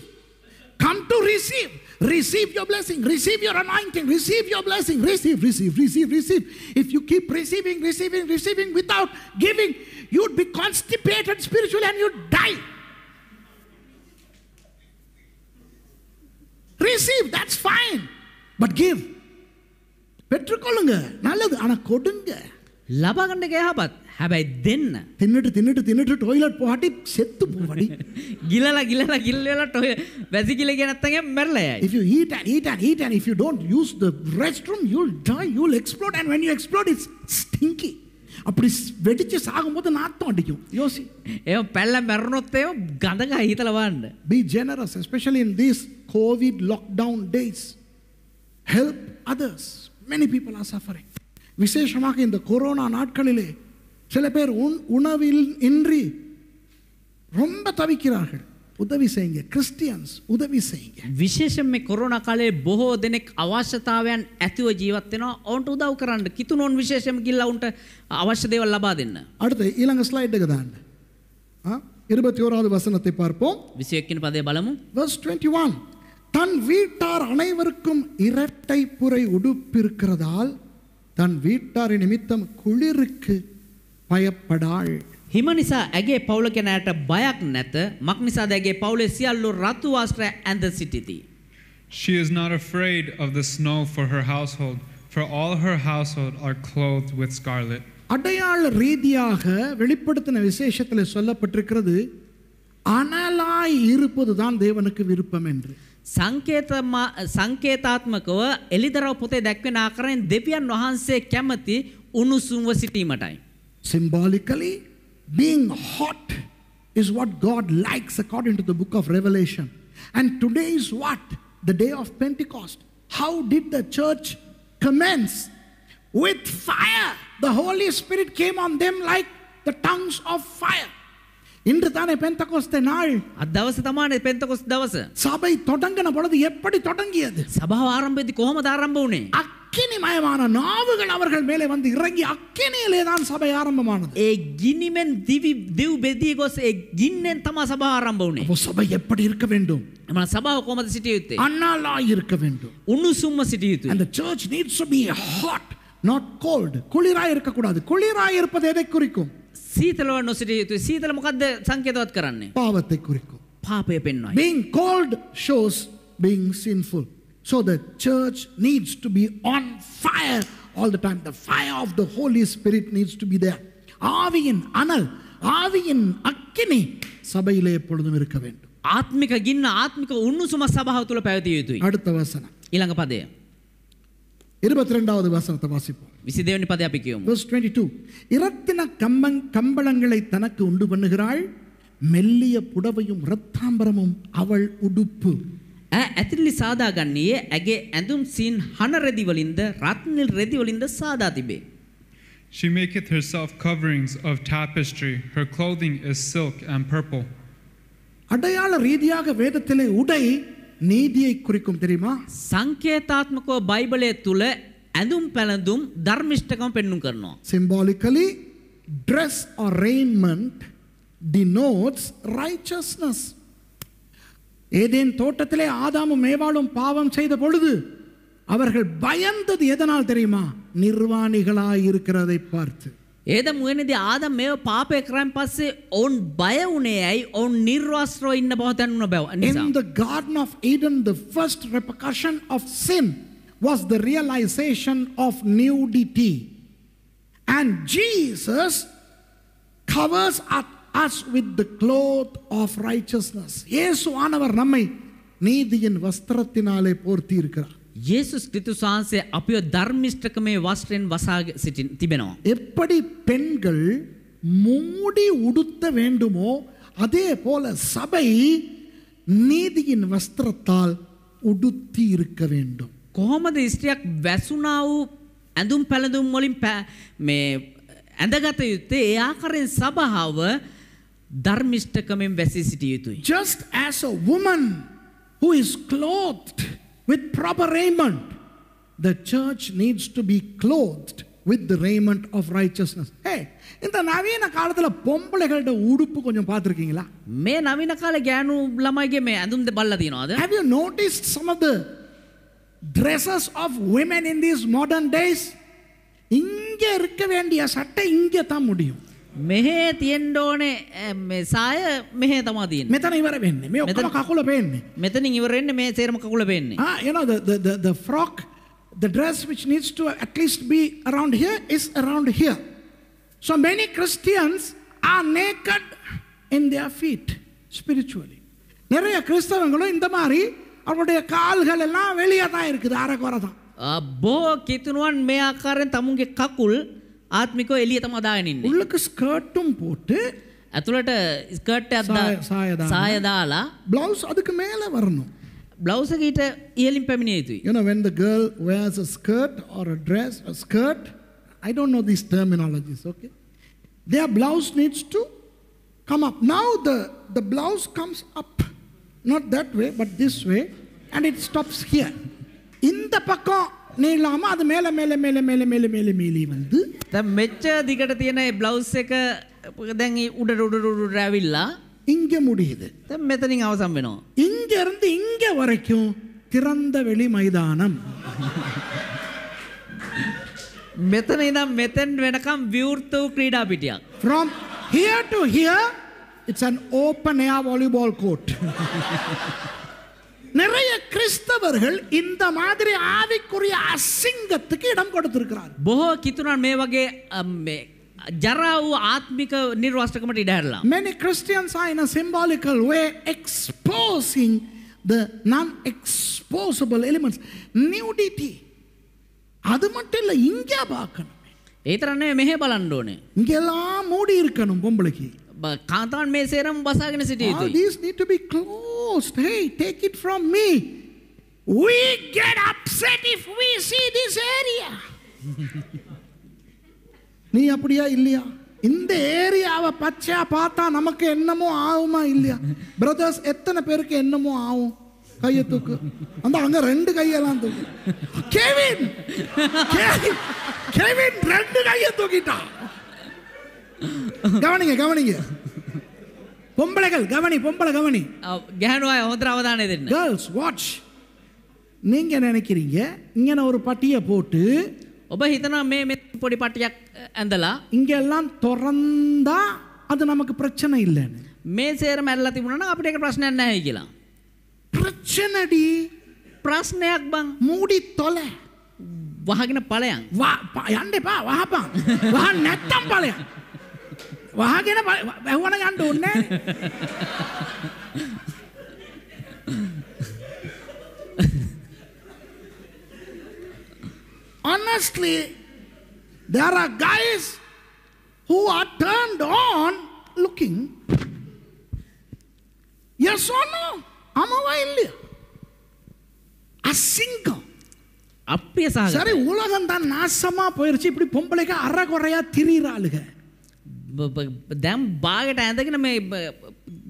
come to receive receive your blessing, receive your anointing, receive your blessing, receive, receive, receive, receive. If you keep receiving, receiving, receiving without giving, you'd be constipated spiritually and you'd die. Receive that's fine but give பெற்றுக்கொள்ளுங்க நல்லது ஆனால் கொடுங்க ලබගන්න ගෑහපත් හැබැයි දෙන්න තින්නට තින්නට තින්නට ටොයිලට පහටි සෙත්තු පොඩි ගිලලා ගිලලා ගිල්ලලා ටොය වැසි ගිල ගැනත්තගේ මැරලය if you eat and eat and eat and if you don't use the restroom you'll die you'll explode and when you explode it's stinky அப்படி வெடிச்சு சாகும்போது நாத்தம் அடிக்கும் யோசி ஏ பெல்ல மரணத்தையும் கதங்க want be generous especially in these COVID lockdown days help others many people are suffering விசேஷமாக இந்த கொரோனா நாட்களிலே சில பேர் உணவில் இன்றி ரொம்ப தவிக்கிறார்கள் උදවි செய்யுங்க ක්‍රිස්තියන්ස් උදවි செய்யுங்க විශේෂයෙන් මේ කොරෝනා කාලේ බොහෝ දෙනෙක් අවශ්‍යතාවයන් ඇතිව ජීවත් වෙනවා ඔවුන්ට උදව් කරන්න කිතුනොන් විශේෂයෙන් ගිහිල්ලා උන්ට අවශ්‍ය දේවල් ලබා දෙන්න අඩත ඊළඟ ස්ලයිඩ් එක දාන්න ආ 21வது வசனத்தை பார்ப்போம் 21 பதே பலமு verse 21 தன் வீட்டார் அனைவருக்கும் இரட்டை புரை உடுப்பிருக்கிறதால் தன் வீட்டாரின் நிமித்தம் குளிருக்கு பயப்படாள் හිම නිසා ඇගේ පවුල කෙනාට බයක් නැත. මක් නිසාද ඇගේ පවුලේ සියල්ලෝ රතු වස්ත්‍ර ඇඳ සිටිති. She is not afraid of the snow for her household, for all her household are clothed with scarlet. அடையாள ரீதியாக வெளிப்படுத்தின விசேஷத்தில் சொல்லப்பட்டிருக்கிறது அனலாய் இருப்பதுதான் தேவனுக்கு விருப்பம் என்று සංකේතම සංකේතාත්මකව එලිදරව පොතේ දැක්වෙන ආකාරයෙන් දෙවියන් වහන්සේ කැමති උණුසුම්ව සිටීමටයි. Symbolically being hot is what God likes according to the book of Revelation. And today is what? The day of Pentecost. How did the church commence? With fire. The Holy Spirit came on them like the tongues of fire. இன்று தானே பெந்தகோஸ்தே நாள் அத்தவச தமானே பெந்தகோஸ்த் தவச சபை தொடங்கின பொழுது எப்படி தொடங்கியது சபா ஆரம்பித்து கோமது ஆரம்ப அக்கினிமயமான நாவுகள் அவர்கள் மேலே வந்து இறங்கி அக்கினியிலே தான் சபை ஆரம்பமானது ඒ ගිනිමෙන් දිවි දිව් බෙදී ගොස් ඒ ගින්නෙන් තමයි සභාව ආරම්භ වුණේ. அப்போ சபை எப்படி இருக்க வேண்டும்? நம்ம சபாவை கோமத்தை சிட்டிய யுத்தே அண்ணாலா இருக்க வேண்டும். උණුසුම්ම සිටිය යුතුයි. And the church needs to be hot not cold. குளிராய் இருக்க கூடாது. குளிராய் இருப்பது எதை குறிக்கும்? සීතලව නොසිටිය යුතුයි. සීතල මොකද්ද සංකේතවත් කරන්නේ? பாவத்தை குறிக்கும். පාපය පෙන්වයි. Being cold shows being sinful. So the church needs to be on fire all the time. The fire of the Holy Spirit needs to be there. ஆவியின் அனல் ஆவியின் அக்கினி சபையிலே எப்பொழுதும் இருக்க வேண்டும் ආත්මික ගින්න ආත්මික උන්නුසුම සභාව තුළ පැවතිය යුතුයි. அடுத்த வசனம். ඊළඟ පදය. 22வது வசனத்தை வாசிப்போம். 22 වෙනි පදය අපි කියමු. Verse 22. இரத்தின கம்பங் கம்பளங்களை தனக்கு உண்டு பண்ணுகிறாள் மெல்லிய புடவையும் இரத்தாம்பரமும் அவள் உடுப்பு ඇගේ ඇඳුම් සීන් හන රත්නිල් සාදා තිබේ. She maketh herself coverings of tapestry. Her clothing is silk and purple. அடையாள ரீதியாக வேதத்திலே உடை நீதியை குறிக்கும் தெரியுமா? සංකේතාත්මකව බයිබලය තුල ඇඳුම් පැළඳුම් ධර්මිෂ්ඨකම පෙන්눔 කරනවා. Symbolically dress or raiment denotes righteousness. ஏதேன் தோட்டத்திலே ஆதாமும் மேவாளும் பாவம் செய்த பொழுது அவர்கள் பயந்தது எதனால் தெரியுமா நிர்வாணிகளாய் இருக்கிறதை பார்த்து ஏதம் உயர்நிதி ஆதம் மேவ பாப்பேக்கிறான் பாசு உன் பய உனையை உன் நிர்வாசரோ இன்ன போகத்தான் உன்ன பயம் garden of eden the first repercussion of sin was the realization of nudity and jesus covers up us with the cloth of righteousness இயேசுவானவர் நம்மை நீதியின் வஸ்திரத்தினாலே போர்த்தி இருக்கிறார் යේසුස් ක්‍රිතුස් වහන්සේ අපිව ධර්මිෂ්ඨකමේ වස්ත්‍රයෙන් වසා සිටින් திபெனோ எப்படி பெண்கள் மூடி உடுத்த வேண்டுமோ அதே போல சபை நீதியின் வஸ்திரத்தால் உடுத்தி இருக்க வேண்டும். කොහොමද ස්ත්‍රියක් වැසුණා වූ பலதும் පැළඳුම් වලින් මේ ඇඳගත යුත්තේ ඒ ආකාරයෙන් සභාව Just as a woman who is clothed with proper raiment, the church needs to be clothed with the raiment of righteousness. Hey, இந்த நவீன காலத்துல பொம்பளைகளோட உடுப்பு கொஞ்சம் பார்த்திருக்கீங்களா? மே நவீன கால ஞானு லமாயே மே அந்த பல்ல தீனோ அது. Have you noticed some of the dresses of women in these modern days? இங்க இருக்க வேண்டிய சட்டை இங்க தான் මෙහේ තියෙන්න ඕනේ මේ සාය මෙහේ තමයි තියෙන්නේ. මෙතන ඉවර වෙන්නේ. මේ ඔක්කොම කකුල පේන්නේ. මෙතනින් ඉවර වෙන්නේ මේ සේරම කකුල පේන්නේ. ආ ah, you know the the the, the frock the dress which needs to at least be around here is around here. So many Christians are naked in their feet spiritually. நிறைய கிறிஸ்தவங்களும் இந்த மாதிரி அவருடைய கால்கள் எல்லாம் வெளியே தான் இருக்குது அரை குறை தான் அப்போ கித்துனுவான் மே ஆக்காரன் தமுங்க கக்குள் ආත්මිකව එළිය තමයි දාගෙන ඉන්නේ. உள்ளுக்கு ஸ்கர்ட்டும் போட்டு ඇතුළට ස්කර්ට් එකක් දාලා සාය දාලා බ්ලවුස් அதுக்கு மேல வரணும். බ්ලවුස් එක ඊට ඉහළින් පැමිණිය යුතුයි. You know when the girl wears a skirt or a dress, a skirt, I don't know these terminologies, okay? Their blouse needs to come up. Now the the blouse comes up. Not that way, but this way, and it stops here. இந்த பக்கம் නේ ලාම අද මේල මෙල මෙල මෙල මෙල මෙල මෙලී වන්ද දැන් මෙච්ච දිගට තියෙන ඒ බ්ලවුස් එක දැන් උඩ උඩ උඩ ඇවිල්ලා இங்கே முடியுது දැන් මෙතනින් අවසන් වෙනවා இங்க இருந்து இங்க வரைக்கும் திறந்த வெளி மைதானம் මෙතන ඉදම් මෙතැන් වෙනකම් විවෘත වූ ක්‍රීඩා පිටියක්. From here to here, it's an open air volleyball court. நிறைய கிறிஸ்தவர்கள் இந்த மாதிரி ஆவிக்குரிய அசிங்கத்துக்கு இடம் கொடுத்திருக்கிறார் බොහෝ කිතුනන් මේ වගේ ජරාව ආත්මික නිර්වාස්ටකමට ඉඩහැරලා. Many Christians are in a symbolical way exposing the non-exposable elements. Nudity. அது மட்டும் இல்லை இங்கே பார்க்கணும். ඒ තරන්නේ මෙහෙ බලන්න ඕනේ. இங்கெல்லாம் மூடி இருக்கணும் பொம்பளைக்கு. කාතාන් මේ සේරම බසාගෙන සිටිය යුතුයි. These need to be closed. Hey, take it from me. We get upset if we see this நீ அப்படியா இல்லையா இந்த ஏரியாவை பச்சையா பார்த்தா நமக்கு என்னமோ ஆகுமா இல்லையா பிரதர்ஸ் எத்தனை பேருக்கு என்னமோ ஆகும் கையை தூக்கு அந்த அங்க ரெண்டு கையெல்லாம் தூக்கு கெவின் கெவின் ரெண்டு கையை தூக்கிட்டான் கவனிங்க கவனிங்க பொம்பளைகள் கவனி பொம்பளை கவனி கேனுவாய் அவதான இது கேர்ள்ஸ் வாட்ச் நீங்கள் நினைக்கிறீங்க இங்கே ஒரு பட்டியை போட்டு ඔබ மே මේ பொடி පොඩි அந்தலா ඇඳලා எல்லாம் திறந்தா அது நமக்கு பிரச்சனை இல்லைன்னு மே සේරම ඇල්ලා තිබුණා නම් අපිට ඒක ප්‍රශ්නයක් නැහැ කියලා. பிரச்சனடி ප්‍රශ්නයක් බං மூடி தொலை වහගෙන ඵලයන් යන්න එපා වහපන් வா නැත්තම් ඵලයන් වහගෙන ඇහුවන යන්න ඕන්නේ Honestly, there are guys who are turned on looking. Yes or no? අමවා இல்லையா? அசிங்கம் அப்படியே சாக சரி உலகம் தான் நாசமா போயிருச்சு இப்படி பொம்பளைக்கு அரை குறையா திரியிறாளுங்க දැම් බාගට ඇඳගෙන මේ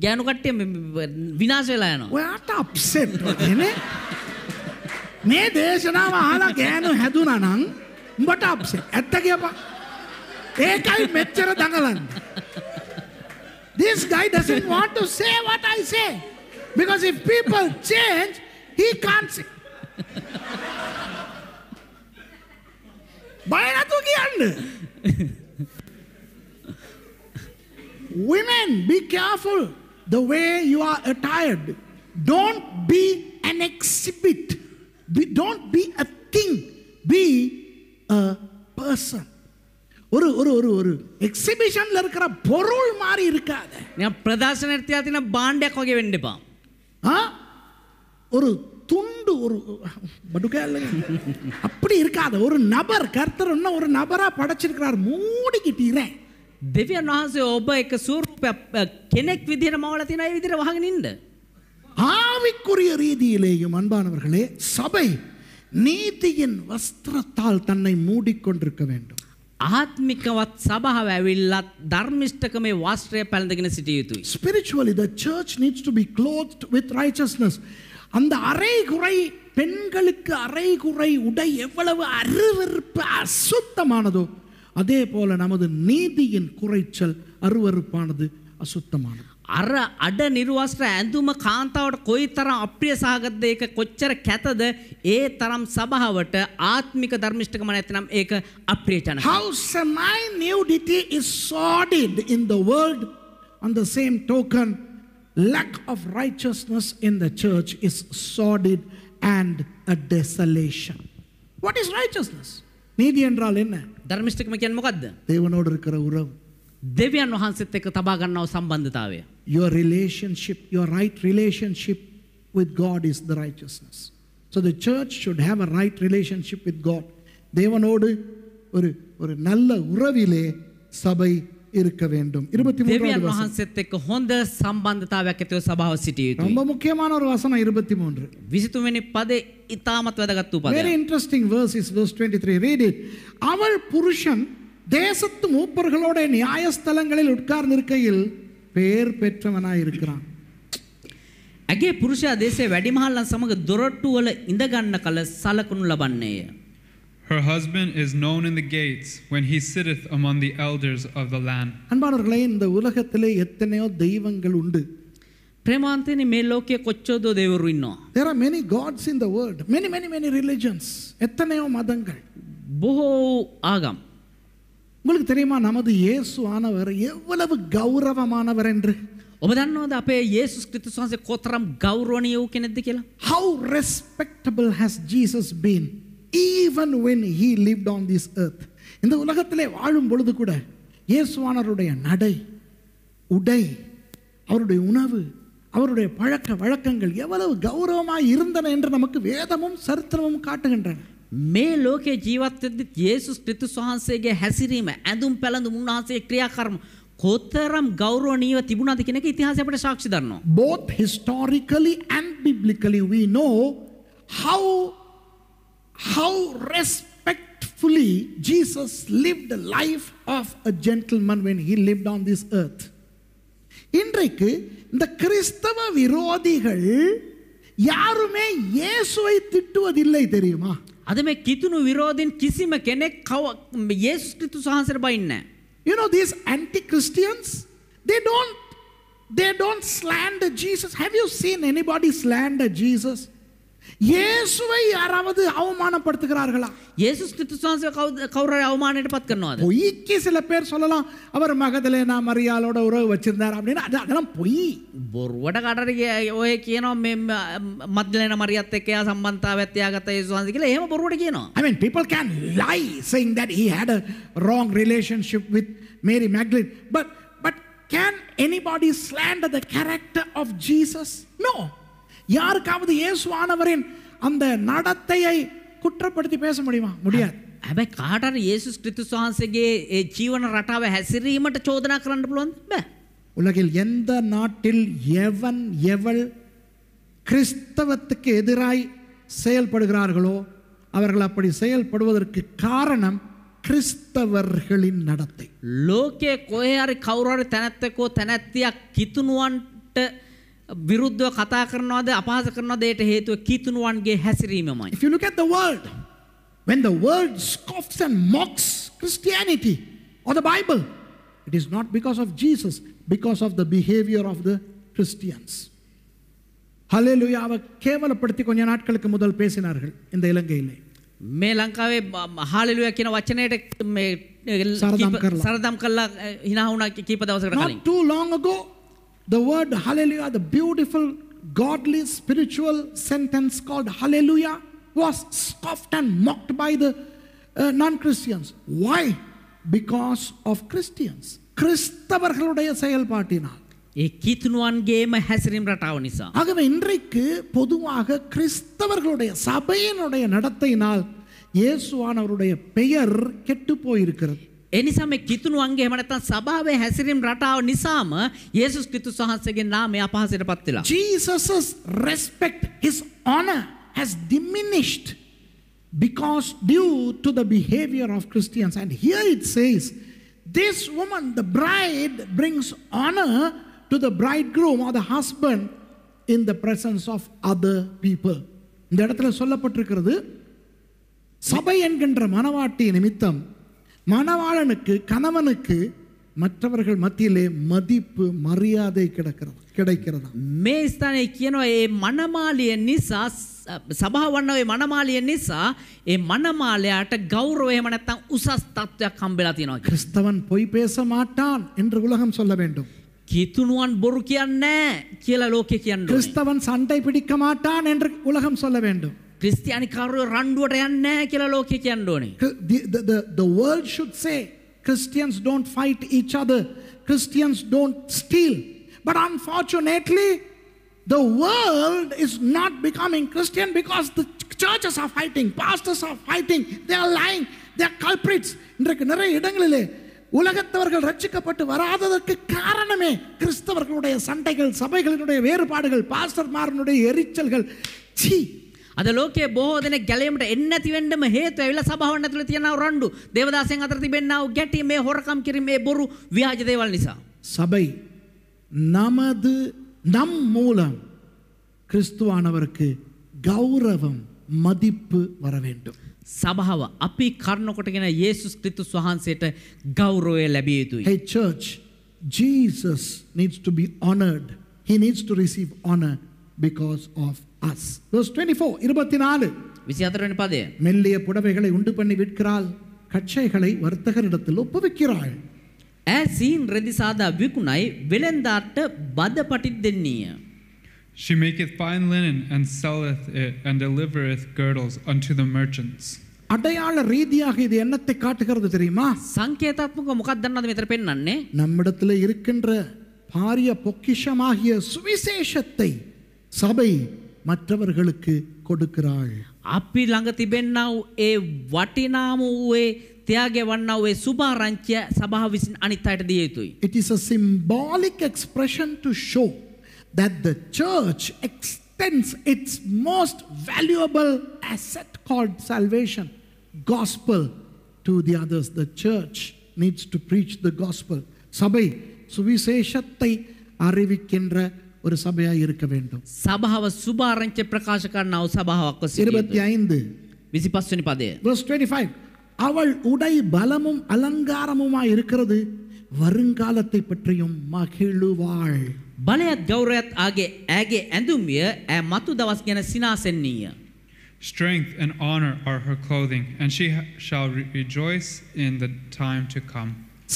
ගෑනු කට්ටිය විනාශ වෙලා යනවා. ඔයාට අප්සෙට් වෙන්නේ මේ දේශනාව අහලා ගෑනු හැදුනා නම් උඹට අප්සෙට්. ඇත්ත කියපන්. ඒකයි මෙච්චර දඟලන්නේ. This guy doesn't want to say what I say. Because if people change, he can't say. බය නැතුව කියන්න. Women, be careful the way you are attired. Don't be an exhibit. Be, don't be a thing. Be a person. ஒரு ஒரு ஒரு ஒரு எக்ஸிபிஷன்ல இருக்கிற பொருள் மாதிரி இருக்காத நான் பிரதாசனத்தை பாண்டே பாண்டக் வகை ஒரு துண்டு ஒரு படுக்கையில் அப்படி இருக்காத ஒரு நபர் கர்த்தர் ஒரு நபராக படைச்சிருக்கிறார் மூடிக்கிட்டீரேன் දෙවියන් වහන්සේ ඔබ එක සූරූප කෙනෙක් විදිහට මවලා තියෙන අය විදිහට වහගෙන ඉන්න. ஆவிக்குரிய ரீதியிலேயும் அன்பானவர்களே சபை நீதியின் வஸ்திரத்தால் தன்னை மூடிக்கொண்டிருக்க வேண்டும் ஆத்மிகவத் ඇවිල්ලත් ධර්මිෂ්ඨකමේ தர்மிஷ்டகமே வாஸ்திரய සිටිය යුතුයි. Spiritually the church needs to be clothed with righteousness. அந்த அரைகுறை பெண்களுக்கு அரைகுறை உடை எவ்வளவு அருவருப்பு அசுத்தமானதோ அதே போல நமது நீதியின் குறைச்சல் அருவறுப்பானது අසුත්තමානது. අර අඩ නිර්වස්ත්‍ර ඇඳුම කාන්තාවට කොයි තරම් අප්‍රියසහගත දෙයක කොච්චර කැතද ඒ තරම් සභාවට ආත්මික ධර්මිෂ්ඨකම නැතිනම් ඒක අප්‍රියජනක. How semi-nudity is sordid in the world on the same token lack of righteousness in the church is sordid and a desolation. What is righteousness? நீதி என்றால் என்ன ධර්මිෂ්ඨකම කියන්නේ මොකද්ද? දේවනෝട് இருக்கிற උරව. දෙවියන් වහන්සේත් එක්ක තබා ගන්නව සම්බන්ධතාවය. Your relationship, your right relationship with God is the righteousness. So the church should have a right relationship with God. தேவனோடு ஒரு ஒரு நல்ல உறவிலே சபை இருக்க வேண்டும் இருபத்தி மூன்று වහන්සේත් එක්ක හොඳ සම්බන්ධතාවයක් ඇතිව සභාව සිටිය යුතුයි. ரொம்ப முக்கியமான ஒரு வசனம் இருபத்தி மூன்று විසිතුවෙනි පදේ ඉතාමත් වැදගත් වූ පදයක්. Very interesting verse is verse 23. Read it. அவள் புருஷன் தேசத்து மூப்பர்களோட நியாயஸ்தலங்களில் உட்கார்ந்திருக்கையில் பேர் பெற்றவனாய் இருக்கிறான். ඇගේ පුරුෂයා දේශයේ වැඩිමහල්ලන් සමග දොරටුවල ඉඳගන්න කල සලකනු ලබන්නේය. Her husband is known in the gates when he sitteth among the elders of the land. There are many gods in the world, many, many, many religions. உங்களுக்கு தெரியுமா நமது இயேசு ஆனவர் எவ்வளவு கௌரவமானவர் என்று ஒப தன்னோது அப்பே இயேசு கிறிஸ்து சுவாசி கோத்திரம் கௌரவனியவுக்கு என்னது கேளா how respectable has Jesus been even when he lived on this earth இந்த உலகத்திலே வாழும் பொழுது கூட இயேசுவானருடைய நடை உடை அவருடைய உணவு அவருடைய பழக்க வழக்கங்கள் எவ்வளவு கௌரவமாக இருந்தன என்று நமக்கு வேதமும் சரித்திரமும் காட்டுகின்றன මේ ලෝකේ ජීවත්වෙද්දි යේසුස් ක්‍රිස්තුස් වහන්සේගේ හැසිරීම ඇඳුම් පැළඳුම් උන්වහන්සේ ක්‍රියාකර්ම කොතරම් ගෞරවණීයව තිබුණාද කියන එක ඉතිහාසය අපට සාක්ෂි දරනවා both historically and biblically we know how how respectfully Jesus lived the life of a gentleman when he lived on this earth. இன்றைக்கு இந்த கிறிஸ்தவ விரோதிகள் யாருமே இயேசுவை திட்டுவதில்லை தெரியுமா kisi ಕಿತುನು ವಿರೋಧಿನ್ ಕಿಸಿಮ ಕೆನೆ ಕವ ಯೇಸು ಕ್ರಿಸ್ತು You know these anti Christians, they don't, they don't slander Jesus. Have you seen anybody slander Jesus? இயேசுவை யாராவது அவமானப்படுத்துகிறார்களா இயேசு கிறிஸ்து கௌரவ அவமானிட்டு பார்த்துக்கணும் அது பொய்க்கு சில பேர் சொல்லலாம் அவர் நான் மரியாலோட உறவு வச்சிருந்தார் அப்படின்னு அதெல்லாம் பொய் ஒருவட கடறைக்கு ஓகேனோ மேம் மத்லேனா மரியாதைக்கு சம்பந்தா வித்தியாகத்தை சுவாசிக்கல ஏமா ஒருவட கேனோ I mean people can lie saying that he had a wrong relationship with Mary Magdalene but but can anybody slander the character of Jesus no யாருக்காவது இயேசுவானவரின் அந்த நடத்தையை குற்றப்படுத்தி பேச முடியுமா முடியாது හැබැයි කාටර இயேசு ක්‍රිතුස් වහන්සේගේ ඒ ජීවන රටාව හැසිරීමට චෝදනා කරන්න පුළුවන් බෑ உலகில் எந்த நாட்டில் எவன் எவள் கிறிஸ்தவத்துக்கு எதிராய் செயல்படுகிறார்களோ அவர்கள் அப்படி செயல்படுவதற்கு காரணம் கிறிஸ்தவர்களின் நடத்தை லோகே கோயாரி கௌராரி தனத்தக்கோ தனத்தியா கித்துனுவான்ட்ட විරුද්ධව කතා කරනවාද අපහාස කරනවා දෙයට හේතුව කීතුණුවන්ගේ හැසිරීමමයි. If you look at the world, when the world scoffs and mocks Christianity or the Bible, it is not because of Jesus, because of the behavior of the Christians. ஹலேலுயாவை கேவலப்படுத்தி கொஞ்ச நாட்களுக்கு முதல் பேசினார்கள் இந்த இலங்கையிலே මේ ලංකාවේ හාලෙලුව කියන වචනයට සරදම් කරලා හිනා වුණා කීප දවසකට කලින්. Not too long ago the word hallelujah, the beautiful, godly, spiritual sentence called hallelujah, was scoffed and mocked by the uh, non Christians. Why? Because of Christians. கிறிஸ்தவர்களுடைய செயல்பாட்டினால் கித்துனுவான்கேம் ஹெசரிம் ரட்டாவ நிசா ஆகவே இன்றைக்கு பொதுவாக கிறிஸ்தவர்களுடைய சபையினுடைய நடத்தையினால் இயேசுவானவருடைய பெயர் கெட்டு போயிருக்கிறது ඒ නිසා මේ කිතුණු වංගේ එහෙම නැත්නම් සභාවේ හැසිරීම රටාව නිසාම යේසුස් ක්‍රිස්තුස් වහන්සේගේ නාමය අපහාසයටපත් වෙලා. Jesus's respect his honor has diminished because due to the behavior of Christians and here it says this woman the bride brings honor to the bridegroom or the husband in the presence of other people. இந்த இடத்துல சொல்லப்பட்டிருக்கிறது சபை என்கின்ற மனவாட்டி நிமித்தம் மணவாளனுக்கு கணவனுக்கு மற்றவர்கள் மத்தியிலே மதிப்பு மரியாதை கிடக்கிறது கிடைக்கிறதಾ மேஸ்தானே ස්ථානයේ ஏ ඒ මනමාලිය නිසා සභාව වන්න ඒ මනමාලිය නිසා ඒ මනමාලයාට ගෞරවය එහෙම නැත්නම් උසස් තත්වයක් හම්බෙලා තියෙනවා பொய் பேச மாட்டான் என்று உலகம் சொல்ல வேண்டும் கித்துணுவான் பொறு கீழ කියලා ලෝකේ කියන්න சண்டை பிடிக்க மாட்டான் என்று உலகம் சொல்ல வேண்டும் ක්‍රිස්තියානි කරු රණ්ඩුවට යන්න කියලා ලෝකෙ කියන්න ඕනේ. The, the, the, the world should say Christians don't fight each other. Christians don't steal. But unfortunately, the world is not becoming Christian because the churches are fighting, pastors are fighting, they are lying, they are culprits. இன்றைக்கு நிறைய இடங்களிலே உலகத்தவர்கள் ரட்சிக்கப்பட்டு வராததற்கு காரணமே கிறிஸ்தவர்களுடைய சண்டைகள் சபைகளினுடைய வேறுபாடுகள் பாஸ்டர்மாரனுடைய எரிச்சல்கள் சீ අද ලෝකයේ බොහෝ දෙනෙක් ගැලවීමට එන්නේ නැති වෙන්නම හේතු ඇවිල්ලා සභාවන් ඇතුළේ තියනව රණ්ඩු. දේවදාසයන් අතර තිබෙනා වූ ගැටි මේ හොරකම් කිරීම මේ බොරු ව්‍යාජ දේවල් නිසා. சபை நமது நம் மூலம் கிறிஸ்துவானவருக்கு கௌரவம் மதிப்பு வர வேண்டும் සභාව අපි කරනකොටගෙන යේසුස් ක්‍රිස්තුස් වහන්සේට ගෞරවය ලැබිය යුතුයි. Hey church, Jesus needs to be honored. He needs to receive honor because of us verse 24 24 விசியாதரன் பாதே மெல்லிய புடவைகளை உண்டு பண்ணி விற்கிறாள் கச்சைகளை வர்த்தகரிடத்தில் ஒப்புவிக்கிறாள் ඇසීන් ரதி சாதா விக்குனை බද පටිත් දෙන්නේය. She maketh fine linen and selleth it and delivereth girdles unto the merchants. அடையாள ரீதியாக இது என்னத்தை காட்டுகிறது தெரியுமா சங்கேதாத்மக முகத்தன்னது மெத்தர் பெண்ணே நம்மிடத்தில் இருக்கின்ற பாரிய பொக்கிஷமாகிய சுவிசேஷத்தை சபை மற்றவர்களுக்கு கொடுக்கிறாள் අපි ළඟ තිබෙන්නා වූ ඒ වටිනාම වූ ඒ ත්‍යාගය වන්නා වූ ඒ සුභාරංචිය සභාව විසින් අනිත් අයට දිය යුතුයි. It is a symbolic expression to show that the church extends its most valuable asset called salvation, gospel, to the others. The church needs to preach the gospel. சபை சுவிசேஷத்தை அறிவிக்கின்ற ஒரு சபையாக இருக்க வேண்டும் සභාව සුභාරංච ප්‍රකාශ කරන්නව සභාවක් இருபத்தி ஐந்து විසිපස්වනි පදය. verse 25 அவள் உடை பலமும் அலங்காரமுமாய் இருக்கிறது வருங்காலத்தை பற்றியும் மகிழுவாள் බලයත් ගෞරයත් ආගේ ඇගේ ඇඳුම්ය ඇ මතු දවස් ගැන සිනාසෙන්නේය. Strength and honor are her clothing, and she shall rejoice in the time to come.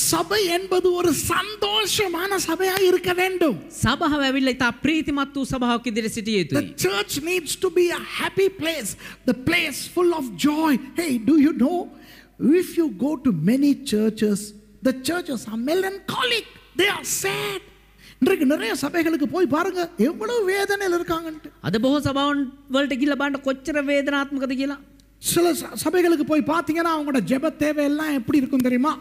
சபை என்பது ஒரு சந்தோஷமான சபையாக இருக்க வேண்டும் சபாவை வெவில்லை தா பிரீதி மத்து சபாவுக்கு இதில் சிட்டியது church needs to be a happy place the place full of joy hey do you know if you go to many churches the churches are melancholic they are sad இன்றைக்கு நிறைய சபைகளுக்கு போய் பாருங்க எவ்வளவு வேதனையில இருக்காங்கன்ட்டு அது போக சபாவன் கீழ பாண்ட கொச்சர வேதனாத்மகத கீழே சில சபைகளுக்கு போய் பார்த்தீங்கன்னா அவங்களோட ஜெப எல்லாம் எப்படி இருக்கும் தெரியுமா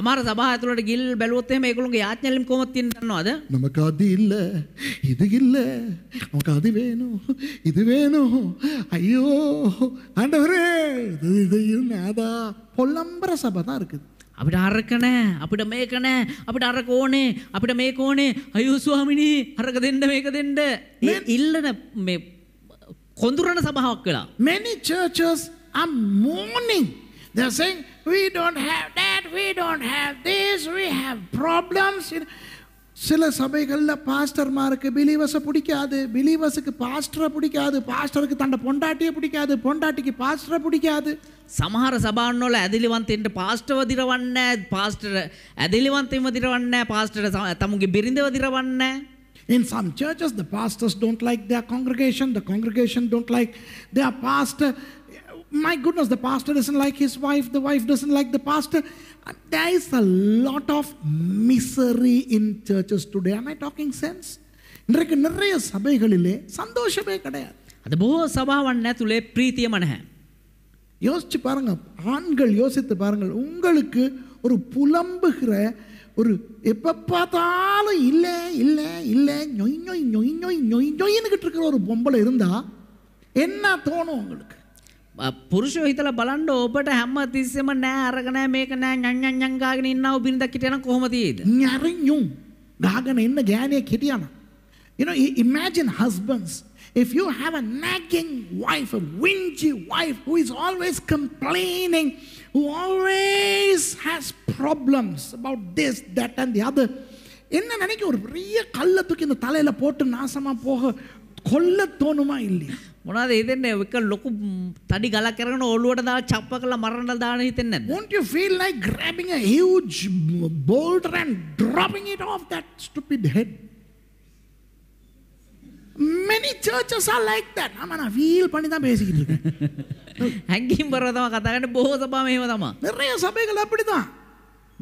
අමාර සභා ඇතුළට ගිල් බැලුවොත් එහෙම ඒගොල්ලෝගේ යාඥාලිම් කොහොමද තියෙන දන්නවද? நமக்கு அது இல்ல இது இல்ல நமக்கு அது வேணும் இது வேணும் ஐயோ ஆண்டவரே இது இதையும் நாதா பொல்லம்பர சபை தான் இருக்குது අපිට අරක නෑ අපිට මේක නෑ අපිට අරක ඕනේ අපිට මේක ඕනේ අයියෝ ස්වාමිනී අරක දෙන්න මේක දෙන්න ඉල්ලන මේ කොඳුරන සභාවක් වෙලා many churches are mourning They're saying, we don't have that, we don't have this, we have problems. சில சபைகளில் பாஸ்டர்மாருக்கு பிலீவஸை பிடிக்காது பிலீவஸுக்கு பாஸ்டரை பிடிக்காது பாஸ்டருக்கு தண்டை பொண்டாட்டியை பிடிக்காது பொண்டாட்டிக்கு பாஸ்டரை பிடிக்காது සමහර සබාන්නොල ඇදිලිවන්තෙන්ට පාස්ටව දිරවන්න පාස්ටර ඇදිලිවන්තෙම දිරවන්න පාස්ටට තමුගේ බිරිඳව දිරවන්න In some churches, the pastors don't like their congregation, the congregation don't like their pastor. my goodness, the pastor doesn't like his wife, the wife doesn't like the pastor. There is a lot of misery in churches today. Am I talking sense? இன்றைக்கு நிறைய சபைகளிலே சந்தோஷமே கிடையாது அது போக சபாவன் நேத்துலே பிரீத்திய யோசிச்சு பாருங்க ஆண்கள் யோசித்து பாருங்கள் உங்களுக்கு ஒரு புலம்புகிற ஒரு எப்போ பார்த்தாலும் இல்லை இல்லை இல்லை நொய் நொய் நொய் நொய் நொய் நொய்னுக்கிட்டு இருக்கிற ஒரு பொம்பளை இருந்தால் என்ன தோணும் உங்களுக்கு පුරුෂයෝ හිතලා බලන්න ඔබට හැම තිස්සෙම නෑ අරක නෑ මේක නෑ ඤඤ්ඤං ඤං ගාගෙන ඉන්නව බිරිඳක් හිටියනම් කොහොමද ඊද? ඤරින්යුම් ගාගෙන ඉන්න ගෑණියෙක් හිටියම. You know imagine husbands if you have a nagging wife a whingy wife who is always complaining who always has problems about this that and the other என்ன நினைக்க ஒரு பெரிய கல்ல தூக்கி இந்த தலையில போட்டு நாசமா போக கொல்ல தோணுமா இல்லையா මොනවද ඒ දෙන්නේ එක ලොකු තඩි ගලක් අරගෙන ඔළුවට දාලා චප්ප කරලා මරන්න දාන හිතෙන්නේ නැද්ද won't you feel like grabbing a huge boulder and dropping it off that stupid head many churches are like that මම නා feel පණිතා බේසිකිලි හැංගීම් බරව තමයි කතා කරන්නේ බොහෝ සභා මෙහෙම තමයි நிறைய சபைகள் அப்படி தான்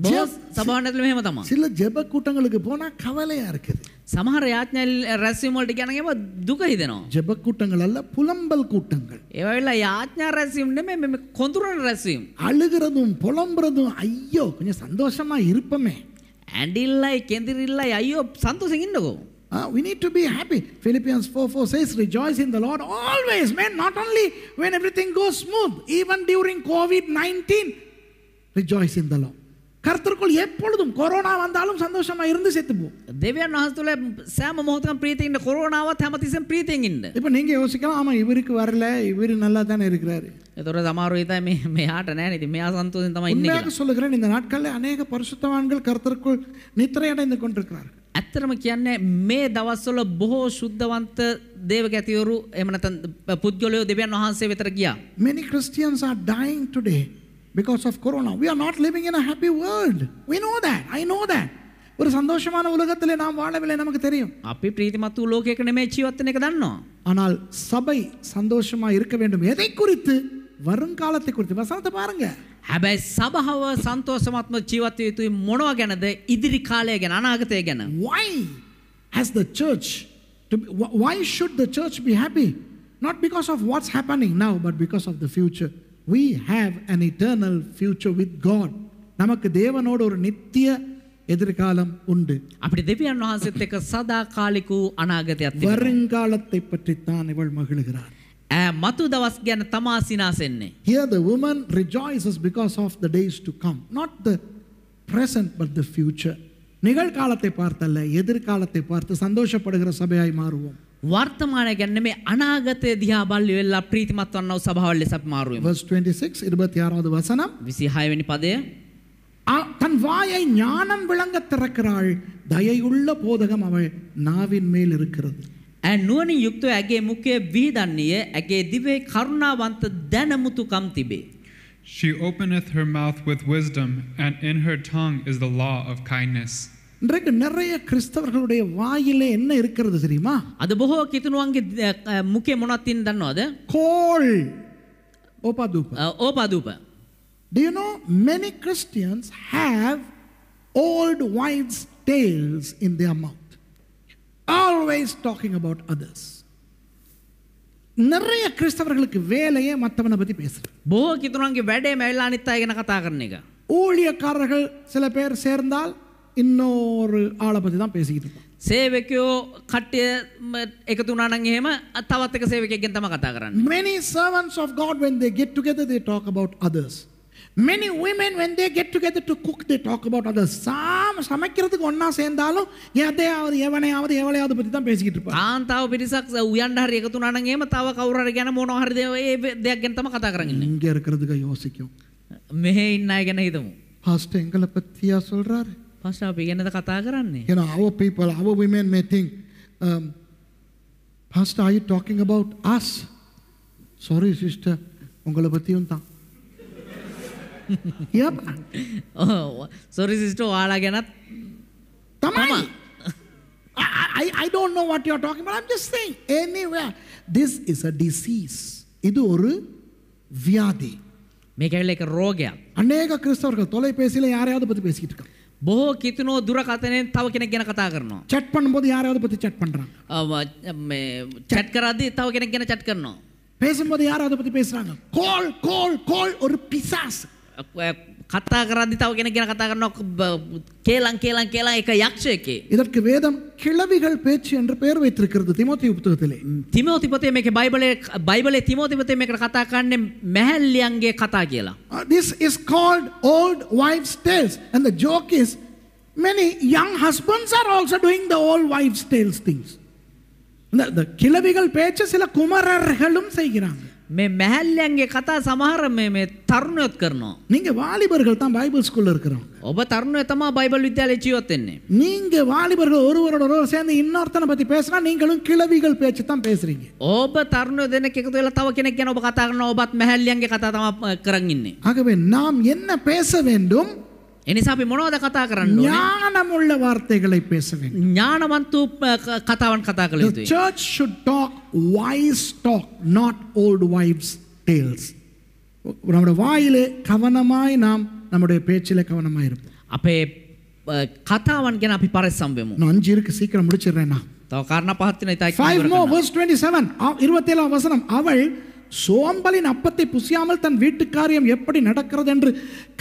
සමානටල මෙහම තම සිල්ල ජෙබ කුටங்களுக்கு போனா கவலையா இருக்குது சமஹர யாத்னல் ரசியம் වලට කියනගේම දුක හිතෙනවා ජෙබ කුටங்கள் அல்ல புலம்பல் கூட்டங்கள் ඒවෙලා யாத்னா ரசியம் නෙමෙයි මේ කොඳුරන රැසීම් அழுகிறதும் புலம்புறதும் ஐயோ கொஞ்சம் சந்தோஷமா இருப்பமே ඇඩිල්ලයි කෙඳිරිල්ලයි අයෝ සන්තෝෂෙන් ඉන්නකෝ Uh, we need to be happy. Philippians 4 4 says, Rejoice in the Lord always, man. Not only when everything goes smooth, even during COVID 19, rejoice in the Lord. கர்த்தருக்குள் எப்பொழுதும் கொரோனா வந்தாலும் சந்தோஷமா இருந்து செத்துப்போம் தேவியன் வහන්සේல සෑම මොහොතකම ප්‍රීතියෙන් ඉන්න කොරෝනාවත් හැමතිස්සෙම ප්‍රීතියෙන් ඉන්න. இப்போ நீங்க யோசிக்கலாம் ஆமா இவருக்கு வரல இவர் நல்லா தானே இருக்கிறாரு. ඒතොර සමහරව ඉතින් මේ මෙයාට නෑනේ ඉතින් මෙයා සන්තෝෂයෙන් තමයි ඉන්නේ. உண்மையாக சொல்லுகிறேன் இந்த நாட்களில் அநேக பரிசுத்தவான்கள் கர்த்தருக்குள் நித்திரையடைந்து கொண்டிருக்கிறார்கள். ඇත්තටම කියන්නේ මේ දවස්වල බොහෝ ශුද්ධවන්ත දේව ගැතිවරු එහෙම නැත්නම් පුද්ගලයෝ දෙවියන් වහන්සේ වෙතට ගියා. Many Christians are dying today. Because of Corona, we are not living in a happy world. We know that. I know that. ஒரு சந்தோஷமான உலகத்தில் நாம் வாழவில்லை நமக்கு தெரியும் අපි ප්‍රීතිමත් වූ ලෝකයක නෙමෙයි ජීවත් වෙන එක දන්නවා. ஆனால் சபை சந்தோஷமா இருக்க வேண்டும் எதை குறித்து வருங்காலத்தை குறித்து வசனத்தை பாருங்க හැබැයි සභාව සන්තෝෂමත්ම ජීවත් විය යුතුයි මොනවා ගැනද ඉදිරි කාලය ගැන අනාගතය ගැන why has the church to be, why should the church be happy not because of what's happening now but because of the future we have an eternal future with God நமக்கு தேவனோட ஒரு நித்திய எதிர்காலம் உண்டு அப்படி திவ்ய வாசித்துக்கு சதா காலிக்கு அநாகத்தை வருங்காலத்தை பற்றி தான் இவள் மகிழ்கிறார் මතු දවස් ගැන තමා සිනාසෙන්නේ. Here the woman rejoices because of the days to come not the present but the future. நிகழ்காலத்தை பார்த்தல்ல எதிர்காலத்தை பார்த்து சந்தோஷப்படுகிற சபையாய் மாறுவோம் වර්තමානය ගැන මේ අනාගතය දිහා බල්ලි වෙලා ප්‍රීතිමත් වන්නව සභාවල් ලෙස අපි මාරු වෙමු. verse 26 26வது வசனம் 26 වෙනි පදය தன் வாயை ஞானம் விளங்க திறக்கிறாள் தயையுள்ள போதகம் அவள் நாவின் மேல் இருக்கிறது නුවණින් යුක්තව ඇගේ මුඛය විහිදන්නේ ඇගේ දිවේ කරුණාවන්ත දැනමුතුකම් තිබේ. She openeth her mouth with wisdom, and in her tongue is the law of kindness. இன்றைக்கு நிறைய கிறிஸ்தவர்களுடைய வாயிலே என்ன இருக்கிறது தெரியுமா අද බොහෝ කිතුනුවන්ගේ මුකේ මොනත්තින් දන්නවාද கோல் ஓபாதூப ඕපාදූප Do you know many Christians have old wives' tales in their mouth? Always talking about others. நிறைய கிறிஸ்தவர்களுக்கு வேலையே மற்றவனை பற்றி பேசுறது බොහෝ කිතුනුවන්ගේ වැඩේ මැල්ලා අනිත් අය ගැන කතා කරන එක ஊழியக்காரர்கள் சில பேர் சேர்ந்தால் இன்னொரு ஆளை பற்றி தான் பேசிக்கிட்டு இருக்கோம் சேவைக்கோ කට්ටිය එකතු වුණා නම් එහෙම තවත් එක සේවකයෙක්ගෙන් තමයි කතා කරන්නේ many servants of god when they get together they talk about others many women when they get together to cook they talk about others சாம் சமைக்கிறதுக்கு ஒண்ணா சேர்ந்தாலும் எதையாவது எவனையாவது எவளையாவது பத்தி தான் பேசிக்கிட்டு இருப்பாங்க காந்தாவ பிரிசக் உயர்ந்த ஹரி එකතු වුණා නම් එහෙම තව කවුරු හරි ගැන මොනවා හරි දෙයක් ගැන තමයි කතා කරන්නේ இங்க இருக்கிறதுக்கு யோசிக்கும் මෙහෙ ඉන්න අය ගැන හිතමු பாஸ்டர் எங்களை பத்தியா சொல்றாரு ප්‍රශ්න අපි ගැනද කතා කරන්නේ? You know, our people, our women may think, um, Pastor, are you talking about us? Sorry, sister, உங்களை பற்றியும் தான் yep. oh, sorry, sister, ඔයාලා ගැනත් තමයි. I, I don't know what you're talking about. I'm just saying, anywhere. This is a disease. இது ஒரு வியாதி. මේක ඇවිල්ලා එක රෝගයක්. අනේක ක්‍රිස්තවர்கள் தொலைபேசியில் யாரையாவது பற்றி பேசிக்கிட்டு இருக்காங்க. බොහෝ කිතුනෝ දුරකතනෙන් තව කෙනෙක් ගැන කතා කරනවා. chat பண்ணும்போது யாரையாவது பத்தி chat பண்றாங்க. මේ chat කරද්දී තව කෙනෙක් ගැන chat කරනවා. பேசும்போது யாரையாவது பத்தி பேசுறாங்க. call call call ஒரு பிசாசு. කතා කරද්දි තව කෙනෙක් ගැන කතා කරනවා கேளம் கேளம் கேளம் එක යක්ෂයෙක්ගේ இதற்கு வேதம் கிளவிகள் பேச்சு என்று பெயர் வைத்திருக்கிறது திமோத்தி புத்தகத்திலே திமோத்தி புத்தகமே මේකේ බයිබලයේ බයිබලයේ තිමෝති පුතේ මේකට කතා කරන්නේ මැහැල්ලියන්ගේ කතා කියලා uh, this is called old wives tales and the joke is many young husbands are also doing the old wives tales things இந்த கிளவிகள் பேச்சு சில குமரர்களும் செய்கிறாங்க මේ මැහැල්ලයන්ගේ කතා සමහර මේ මේ තරුණයොත් කරනවා. நீங்க வாலிபர்கள் தான் பைபிள் ஸ்கூல்ல இருக்கிறோம். ඔබ තරුණය තමා බයිබල් විද්‍යාලේ ජීවත් වෙන්නේ. நீங்க வாலிபர்கள் ஒருவரோட ஒருவர் சேர்ந்து இன்னொருத்தனை பத்தி பேசினா நீங்களும் கிழவிகள் பேச்சு தான் பேசுறீங்க. ඔබ තරුණයෝ දෙනෙක් එකතු වෙලා තව කෙනෙක් ගැන ඔබ කතා කරනවා. ඔබත් මැහැල්ලයන්ගේ කතා තමයි කරන් ඉන්නේ. ஆகவே நாம் என்ன பேச வேண்டும் එනිසා අපි මොනවද කතා කරන්න ඕනේ? ඥානමුள்ள වාර්තේகளை பேச வேண்டும். ඥානවන්ත කතාවන් කතා කළ යුතුයි. The church should talk wise talk not old wives tales. நம்முடைய வாயிலே கவனமாய் நாம் நம்முடைய பேச்சிலே கவனமாய் இருப்போம். අපේ කතාවන් ගැන අපි පරිස්සම් වෙමු. අංජු இருக்கு சீக்கிரம் முடிச்சிடுறேன் நான். තව කාරණා පහක් තියෙනවා. 5 more verse 27. 27 வசனம் அவள் சோம்பலின் அப்பத்தை புசியாமல் தன் வீட்டு காரியம் எப்படி நடக்கிறது என்று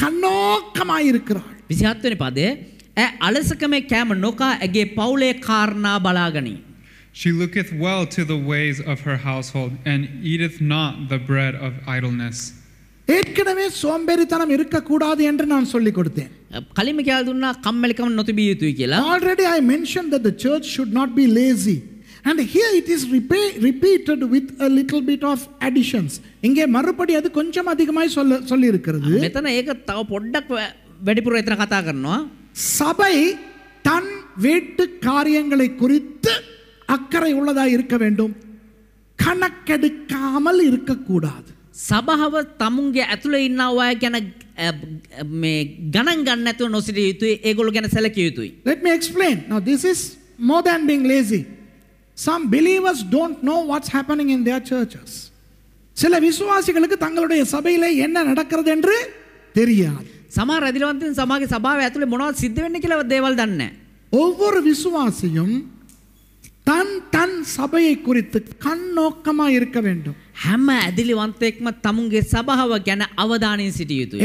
கண்ணோக்கமாயிருக்கிறாள் විසිහත්වනි පදේ ඇ අලසකම කෑම නොකා ඇගේ පවුලේ කාරණා බලාගනී. She looketh well to the ways of her household and eateth not the bread of idleness. ஏற்கனவே சோம்பேறித்தனம் இருக்கக்கூடாது என்று நான் சொல்லிக் கொடுத்தேன் கலிமை கேள் துன்னா கம்மலிக்கம் நொத்துபி யூத்துவிக்கலாம் already I mention that the church should not be lazy and here it is ரிபே repeated with a little bit of additions இங்கே மறுபடி அது கொஞ்சம் அதிகமாய் சொல்ல சொல்லி இருக்கிறது මෙතන ඒක තව පොඩ්ඩක් වැඩිපුර එතන කතා කරනවා சபை தன் வீட்டு காரியங்களை குறித்து அக்கறை உள்ளதாக இருக்க வேண்டும் கணக்கெடுக்காமல் இருக்கக்கூடாது සභාව තමුන්ගේ ඇතුළ ඉන්න අය ගැන මේ ගණන් ගන්න ඇතුව නොසිටිය යුතුයි ඒගොල්ලෝ ගැන සැලකිය යුතුයි let me explain now this is more than being lazy some believers don't know what's happening in their churches. சில விசுவாசிகளுக்கு தங்களுடைய சபையில என்ன நடக்கிறது என்று தெரியாது සමහර අධිරවන්තන් සමාගේ සභාව ඇතුළේ මොනවද සිද්ධ වෙන්නේ කියලා දේවල් දන්නේ ஒவ்வொரு விசுவாசியும் தன் தன் சபையை குறித்து கண்ணோக்கமா இருக்க வேண்டும்.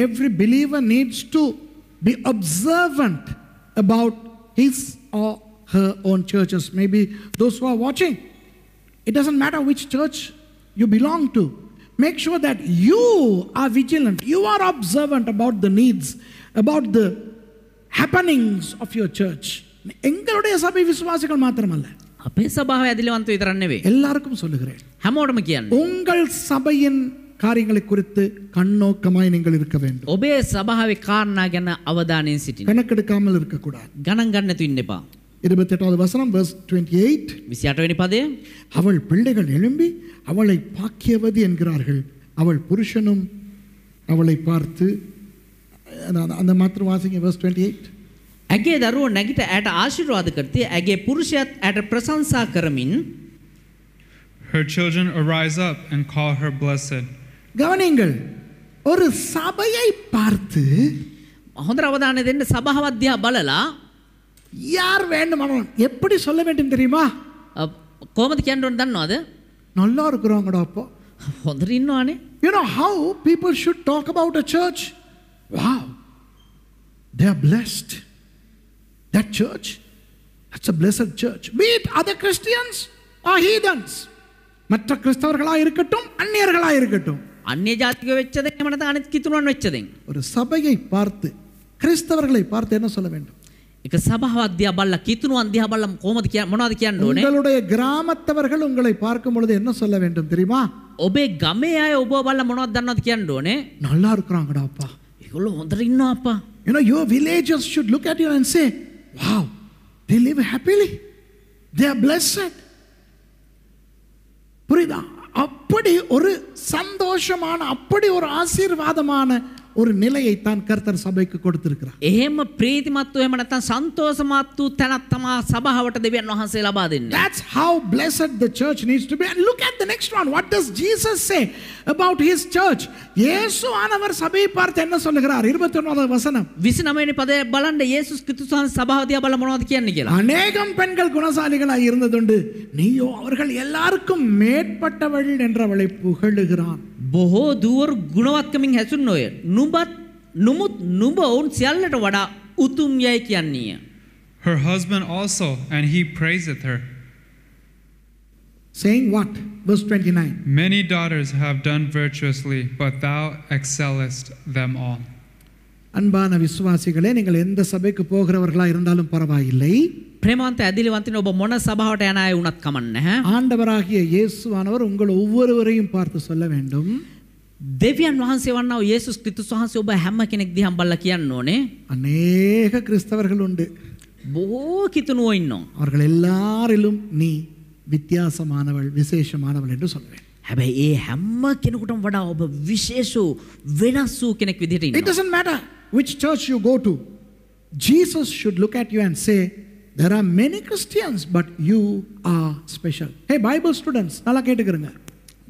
Every believer needs to be observant about his or her own churches. Maybe those who are watching, it doesn't matter which church you belong to. Make sure that you are vigilant, you are observant about the needs, about the happenings of your church. எங்களுடைய சபை விசுவாசிகள் மாத்திரமல்ல அப்பே சபாவை அதில் வந்து இதரன்னவே எல்லாருக்கும் சொல்லுகிறேன் ஹமோடும் கியான் உங்கள் சபையின் காரியங்களை குறித்து கண்ணோக்கமாய் நீங்கள் இருக்க வேண்டும் ஒபே சபாவை காரணாக என்ன அவதானியம் சிட்டி கணக்கெடுக்காமல் இருக்கக்கூடாது கணங்கண்ணத்து இன்னைப்பா இருபத்தெட்டாவது வசனம் வர்ஸ் டுவெண்ட்டி எயிட் விசியாட்டவனி பாதே அவள் பிள்ளைகள் எழும்பி அவளை பாக்கியவது என்கிறார்கள் அவள் புருஷனும் அவளை பார்த்து அந்த மாத்திரம் வாசிங்க வர்ஸ் டுவெண்ட்டி எயிட் ඇගේ දරුවෝ නැගිට ඇයට ආශිර්වාද කරති ඇගේ පුරුෂයත් ඇයට பிரசன்சா கரமின் Her children arise up and call her blessed. கவனிங்கள் ஒரு சபையை பார்த்து හොඳ என்ன දෙන්න பலலா யார் வேண்டுமானவன் எப்படி சொல்ல வேண்டும் தெரியுமா கோமதி கேண்டோன் தானே அது நல்லா இருக்கிறாங்கடா அப்போ வந்துட்டு இன்னும் you know how people should talk about a church what they are blessed that church it's a blessed church meet other Christians are heathens மற்ற கிறிஸ்தவர்களாக இருக்கட்டும் அந்நியர்களாக இருக்கட்டும் அந்நிய ஜாத்திக்கு வச்சதை மனதை அனுக்கித்துணுன்னு வச்சதை ஒரு சபையை பார்த்து கிறிஸ்தவர்களை பார்த்து என்ன சொல்ல வேண்டும் உங்களுடைய கிராமத்தவர்கள் உங்களை பார்க்கும் என்ன சொல்ல வேண்டும் தெரியுமா ஒபே கமையாய ஒபோ பல்ல மனோ தன்னது கேண்டோனே நல்லா இருக்கிறாங்கடா அப்பா இவ்வளோ வந்துட்டு அப்பா ஏன்னா your villagers should look at you and wow they happily they are புரியுதா அப்படி ஒரு சந்தோஷமான அப்படி ஒரு ஆசீர்வாதமான ஒரு நிலையை தான் கர்த்தர் சபைக்கு கொடுத்திருக்கிறார் ஏம பிரீதி மத்து ஏம நத்தம் சந்தோஷமாத்து தனத்தமா சபாவட்ட தேவன் வகசை லபாதின் that's how blessed the church needs to be and look at the next one what does Jesus say about his church இயேசு ஆனவர் சபை பார்த்து என்ன சொல்லுகிறார் 21வது வசனம் விசனமேனி பதே பலண்ட இயேசு கிறிஸ்துவின் சபாவதிய பல மனோத கேன்னு கேள அநேகம் பெண்கள் குணசாலிகளாய் இருந்ததுண்டு நீயோ அவர்கள் எல்லாருக்கும் மேற்பட்டவள் என்றவளை புகழுகிறான் போஹோ தூர் குணவாக்கமிங் ஹசுன்னோயே நு නුබත් නුමුත් ඔවුන් සියල්ලට වඩා උතුම් කියන්නේය. Her husband also, and he praiseth her. Saying what? Verse 29. Many daughters have done virtuously, but thou excellest them all. அன்பான விசுவாசிகளே நீங்கள் எந்த சபைக்கு போகிறவர்களா இருந்தாலும் பரவாயில்லை பிரேமாந்த அதிலிவந்தின் ஒப்ப மொன சபாவட்ட ஏனாய் உனத் கமன் ஆண்டவராகிய இயேசுவானவர் உங்கள் ஒவ்வொருவரையும் பார்த்து சொல்ல வேண்டும் දෙවියන් වහන්සේ වන්නව යේසුස් ක්‍රිස්තුස් වහන්සේ ඔබ හැම කෙනෙක් දිහා බලලා කියන්න ඕනේ අනේක கிறிஸ்தவர்கள் உண்டு බොහෝ කිතුණුවෝ ඉන්නවා அவர்கள் எல்லாரிலும் நீ வித்தியாசமானவள் விசேஷமானவள் என்று சொல்வேன் හැබැයි ඒ හැම කෙනෙකුටම වඩා ඔබ විශේෂ වෙනස් වූ කෙනෙක් විදිහට ඉන්නවා it doesn't matter which church you go to jesus should look at you and say there are many christians but you are special hey bible students நல்லா கேட்டுக்கிறங்க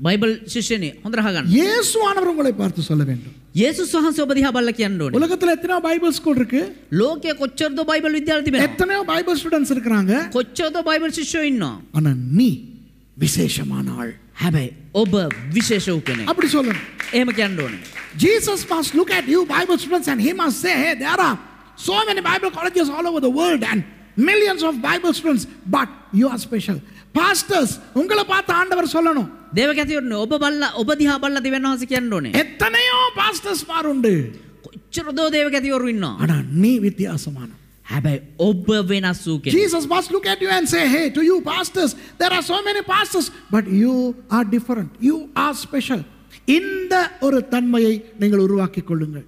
பைபிள் சிஷ்யனே ஒன்றாக இயேசு ஆனவர் உங்களை பார்த்து சொல்ல வேண்டும் இயேசு சுஹாசி உபதியா பல்லக்கி அன்றோடு உலகத்துல எத்தனையோ பைபிள் ஸ்கூல் இருக்கு லோகே கொச்சர்தோ பைபிள் வித்யார்த்தி மேல எத்தனையோ பைபிள் ஸ்டூடண்ட்ஸ் இருக்காங்க கொச்சர்தோ பைபிள் சிஷ்யோ இன்னும் ஆனா நீ விசேஷமான ஆள் හැබැයි ඔබ විශේෂ වූ කෙනෙක්. අපිට சொல்லணும். එහෙම කියන්න ඕනේ. Jesus must look at you Bible students and he must say hey there are so many Bible colleges all over the world and millions of Bible students but you are special. Pastors உங்களை பார்த்து ஆண்டவர் சொல்லணும் தேவகத்தியோட ඔබ බලලා ඔබ දිහා බලලා දෙවියන් වහන්සේ කියන්න ඕනේ. எத்தனையோ பாஸ்டர்ஸ் மாරුണ്ട്. කොච්චර දෝ දේවකතිවරු ඉන්නවා. ஆனா நீ வித்தியாசமான. හැබැයි ඔබ වෙනස් වූ කෙනෙක්. Jesus must look at you and say, "Hey, to you pastors, there are so many pastors, but you are different. You are special." இந்த ஒரு தன்மையை நீங்கள் உருவாக்கிக் கொள்ளுங்கள்.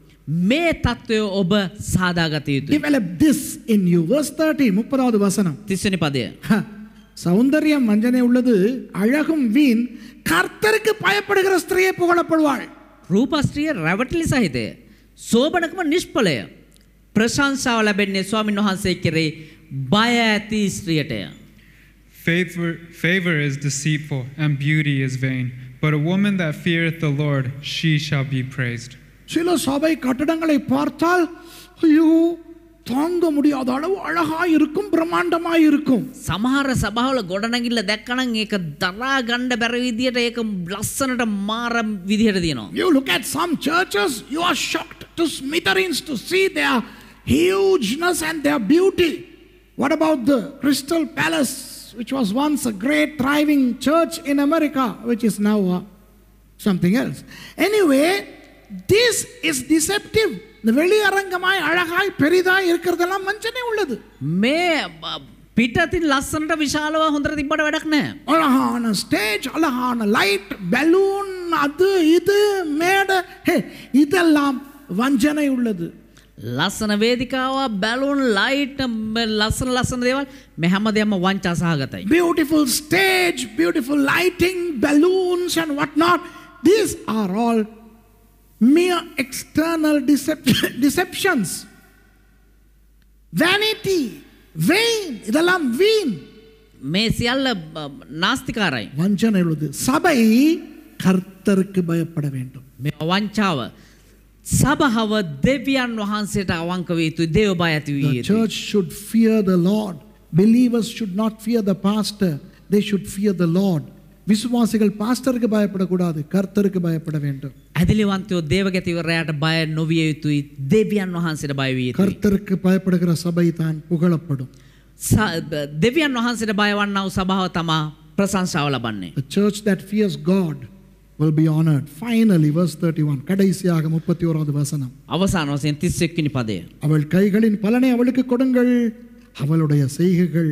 මේ தত্ত্বය ඔබ සාදාගත යුතුයි. Develop this in you. Verse 30, 30வது වසனம். 30 වෙනි පදය. சௌந்தர்யம் வஞ்சனை உள்ளது அழகும் வீண் கர்த்தருக்கு பயப்படுகிற ஸ்திரீயை புகழப்படுவாள் ரூபா ස්ත්‍රිය ரவட்டலி සහිතය. සෝබනකම නිෂ්ඵලය. ප්‍රශංසාව பெண்ணே சுவாமி වහන්සේ කෙරේ பய தீ ස්ත්‍රියටය. Favor, favor is deceitful and beauty is vain, but a woman that feareth the Lord, she shall be praised. சில சபை கட்டடங்களை பார்த்தால் ஐயோ You look at some churches, you are shocked to smithereens to see their hugeness and their beauty. What about the Crystal Palace, which was once a great thriving church in America, which is now something else? Anyway, this is deceptive. இந்த வெளியரங்கமாய் அழகாய் பெரிதாய் இருக்கிறதெல்லாம் වංචනය உள்ளது මේ පිටතින් ලස්සනට විශාලව හොඳට තිබ්බට වැඩක් නැහැ. අලහාන ස්ටේජ් අලහාන ලයිට් බැලූන් අද இது மேட ஹே இதெல்லாம் වංචනය உள்ளது. ලස්සන වේදිකාව බැලුන් ලයිට් ලස්සන ලස්සන දේවල් මේ හැම දෙයක්ම වංචා සහගතයි. Beautiful stage, beautiful lighting, balloons and what not. These are all mere external deception, deceptions වැනිටි වෙයින් இதெல்லாம் வீண் මේ සියල්ල නාස්තිකාරයි වංචන එළුද සබයි பயப்பட வேண்டும் මේ අවංචාව සබහව දෙවියන් වහන්සේට අවංක වේ යුතුයි දේව බය ඇති church should fear the lord believers should not fear the pastor they should fear the lord විශ්වාසිකල් පාස්ටර්ක බයපඩකුඩාද කර්තර්ක බයපඩ வேண்டும் ඇදිලිවන්තයෝ දේවගැතිවරයාට බය නොවිය යුතුයි දෙවියන් වහන්සේට බය විය යුතුයි කර්තර්ක බයපඩකර සබයි தான் புகழப்படும் දෙවියන් වහන්සේට බය වන්නා වූ සභාව තමා ප්‍රශංසාව ලබන්නේ a church that fears god will be honored. Finally, verse 31. கடைசியாக முப்பத்தி ஓராவது வசனம் அவசான வசனம் திசைக்கினி பதே அவள் கைகளின் பலனை அவளுக்கு கொடுங்கள் அவளுடைய செய்கைகள்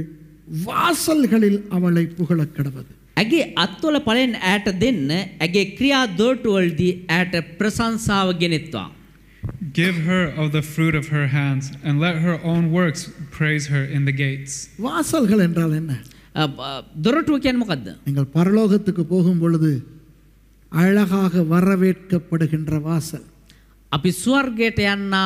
வாசல்களில் அவளை புகழக் கடவது ඇගේ අත්වල ඵලෙන් ඈට දෙන්න ඇගේ ක්‍රියා දොරටුවල්දී ඈට ප්‍රශංසාව ගෙනෙත්වා. Give her of the fruit of her hands and let her own works praise her in the gates. வாசல்கள் என்றால் என்ன? දොරටුව කියන්නේ මොකද්ද? நீங்கள் பரலோகத்துக்கு போகும் பொழுது அழகாக வரவேற்கப்படுகின்ற வாசல். අපි ස්වර්ගයට යන්නා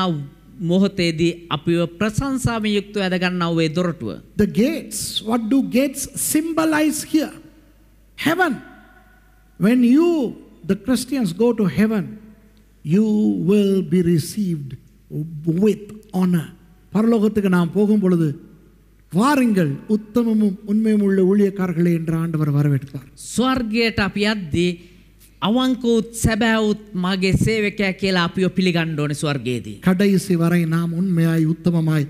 මොහොතේදී අපිව ප්‍රශංසාවෙන් යුක්තව ඇද ගන්නා ඔය දොරටුව. The gates what do gates symbolize here? Heaven. When you, the Christians, go to heaven, you will be received with honor. பரலோகத்துக்கு நாம் போகும் பொழுது வாருங்கள் உத்தமமும் உண்மையும் உள்ள ஊழியக்காரர்களே என்று ஆண்டவர் வரவேற்கிறார் ස්වර්ගයට අපි යද්දී අවංකවත් සැබෑවුත් මගේ සේවකයා කියලා අපිව පිළිගන්න ඕනේ ස්වර්ගයේදී. கடைசி வரை நாம் உண்மையாய் உத்தமமாய்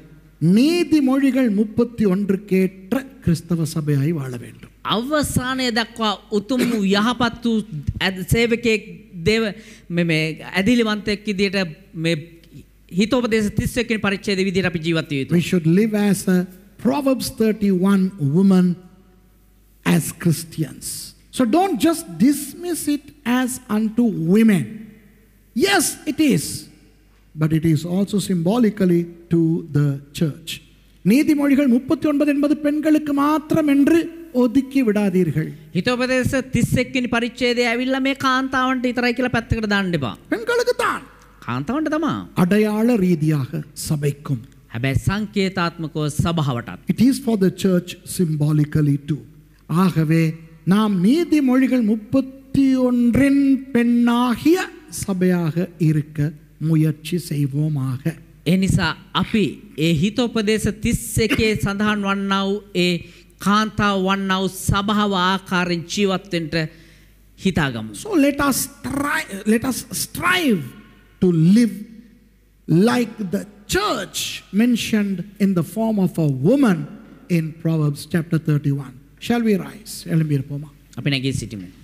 நீதிமொழிகள் முப்பத்தி ஒன்றுக்கேற்ற கிறிஸ்தவ சபையாய் வாழ வேண்டும் අවසානය දක්වා උතුම් යහපත් වූ දේව මේ මේ හිතෝපදේශ 31 වෙනි පරිච්ඡේදයේ අපි ජීවත් යුතුයි. We should live as a Proverbs 31 woman as Christians. So don't just dismiss it as unto women. Yes, it is. But it is also symbolically to the church. நீதிமொழிகள் முப்பத்தி ஒன்பது என்பது பெண்களுக்கு மாத்திரம் என்று ඔදුකි විඩාදීර්හල්. හිතෝපදේශ 31 වෙනි පරිච්ඡේදය ඇවිල්ලා මේ කාන්තාවන්ට විතරයි කියලා පැත්තකට දාන්න එපා. பெண்களுக்கு தான். කාන්තාවන්ට තමා. அடையாள ரீதியாக சபைக்கும். හැබැයි සංකේතාත්මකව සභාවටත්. It is for the church symbolically too. ஆகவே நாம் நீதிமொழிகள் முப்பத்தி ஒன்றின் பெண்ணாகிய சபையாக இருக்க முயற்சி செய்வோமாக. එනිසා අපි ඒ හිතෝපදේශ 31 සඳහන් වන්නා වූ ඒ කාන්තාව වන්නව සභාව ආකාරයෙන් ජීවත් වෙන්න හිතාගමු. So let us try let us strive to live like the church mentioned in the form of a woman in Proverbs chapter 31. Shall we rise? එළඹිර පොමා. අපි